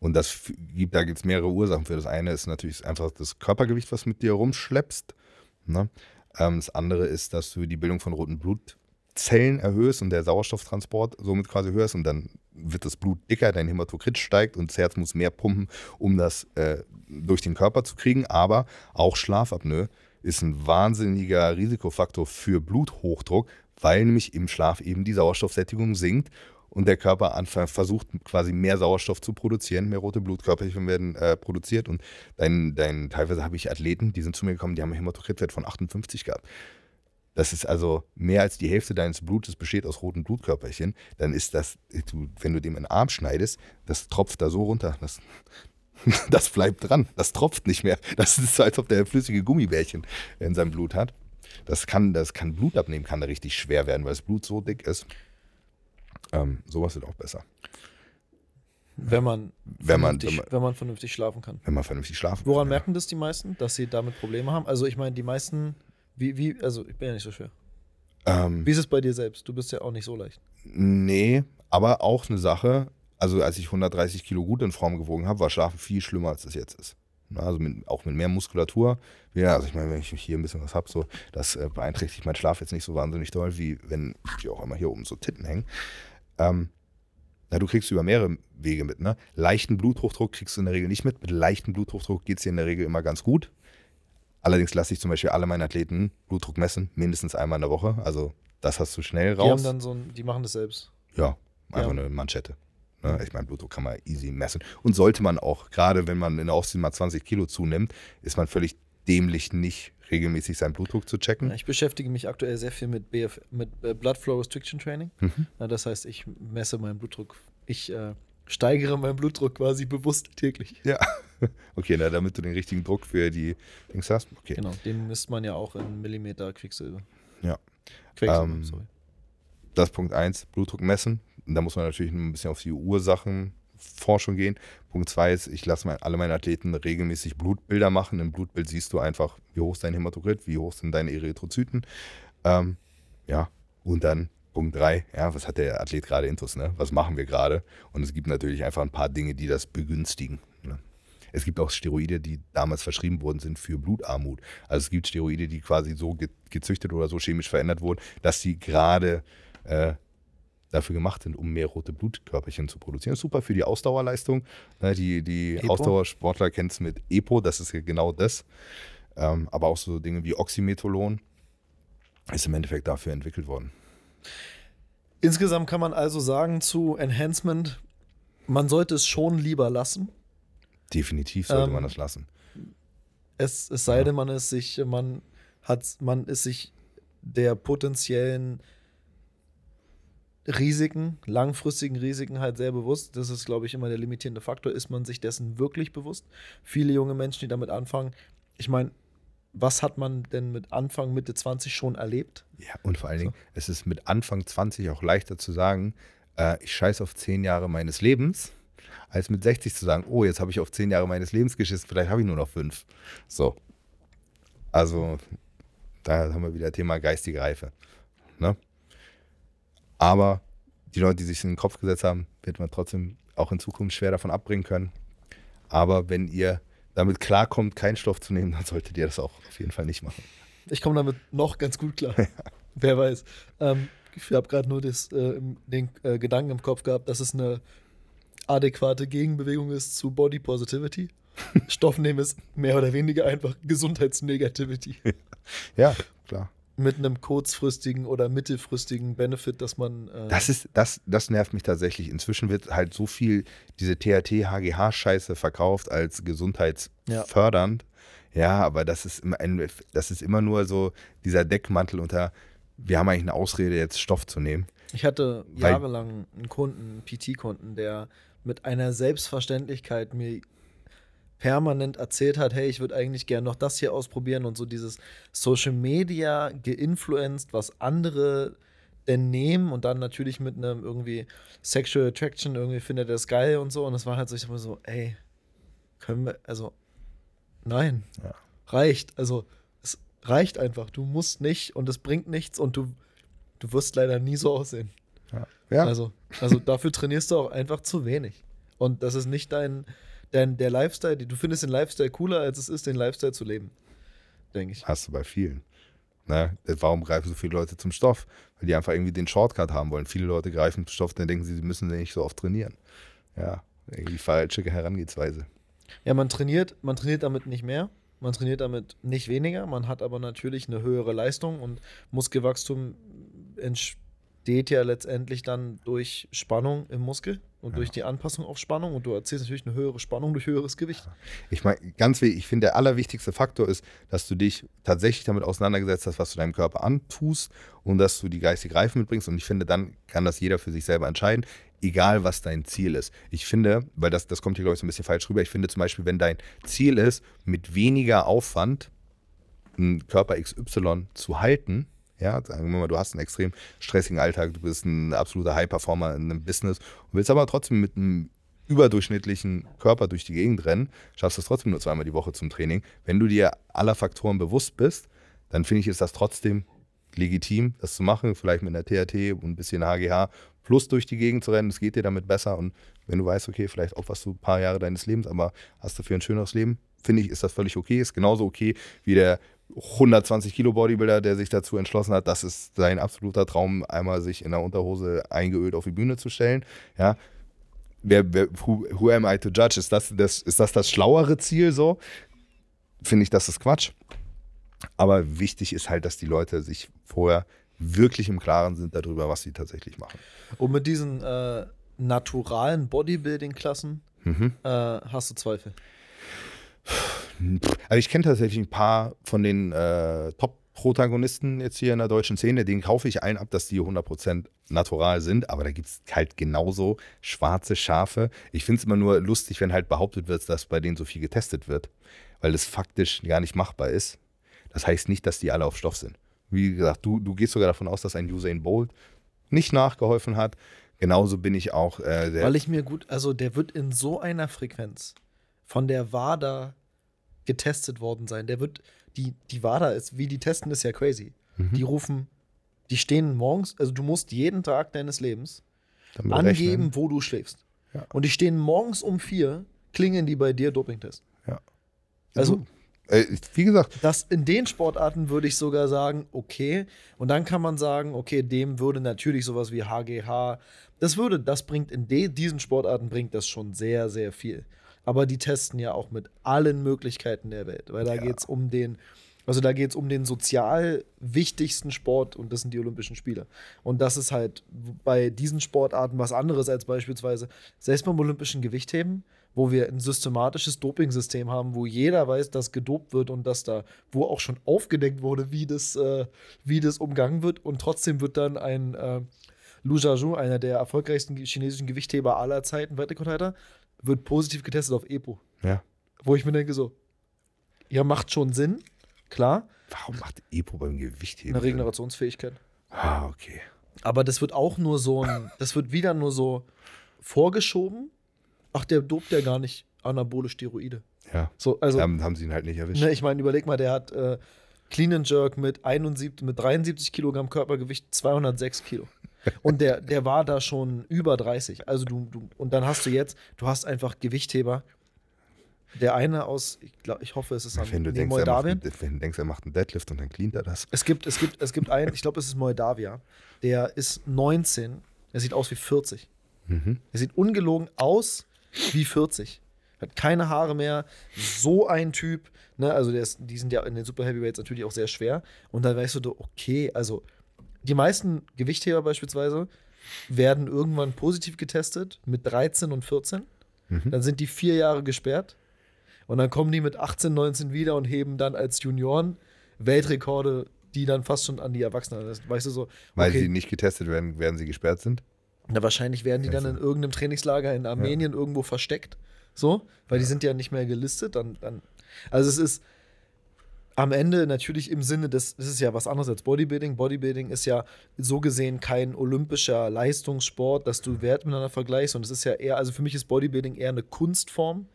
Und das gibt, da gibt es mehrere Ursachen für. Das eine ist natürlich einfach das Körpergewicht, was mit dir rumschleppst. Ne? Ähm, das andere ist, dass du die Bildung von roten Blut Zellen erhöhst und der Sauerstofftransport somit quasi höher ist und dann wird das Blut dicker, dein Hämatokrit steigt und das Herz muss mehr pumpen, um das äh, durch den Körper zu kriegen. Aber auch Schlafapnoe ist ein wahnsinniger Risikofaktor für Bluthochdruck, weil nämlich im Schlaf eben die Sauerstoffsättigung sinkt und der Körper anfängt, versucht quasi mehr Sauerstoff zu produzieren, mehr rote Blutkörperchen werden äh, produziert und dein, dein, teilweise habe ich Athleten, die sind zu mir gekommen, die haben einen Hämatokritwert von 58 gehabt das ist also mehr als die Hälfte deines Blutes besteht aus roten Blutkörperchen, dann ist das, wenn du dem einen Arm schneidest, das tropft da so runter, das, das bleibt dran, das tropft nicht mehr. Das ist so, als ob der flüssige Gummibärchen in seinem Blut hat. Das kann, das kann Blut abnehmen, kann da richtig schwer werden, weil das Blut so dick ist. Ähm, sowas wird auch besser. Wenn man, wenn, man, wenn, man, wenn man vernünftig schlafen kann. Wenn man vernünftig schlafen Woran kann. Woran merken ja. das die meisten, dass sie damit Probleme haben? Also ich meine, die meisten wie, wie, also ich bin ja nicht so schwer. Ähm, wie ist es bei dir selbst? Du bist ja auch nicht so leicht. Nee, aber auch eine Sache, also als ich 130 Kilo gut in Form gewogen habe, war Schlafen viel schlimmer, als es jetzt ist. Also mit, auch mit mehr Muskulatur. Ja, also ich meine, wenn ich hier ein bisschen was habe, so, das äh, beeinträchtigt meinen Schlaf jetzt nicht so wahnsinnig doll, wie wenn die auch immer hier oben so Titten hängen. Ähm, na, du kriegst über mehrere Wege mit, ne? Leichten Bluthochdruck kriegst du in der Regel nicht mit. Mit leichtem Bluthochdruck geht es dir in der Regel immer ganz gut. Allerdings lasse ich zum Beispiel alle meine Athleten Blutdruck messen, mindestens einmal in der Woche. Also das hast du schnell raus. Die haben dann so ein, die machen das selbst. Ja, einfach ja. eine Manschette. Ne? Ich meine, Blutdruck kann man easy messen. Und sollte man auch, gerade wenn man in der Offseason mal 20 Kilo zunimmt, ist man völlig dämlich nicht regelmäßig seinen Blutdruck zu checken. Ich beschäftige mich aktuell sehr viel mit, BF, mit äh, Blood Flow Restriction Training. Mhm. das heißt, ich messe meinen Blutdruck. Ich äh, steigere meinen Blutdruck quasi bewusst täglich. Ja. okay, na, damit du den richtigen Druck für die Dings hast. Okay. Genau, den misst man ja auch in Millimeter Quecksilber. Ja. Quecksilber, ähm, sorry. Das Punkt 1, Blutdruck messen. da muss man natürlich ein bisschen auf die Ursachenforschung gehen. Punkt 2 ist, ich lasse mein, alle meine Athleten regelmäßig Blutbilder machen. Im Blutbild siehst du einfach, wie hoch ist dein Hämatokrit, wie hoch sind deine Erythrozyten. Ähm, ja, und dann Punkt 3, ja, was hat der Athlet gerade intus, ne? Was machen wir gerade? Und es gibt natürlich einfach ein paar Dinge, die das begünstigen. Ne? Es gibt auch Steroide, die damals verschrieben worden sind für Blutarmut. Also es gibt Steroide, die quasi so gezüchtet oder so chemisch verändert wurden, dass sie gerade äh, dafür gemacht sind, um mehr rote Blutkörperchen zu produzieren. super für die Ausdauerleistung. Ne? die die Ausdauersportler kennen es mit EPO, das ist ja genau das. Ähm, aber auch so Dinge wie Oxymetholon ist im Endeffekt dafür entwickelt worden. Insgesamt kann man also sagen zu Enhancement, man sollte es schon lieber lassen. Definitiv sollte ähm, man das lassen. Es, es sei ja. denn, man ist sich, man hat, man ist sich der potenziellen Risiken, langfristigen Risiken halt sehr bewusst. Das ist, glaube ich, immer der limitierende Faktor. Ist man sich dessen wirklich bewusst? Viele junge Menschen, die damit anfangen, ich meine, was hat man denn mit Anfang, Mitte 20 schon erlebt? Ja, und vor allen Dingen, es ist mit Anfang 20 auch leichter zu sagen, äh, ich scheiße auf zehn Jahre meines Lebens als mit 60 zu sagen, oh, jetzt habe ich auf zehn Jahre meines Lebens geschissen, vielleicht habe ich nur noch fünf. So. Also, da haben wir wieder Thema geistige Reife. Ne? Aber die Leute, die sich in den Kopf gesetzt haben, wird man trotzdem auch in Zukunft schwer davon abbringen können. Aber wenn ihr damit klarkommt, keinen Stoff zu nehmen, dann solltet ihr das auch auf jeden Fall nicht machen. Ich komme damit noch ganz gut klar. Wer weiß. Ähm, ich habe gerade nur das, äh, den äh, Gedanken im Kopf gehabt, dass es eine adäquate Gegenbewegung ist zu Body Positivity. Stoff nehmen ist mehr oder weniger einfach Gesundheitsnegativity. Ja, klar. Mit einem kurzfristigen oder mittelfristigen Benefit, dass man. Äh das ist, das, das nervt mich tatsächlich. Inzwischen wird halt so viel diese THT-HGH-Scheiße verkauft als gesundheitsfördernd. Ja. ja, aber das ist, im das ist immer nur so dieser Deckmantel unter, wir haben eigentlich eine Ausrede, jetzt Stoff zu nehmen. Ich hatte jahrelang einen Kunden, einen PT-Kunden, der mit einer Selbstverständlichkeit mir permanent erzählt hat, hey, ich würde eigentlich gerne noch das hier ausprobieren und so dieses Social Media geinfluenced, was andere denn nehmen und dann natürlich mit einem irgendwie Sexual Attraction irgendwie findet er das geil und so und es war halt so, ich so, ey, können wir, also nein, ja. reicht, also es reicht einfach, du musst nicht und es bringt nichts und du, du wirst leider nie so aussehen. Ja. Ja. Also, also dafür trainierst du auch einfach zu wenig. Und das ist nicht dein, dein der Lifestyle, du findest den Lifestyle cooler, als es ist, den Lifestyle zu leben. Denke ich. Hast du bei vielen. Ne? Warum greifen so viele Leute zum Stoff? Weil die einfach irgendwie den Shortcut haben wollen. Viele Leute greifen zum Stoff, dann denken sie, sie müssen nicht so oft trainieren. Ja, irgendwie falsche Herangehensweise. Ja, man trainiert, man trainiert damit nicht mehr, man trainiert damit nicht weniger, man hat aber natürlich eine höhere Leistung und Muskelwachstum entspricht entsteht ja letztendlich dann durch Spannung im Muskel und ja. durch die Anpassung auf Spannung. Und du erzählst natürlich eine höhere Spannung durch höheres Gewicht. Ich meine, ganz wichtig, ich finde, der allerwichtigste Faktor ist, dass du dich tatsächlich damit auseinandergesetzt hast, was du deinem Körper antust und dass du die geistige Reife mitbringst. Und ich finde, dann kann das jeder für sich selber entscheiden, egal was dein Ziel ist. Ich finde, weil das, das kommt hier, glaube ich, so ein bisschen falsch rüber, ich finde zum Beispiel, wenn dein Ziel ist, mit weniger Aufwand einen Körper XY zu halten, ja, sagen wir mal, du hast einen extrem stressigen Alltag, du bist ein absoluter High-Performer in einem Business und willst aber trotzdem mit einem überdurchschnittlichen Körper durch die Gegend rennen, schaffst du es trotzdem nur zweimal die Woche zum Training. Wenn du dir aller Faktoren bewusst bist, dann finde ich, ist das trotzdem legitim, das zu machen, vielleicht mit einer THT und ein bisschen HGH plus durch die Gegend zu rennen. Es geht dir damit besser und wenn du weißt, okay, vielleicht opferst du ein paar Jahre deines Lebens, aber hast dafür ein schöneres Leben, finde ich, ist das völlig okay. Ist genauso okay wie der 120 Kilo Bodybuilder, der sich dazu entschlossen hat, das ist sein absoluter Traum, einmal sich in der Unterhose eingeölt auf die Bühne zu stellen. Ja, wer, wer who, who, am I to judge? Ist das das, ist das, das schlauere Ziel so? Finde ich, das ist Quatsch. Aber wichtig ist halt, dass die Leute sich vorher wirklich im Klaren sind darüber, was sie tatsächlich machen. Und mit diesen äh, naturalen Bodybuilding-Klassen mhm. äh, hast du Zweifel? Also ich kenne tatsächlich ein paar von den äh, Top-Protagonisten jetzt hier in der deutschen Szene, Den kaufe ich allen ab, dass die 100% natural sind, aber da gibt es halt genauso schwarze Schafe. Ich finde es immer nur lustig, wenn halt behauptet wird, dass bei denen so viel getestet wird, weil das faktisch gar nicht machbar ist. Das heißt nicht, dass die alle auf Stoff sind. Wie gesagt, du, du gehst sogar davon aus, dass ein Usain Bolt nicht nachgeholfen hat. Genauso bin ich auch äh, Weil ich mir gut, also der wird in so einer Frequenz von der WADA getestet worden sein. Der wird, die, die WADA ist, wie die testen, ist ja crazy. Mhm. Die rufen, die stehen morgens, also du musst jeden Tag deines Lebens angeben, rechnen. wo du schläfst. Ja. Und die stehen morgens um vier, klingen die bei dir Dopingtest. Ja. Also, äh, wie gesagt. Das in den Sportarten würde ich sogar sagen, okay. Und dann kann man sagen, okay, dem würde natürlich sowas wie HGH, das würde, das bringt in de, diesen Sportarten bringt das schon sehr, sehr viel aber die testen ja auch mit allen Möglichkeiten der Welt, weil da ja. geht es um den, also da geht es um den sozial wichtigsten Sport und das sind die Olympischen Spiele. Und das ist halt bei diesen Sportarten was anderes als beispielsweise, selbst beim olympischen Gewichtheben, wo wir ein systematisches Dopingsystem haben, wo jeder weiß, dass gedopt wird und dass da, wo auch schon aufgedeckt wurde, wie das, äh, wie das umgangen wird. Und trotzdem wird dann ein äh, Lu Jiajun, einer der erfolgreichsten chinesischen Gewichtheber aller Zeiten, Weltrekordhalter, wird positiv getestet auf Epo. Ja. Wo ich mir denke so, ja, macht schon Sinn, klar. Warum macht Epo beim Gewicht Eine Regenerationsfähigkeit. Ah, okay. Aber das wird auch nur so ein, das wird wieder nur so vorgeschoben. Ach, der dobt ja gar nicht anabole Steroide. Ja. So, also, haben, haben sie ihn halt nicht erwischt. Ne, ich meine, überleg mal, der hat äh, Clean and Jerk mit, 71, mit 73 Kilogramm Körpergewicht, 206 Kilo. Und der, der war da schon über 30. Also du, du, und dann hast du jetzt, du hast einfach Gewichtheber. Der eine aus, ich, glaub, ich hoffe, es ist ein wenn du denkst, Moldawien. macht, wenn du denkst, er macht einen Deadlift und dann cleant er das. Es gibt, es gibt, es gibt einen, ich glaube, es ist Moldavia. der ist 19, der sieht aus wie 40. Mhm. Er sieht ungelogen aus wie 40. Hat keine Haare mehr, so ein Typ. Ne? Also ist, die sind ja in den Super Heavyweights natürlich auch sehr schwer. Und dann weißt du, okay, also die meisten Gewichtheber beispielsweise werden irgendwann positiv getestet mit 13 und 14. Mhm. Dann sind die vier Jahre gesperrt. Und dann kommen die mit 18, 19 wieder und heben dann als Junioren Weltrekorde, die dann fast schon an die Erwachsenen. Weißt du so. Okay, Weil sie nicht getestet werden, werden sie gesperrt sind? Na, wahrscheinlich werden die dann also. in irgendeinem Trainingslager in Armenien ja. irgendwo versteckt. So, weil ja. die sind ja nicht mehr gelistet. Dann, dann, also es ist, am Ende natürlich im Sinne des, das ist ja was anderes als Bodybuilding. Bodybuilding ist ja so gesehen kein olympischer Leistungssport, dass du Wert miteinander vergleichst. Und es ist ja eher, also für mich ist Bodybuilding eher eine Kunstform.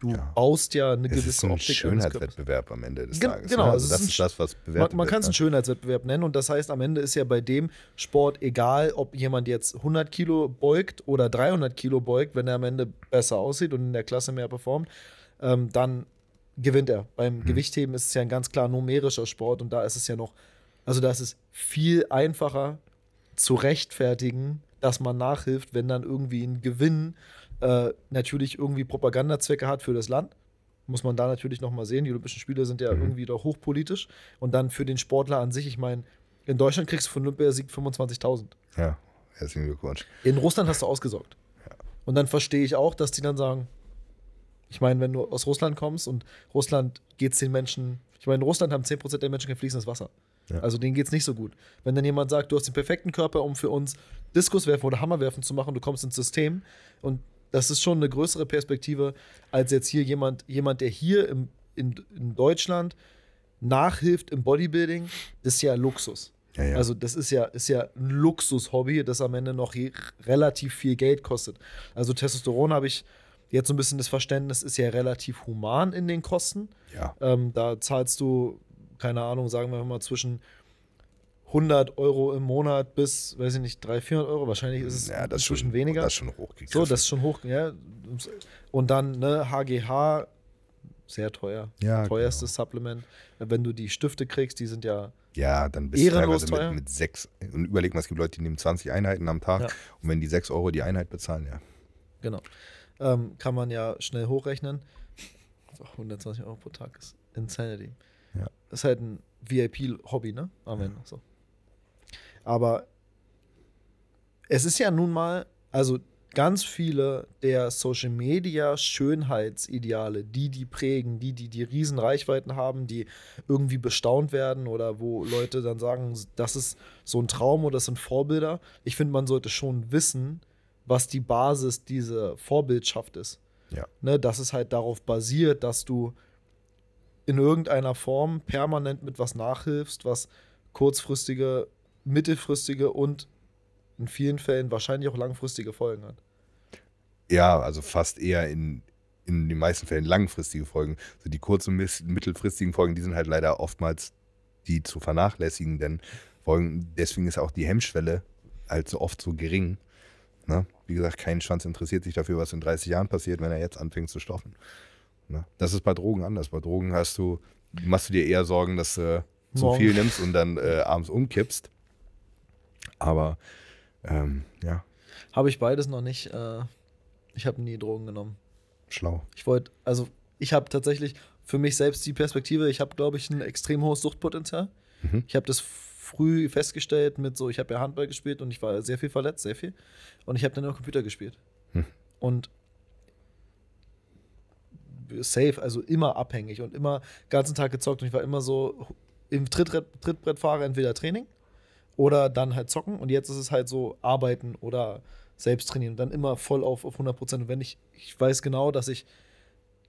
Du ja. baust ja eine es gewisse ist ein Optik. Schönheitswettbewerb am Ende des Ge Tages. Genau, ne? also, also das ist, ist das, was bewertet Man, man kann es einen Schönheitswettbewerb nennen und das heißt, am Ende ist ja bei dem Sport egal, ob jemand jetzt 100 Kilo beugt oder 300 Kilo beugt, wenn er am Ende besser aussieht und in der Klasse mehr performt, ähm, dann gewinnt er. Beim mhm. Gewichtheben ist es ja ein ganz klar numerischer Sport und da ist es ja noch, also da ist es viel einfacher zu rechtfertigen, dass man nachhilft, wenn dann irgendwie ein Gewinn äh, natürlich irgendwie Propagandazwecke hat für das Land. Muss man da natürlich nochmal sehen. Die Olympischen Spiele sind ja mhm. irgendwie doch hochpolitisch. Und dann für den Sportler an sich, ich meine, in Deutschland kriegst du von Olympia Sieg 25.000. Ja, herzlichen Glückwunsch. In Russland hast du ausgesorgt. Ja. Und dann verstehe ich auch, dass die dann sagen, ich meine, wenn du aus Russland kommst und Russland geht es den Menschen, ich meine, in Russland haben 10% der Menschen kein fließendes Wasser. Ja. Also denen geht es nicht so gut. Wenn dann jemand sagt, du hast den perfekten Körper, um für uns Diskus werfen oder Hammerwerfen zu machen, du kommst ins System und das ist schon eine größere Perspektive als jetzt hier jemand, jemand der hier im, in, in Deutschland nachhilft im Bodybuilding, das ist ja Luxus. Ja, ja. Also das ist ja, ist ja ein Luxushobby, das am Ende noch relativ viel Geld kostet. Also Testosteron habe ich jetzt so ein bisschen das Verständnis ist ja relativ human in den Kosten. Ja. Ähm, da zahlst du, keine Ahnung, sagen wir mal zwischen 100 Euro im Monat bis, weiß ich nicht, 300, 400 Euro. Wahrscheinlich ist es ja, das inzwischen schon, weniger. Das ist schon hoch. So, das ist schon hoch. Ja. Und dann ne, HGH, sehr teuer. Ja, Teuerstes genau. Supplement. Wenn du die Stifte kriegst, die sind ja ja, dann bist Ehrenlos du teilweise mit, mit sechs. Und überleg mal, es gibt Leute, die nehmen 20 Einheiten am Tag. Ja. Und wenn die sechs Euro die Einheit bezahlen, ja. Genau ähm, kann man ja schnell hochrechnen. 120 Euro pro Tag ist Insanity. Ja. Ist halt ein VIP-Hobby, ne? Am Ende. Ja. So. Aber es ist ja nun mal, also ganz viele der Social Media Schönheitsideale, die die prägen, die die die riesen Reichweiten haben, die irgendwie bestaunt werden oder wo Leute dann sagen, das ist so ein Traum oder das sind Vorbilder. Ich finde, man sollte schon wissen, was die Basis dieser Vorbildschaft ist. Ja. Ne, dass es halt darauf basiert, dass du in irgendeiner Form permanent mit was nachhilfst, was kurzfristige, mittelfristige und in vielen Fällen wahrscheinlich auch langfristige Folgen hat. Ja, also fast eher in, in den meisten Fällen langfristige Folgen. Also die kurz- und mittelfristigen Folgen, die sind halt leider oftmals die zu vernachlässigen, denn Folgen, deswegen ist auch die Hemmschwelle halt so oft so gering, Ne? Wie gesagt, kein Schwanz interessiert sich dafür, was in 30 Jahren passiert, wenn er jetzt anfängt zu stoffen. Ne? Das ist bei Drogen anders. Bei Drogen hast du, machst du dir eher Sorgen, dass du zu Morgen. viel nimmst und dann äh, abends umkippst. Aber ähm, ja. Habe ich beides noch nicht. Äh, ich habe nie Drogen genommen. Schlau. Ich wollte, also ich habe tatsächlich für mich selbst die Perspektive, ich habe, glaube ich, ein extrem hohes Suchtpotenzial. Mhm. Ich habe das früh festgestellt mit so, ich habe ja Handball gespielt und ich war sehr viel verletzt, sehr viel. Und ich habe dann auch Computer gespielt. Hm. Und safe, also immer abhängig und immer ganzen Tag gezockt und ich war immer so im Trittbrett, Trittbrettfahrer entweder Training oder dann halt zocken und jetzt ist es halt so arbeiten oder selbst trainieren, dann immer voll auf, auf 100 Prozent und wenn ich, ich weiß genau, dass ich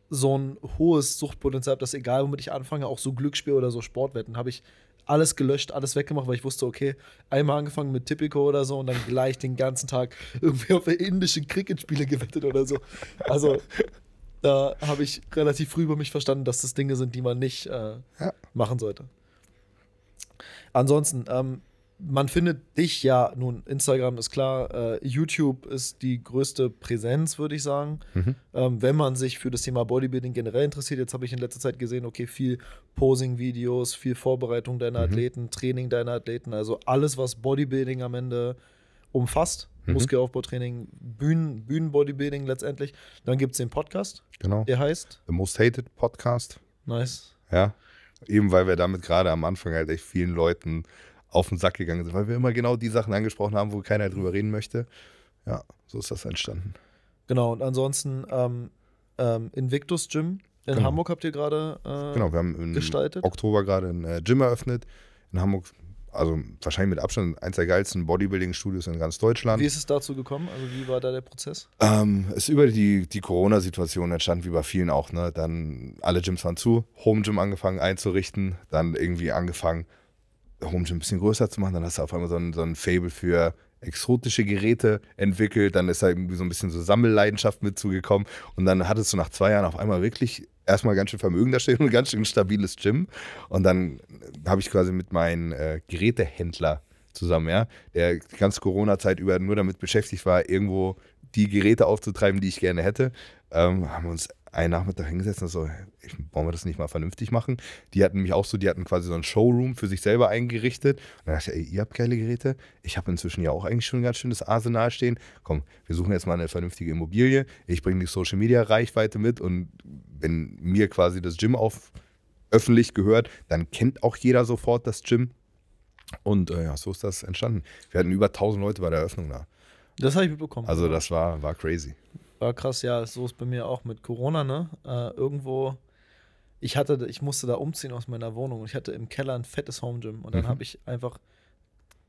so ein hohes Suchtpotenzial habe, dass egal womit ich anfange, auch so Glücksspiel oder so Sportwetten habe ich alles gelöscht, alles weggemacht, weil ich wusste, okay, einmal angefangen mit Tipico oder so und dann gleich den ganzen Tag irgendwie auf indische Cricket-Spiele gewettet oder so. Also da habe ich relativ früh über mich verstanden, dass das Dinge sind, die man nicht äh, ja. machen sollte. Ansonsten, ähm, man findet dich ja, nun, Instagram ist klar, äh, YouTube ist die größte Präsenz, würde ich sagen. Mhm. Ähm, wenn man sich für das Thema Bodybuilding generell interessiert, jetzt habe ich in letzter Zeit gesehen, okay, viel Posing-Videos, viel Vorbereitung deiner mhm. Athleten, Training deiner Athleten, also alles, was Bodybuilding am Ende umfasst. Mhm. Muskelaufbautraining, Bühnen, Bühnenbodybuilding letztendlich. Dann gibt es den Podcast. Genau. Der heißt? The Most Hated Podcast. Nice. Ja. Eben weil wir damit gerade am Anfang halt echt vielen Leuten auf den Sack gegangen sind, weil wir immer genau die Sachen angesprochen haben, wo keiner drüber reden möchte. Ja, so ist das entstanden. Genau, und ansonsten ähm, ähm, Invictus Gym in genau. Hamburg habt ihr gerade äh, Genau, wir haben im gestaltet. Oktober gerade ein äh, Gym eröffnet. In Hamburg also wahrscheinlich mit Abstand eins der geilsten Bodybuilding-Studios in ganz Deutschland. Wie ist es dazu gekommen? Also wie war da der Prozess? Ähm, ist über die, die Corona-Situation entstanden, wie bei vielen auch. Ne? Dann alle Gyms waren zu, Home Gym angefangen einzurichten, dann irgendwie angefangen, Home Gym ein bisschen größer zu machen. Dann hast du auf einmal so ein, so ein Fable für exotische Geräte entwickelt. Dann ist da irgendwie so ein bisschen so Sammelleidenschaft mitzugekommen. Und dann hattest du nach zwei Jahren auf einmal wirklich erstmal ganz schön Vermögen da stehen und ein ganz schön stabiles Gym. Und dann habe ich quasi mit meinem äh, Gerätehändler zusammen, ja, der die ganze Corona-Zeit über nur damit beschäftigt war, irgendwo die Geräte aufzutreiben, die ich gerne hätte, ähm, haben wir uns einen Nachmittag hingesetzt und so, wollen wir das nicht mal vernünftig machen? Die hatten mich auch so, die hatten quasi so ein Showroom für sich selber eingerichtet. Und dann dachte ich, ey, ihr habt geile Geräte. Ich habe inzwischen ja auch eigentlich schon ein ganz schönes Arsenal stehen. Komm, wir suchen jetzt mal eine vernünftige Immobilie. Ich bringe die Social Media Reichweite mit und wenn mir quasi das Gym auf öffentlich gehört, dann kennt auch jeder sofort das Gym. Und äh, ja, so ist das entstanden. Wir hatten über 1000 Leute bei der Eröffnung da. Das habe ich mitbekommen. Also das war, war crazy war krass, ja, so ist bei mir auch mit Corona, ne? Äh, irgendwo, ich hatte, ich musste da umziehen aus meiner Wohnung. und Ich hatte im Keller ein fettes Home Gym und dann mhm. habe ich einfach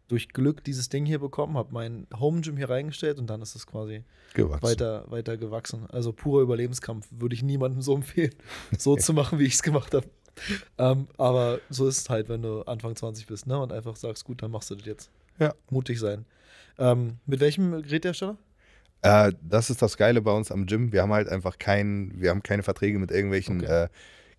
durch Glück dieses Ding hier bekommen, habe mein Home Gym hier reingestellt und dann ist es quasi gewachsen. Weiter, weiter gewachsen. Also purer Überlebenskampf würde ich niemandem so empfehlen, so zu machen, wie ich es gemacht habe. Ähm, aber so ist es halt, wenn du Anfang 20 bist ne? und einfach sagst, gut, dann machst du das jetzt. Ja. Mutig sein. Ähm, mit welchem Geräthersteller? Äh, das ist das Geile bei uns am Gym. Wir haben halt einfach keinen, wir haben keine Verträge mit irgendwelchen okay. äh,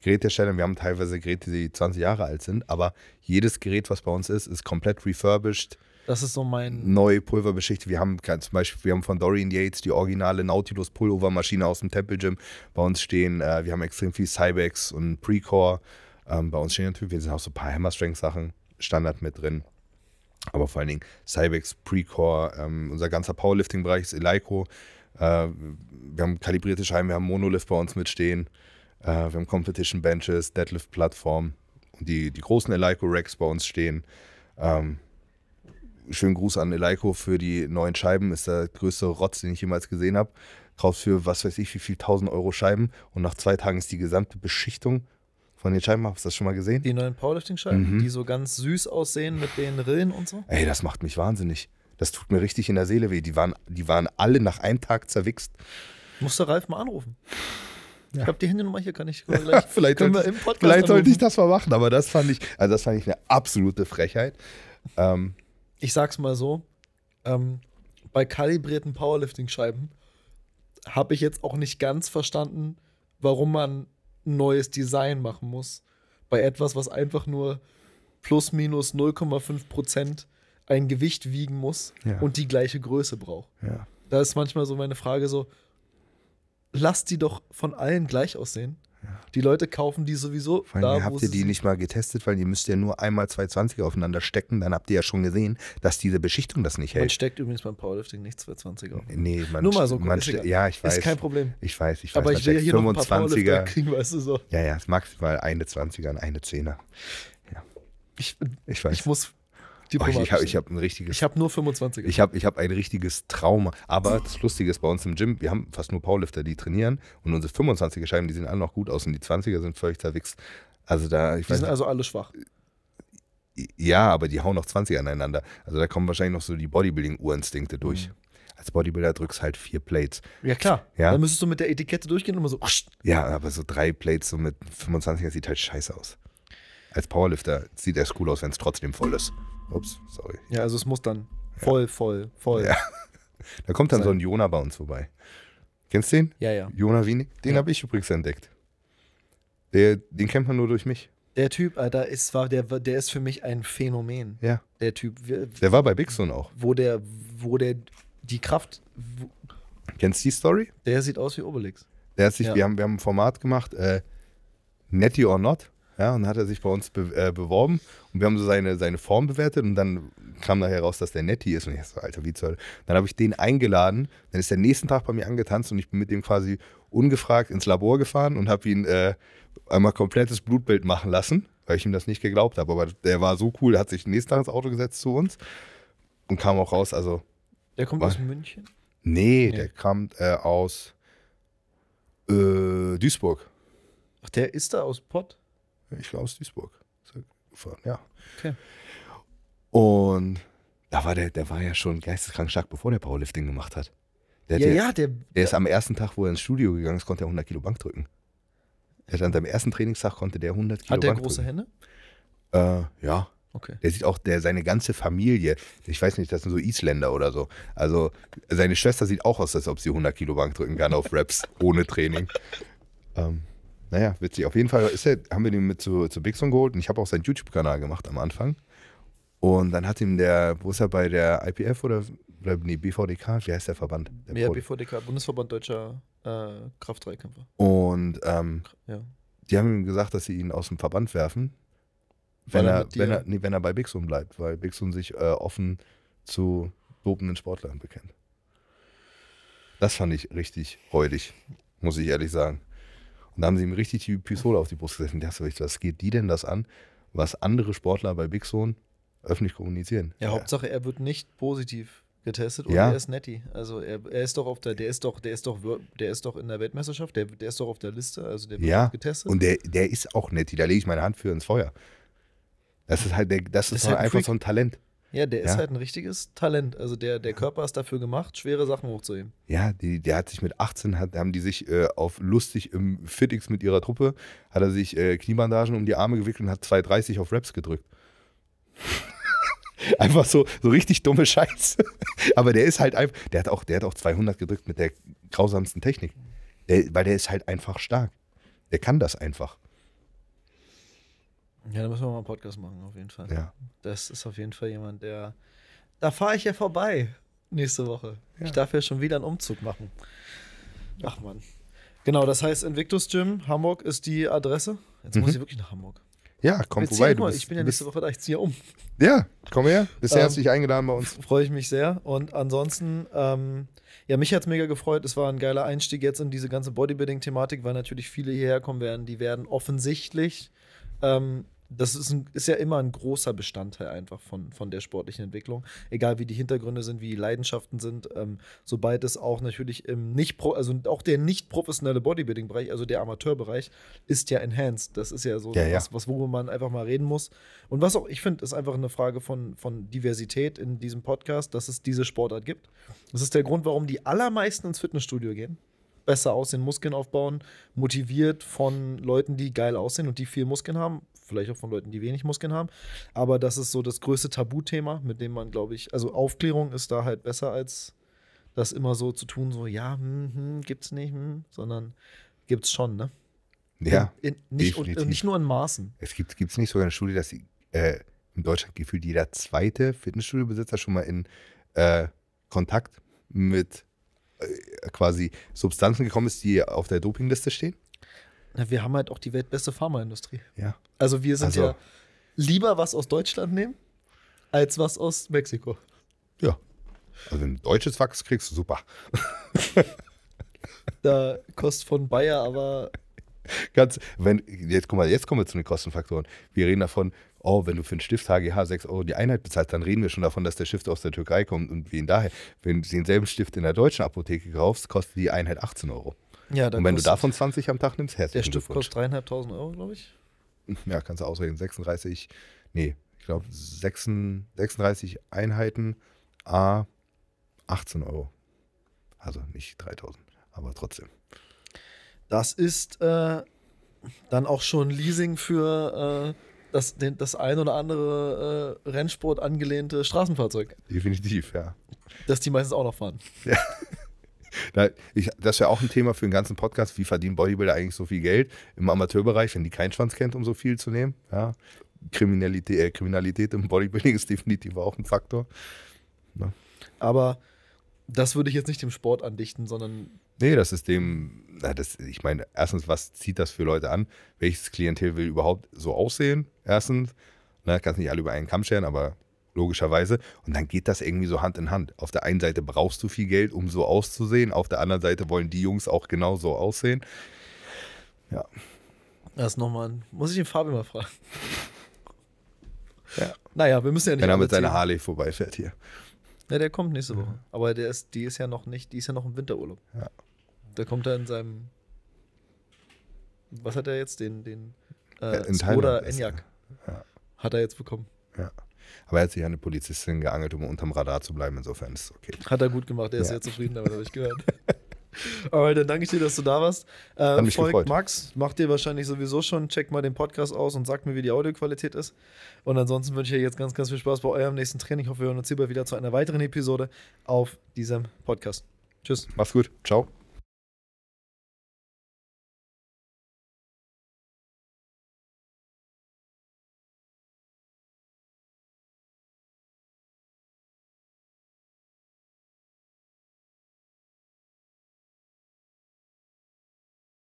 Gerätherstellern. Wir haben teilweise Geräte, die 20 Jahre alt sind, aber jedes Gerät, was bei uns ist, ist komplett refurbished. Das ist so mein. Neue Pulverbeschichtet. Wir haben zum Beispiel, wir haben von Dorian Yates die originale Nautilus Pullover-Maschine aus dem Temple Gym bei uns stehen. Äh, wir haben extrem viel Cybex und Precore. Ähm, bei uns stehen natürlich, wir sind auch so ein paar Hammer-Strength-Sachen Standard mit drin aber vor allen Dingen Cybex, Precore, ähm, unser ganzer Powerlifting-Bereich ist Eleiko. Äh, wir haben kalibrierte Scheiben, wir haben Monolift bei uns mitstehen, äh, wir haben Competition Benches, Deadlift-Plattform und die, die großen Eleiko-Racks bei uns stehen. Ähm, schönen Gruß an Eleiko für die neuen Scheiben, ist der größte Rotz, den ich jemals gesehen habe. Kaufst für was weiß ich, wie viel 1000 Euro Scheiben und nach zwei Tagen ist die gesamte Beschichtung von den Scheiben. Hast du das schon mal gesehen? Die neuen Powerlifting-Scheiben, mhm. die so ganz süß aussehen mit den Rillen und so? Ey, das macht mich wahnsinnig. Das tut mir richtig in der Seele weh. Die waren, die waren alle nach einem Tag zerwichst. Musst du Ralf mal anrufen. Ja. Ich habe die Handynummer hier, kann ich gleich. vielleicht können wir im Podcast vielleicht sollte ich das mal machen, aber das fand ich, also das fand ich eine absolute Frechheit. Ähm, ich sag's mal so: ähm, Bei kalibrierten Powerlifting-Scheiben habe ich jetzt auch nicht ganz verstanden, warum man neues Design machen muss. Bei etwas, was einfach nur plus minus 0,5 Prozent ein Gewicht wiegen muss ja. und die gleiche Größe braucht. Ja. Da ist manchmal so meine Frage so, lass die doch von allen gleich aussehen die Leute kaufen die sowieso. Vor allem da, habt ihr die nicht mal getestet, weil ihr müsst ja nur einmal 220 aufeinander stecken, dann habt ihr ja schon gesehen, dass diese Beschichtung das nicht hält. Man steckt übrigens beim Powerlifting nicht 220 auf. Nee, man Nur mal so man Ja, ich weiß. Ist kein Problem. Ich weiß, ich weiß. Aber ich will hier 25 noch ein paar kriegen, weißt du so. Ja, ja, maximal eine 20er und eine 10er. Ja. Ich, ich weiß. Ich muss Oh, ich habe hab ein richtiges. Ich habe nur 25. Ich habe ich hab ein richtiges Trauma. Aber das Lustige ist bei uns im Gym, wir haben fast nur Powerlifter, die trainieren. Und unsere 25er Scheiben, die sehen alle noch gut aus. Und die 20er sind völlig zerwichst. Also da, die weiß, sind also alle schwach. Ja, aber die hauen noch 20 aneinander. Also da kommen wahrscheinlich noch so die Bodybuilding-Urinstinkte durch. Mhm als Bodybuilder drückst halt vier Plates. Ja, klar. Ja? Dann müsstest du mit der Etikette durchgehen und immer so. Ja, aber so drei Plates so mit 25, er sieht halt scheiße aus als Powerlifter sieht er cool aus, wenn es trotzdem voll ist. Ups, sorry. Ja, also es muss dann voll, ja. voll, voll. Ja. Da kommt dann Sein. so ein Jona bei uns vorbei. Kennst du den? Ja, ja. Jona Wienig? Den ja. habe ich übrigens entdeckt. Der, den kennt man nur durch mich. Der Typ, Alter, ist, war, der, der ist für mich ein Phänomen. Ja. Der Typ. Der war bei Big Son auch. Wo der, wo der die Kraft. Wo, Kennst du die Story? Der sieht aus wie Obelix. Der hat sich, ja. wir, haben, wir haben ein Format gemacht, äh, Netty or Not. Ja, und dann hat er sich bei uns be äh, beworben und wir haben so seine, seine Form bewertet und dann kam nachher raus, dass der Netty ist. Und ich so, Alter, wie soll. Dann habe ich den eingeladen, dann ist der nächsten Tag bei mir angetanzt und ich bin mit dem quasi ungefragt ins Labor gefahren und habe ihn äh, einmal komplettes Blutbild machen lassen, weil ich ihm das nicht geglaubt habe. Aber der war so cool, hat sich nächsten Tag ins Auto gesetzt zu uns und kam auch raus. Also, der kommt war, aus München? Nee, nee. der kam äh, aus äh, Duisburg. Ach, der ist da aus Pott? ich war aus Duisburg gefahren, ja. Okay. Und da war der, der war ja schon geisteskrank stark, bevor der Powerlifting gemacht hat. Der ja, ja, der, der ist am ersten Tag, wo er ins Studio gegangen ist, konnte er 100 Kilo Bank drücken. Er hat an seinem ersten Trainingstag konnte der 100 Kilo Hat der Bank große drücken. Hände? Äh, ja. Okay. Der sieht auch der, seine ganze Familie, ich weiß nicht, das sind so Isländer oder so. Also seine Schwester sieht auch aus, als ob sie 100 Kilo Bank drücken kann auf Raps ohne Training. Ähm, naja, witzig. Auf jeden Fall ist er, haben wir den mit zu, zu Big Song geholt und ich habe auch seinen YouTube-Kanal gemacht am Anfang. Und dann hat ihm der, wo ist er bei der IPF oder, nee, BVDK, wie heißt der Verband? Der ja, BVDK, Bundesverband Deutscher äh, Kraftdreikämpfer. Und ähm, ja. die haben ihm gesagt, dass sie ihn aus dem Verband werfen, wenn er, wenn, er, nee, wenn er bei Bixum bleibt, weil Bixum sich äh, offen zu dopenden Sportlern bekennt. Das fand ich richtig heulig, muss ich ehrlich sagen. Und da haben sie ihm richtig die Pistole auf die Brust gesetzt. Und dachte was geht die denn das an, was andere Sportler bei Big Zone öffentlich kommunizieren? Ja, ja. Hauptsache, er wird nicht positiv getestet und ja. er ist netti. Also er, er, ist doch auf der, der ist doch, der ist doch, der ist doch in der Weltmeisterschaft, der, der ist doch auf der Liste, also der wird ja. getestet. Und der, der ist auch netti, da lege ich meine Hand für ins Feuer. Das ist halt, der, das ist, ist halt, halt einfach Freak. so ein Talent. Ja, der ja? ist halt ein richtiges Talent. Also der, der Körper ist dafür gemacht, schwere Sachen hochzuheben. Ja, die, der hat sich mit 18, hat, haben die sich äh, auf lustig im Fittix mit ihrer Truppe, hat er sich äh, Kniebandagen um die Arme gewickelt und hat 2,30 auf Raps gedrückt. einfach so, so richtig dumme Scheiße. Aber der ist halt einfach, der hat, auch, der hat auch 200 gedrückt mit der grausamsten Technik. Der, weil der ist halt einfach stark. Der kann das einfach. Ja, da müssen wir mal einen Podcast machen, auf jeden Fall. Ja. Das ist auf jeden Fall jemand, der. Da fahre ich ja vorbei nächste Woche. Ja. Ich darf ja schon wieder einen Umzug machen. Ach man. Genau, das heißt Invictus Gym, Hamburg ist die Adresse. Jetzt mhm. muss ich wirklich nach Hamburg. Ja, komm Bezieh vorbei. Du bist, ich bin ja nächste Woche da, ich ziehe um. Ja, komm her. Bist ähm, herzlich eingeladen bei uns. Freue ich mich sehr. Und ansonsten, ähm, ja, mich hat es mega gefreut. Es war ein geiler Einstieg jetzt in diese ganze Bodybuilding-Thematik, weil natürlich viele hierher kommen werden. Die werden offensichtlich ähm, das ist, ein, ist, ja immer ein großer Bestandteil einfach von, von der sportlichen Entwicklung. Egal wie die Hintergründe sind, wie die Leidenschaften sind, ähm, sobald es auch natürlich im nicht -pro also auch der nicht professionelle Bodybuilding-Bereich, also der Amateurbereich, ist ja enhanced. Das ist ja so ja, was, was, worüber man einfach mal reden muss. Und was auch, ich finde, ist einfach eine Frage von, von Diversität in diesem Podcast, dass es diese Sportart gibt. Das ist der Grund, warum die allermeisten ins Fitnessstudio gehen besser aussehen, Muskeln aufbauen, motiviert von Leuten, die geil aussehen und die viel Muskeln haben, vielleicht auch von Leuten, die wenig Muskeln haben. Aber das ist so das größte Tabuthema, mit dem man, glaube ich, also Aufklärung ist da halt besser als das immer so zu tun, so ja, hm, hm, gibt's nicht, hm, sondern gibt's schon, ne? Ja. In, in, nicht, und, nicht, nur in Maßen. Es gibt es nicht sogar eine Studie, dass äh, in Deutschland gefühlt jeder zweite Fitnessstudiobesitzer schon mal in äh, Kontakt mit äh, quasi Substanzen gekommen ist, die auf der Dopingliste stehen? Na, wir haben halt auch die weltbeste Pharmaindustrie. Ja. Also wir sind also, ja lieber was aus Deutschland nehmen, als was aus Mexiko. Ja. Also ein deutsches Wachs kriegst du super. da kostet von Bayer aber. Ganz, wenn, jetzt guck mal, jetzt kommen wir zu den Kostenfaktoren. Wir reden davon, oh, wenn du für einen Stift HGH 6 Euro die Einheit bezahlst, dann reden wir schon davon, dass der Stift aus der Türkei kommt und wie ihn daher. Wenn du denselben Stift in der deutschen Apotheke kaufst, kostet die Einheit 18 Euro. Ja, und wenn du davon 20 am Tag nimmst, herzlichen Der Stift kostet 3.500 Euro, glaube ich. Ja, kannst du ausrechnen. 36, nee, ich glaube 36 Einheiten, A, 18 Euro. Also nicht 3.000, aber trotzdem. Das ist äh, dann auch schon Leasing für äh, das, den, das ein oder andere äh, Rennsport angelehnte Straßenfahrzeug. Definitiv, ja. Dass die meistens auch noch fahren. Ja. Ich, das wäre auch ein Thema für den ganzen Podcast. Wie verdienen Bodybuilder eigentlich so viel Geld im Amateurbereich, wenn die keinen Schwanz kennt, um so viel zu nehmen? Ja. Kriminalität, äh, Kriminalität im Bodybuilding ist definitiv auch ein Faktor. Ne? Aber das würde ich jetzt nicht dem Sport andichten, sondern. Nee, das ist dem na, das, ich meine, erstens, was zieht das für Leute an? Welches Klientel will überhaupt so aussehen? Erstens, ne, kannst nicht alle über einen Kamm scheren, aber logischerweise. Und dann geht das irgendwie so Hand in Hand. Auf der einen Seite brauchst du viel Geld, um so auszusehen. Auf der anderen Seite wollen die Jungs auch genau so aussehen. Ja. Das nochmal. Muss ich den Fabi mal fragen? Ja. Naja, wir müssen ja nicht. Wenn er mit seiner Harley vorbeifährt hier. Ja, der kommt nächste Woche. Aber der ist, die ist ja noch nicht, die ist ja noch im Winterurlaub. Ja. Da kommt er in seinem. Was hat er jetzt? Den, den äh, in Skoda Enyaq. Ja. Hat er jetzt bekommen. Ja. Aber er hat sich an eine Polizistin geangelt, um unterm Radar zu bleiben. Insofern ist es okay. Hat er gut gemacht. Er ja. ist sehr zufrieden damit, habe ich gehört. Aber dann danke ich dir, dass du da warst. Äh, Hat mich folgt gefreut. Max, macht dir wahrscheinlich sowieso schon. Check mal den Podcast aus und sagt mir, wie die Audioqualität ist. Und ansonsten wünsche ich euch jetzt ganz, ganz viel Spaß bei eurem nächsten Training. Ich hoffe, wir hören uns hier bald wieder zu einer weiteren Episode auf diesem Podcast. Tschüss. Mach's gut. Ciao.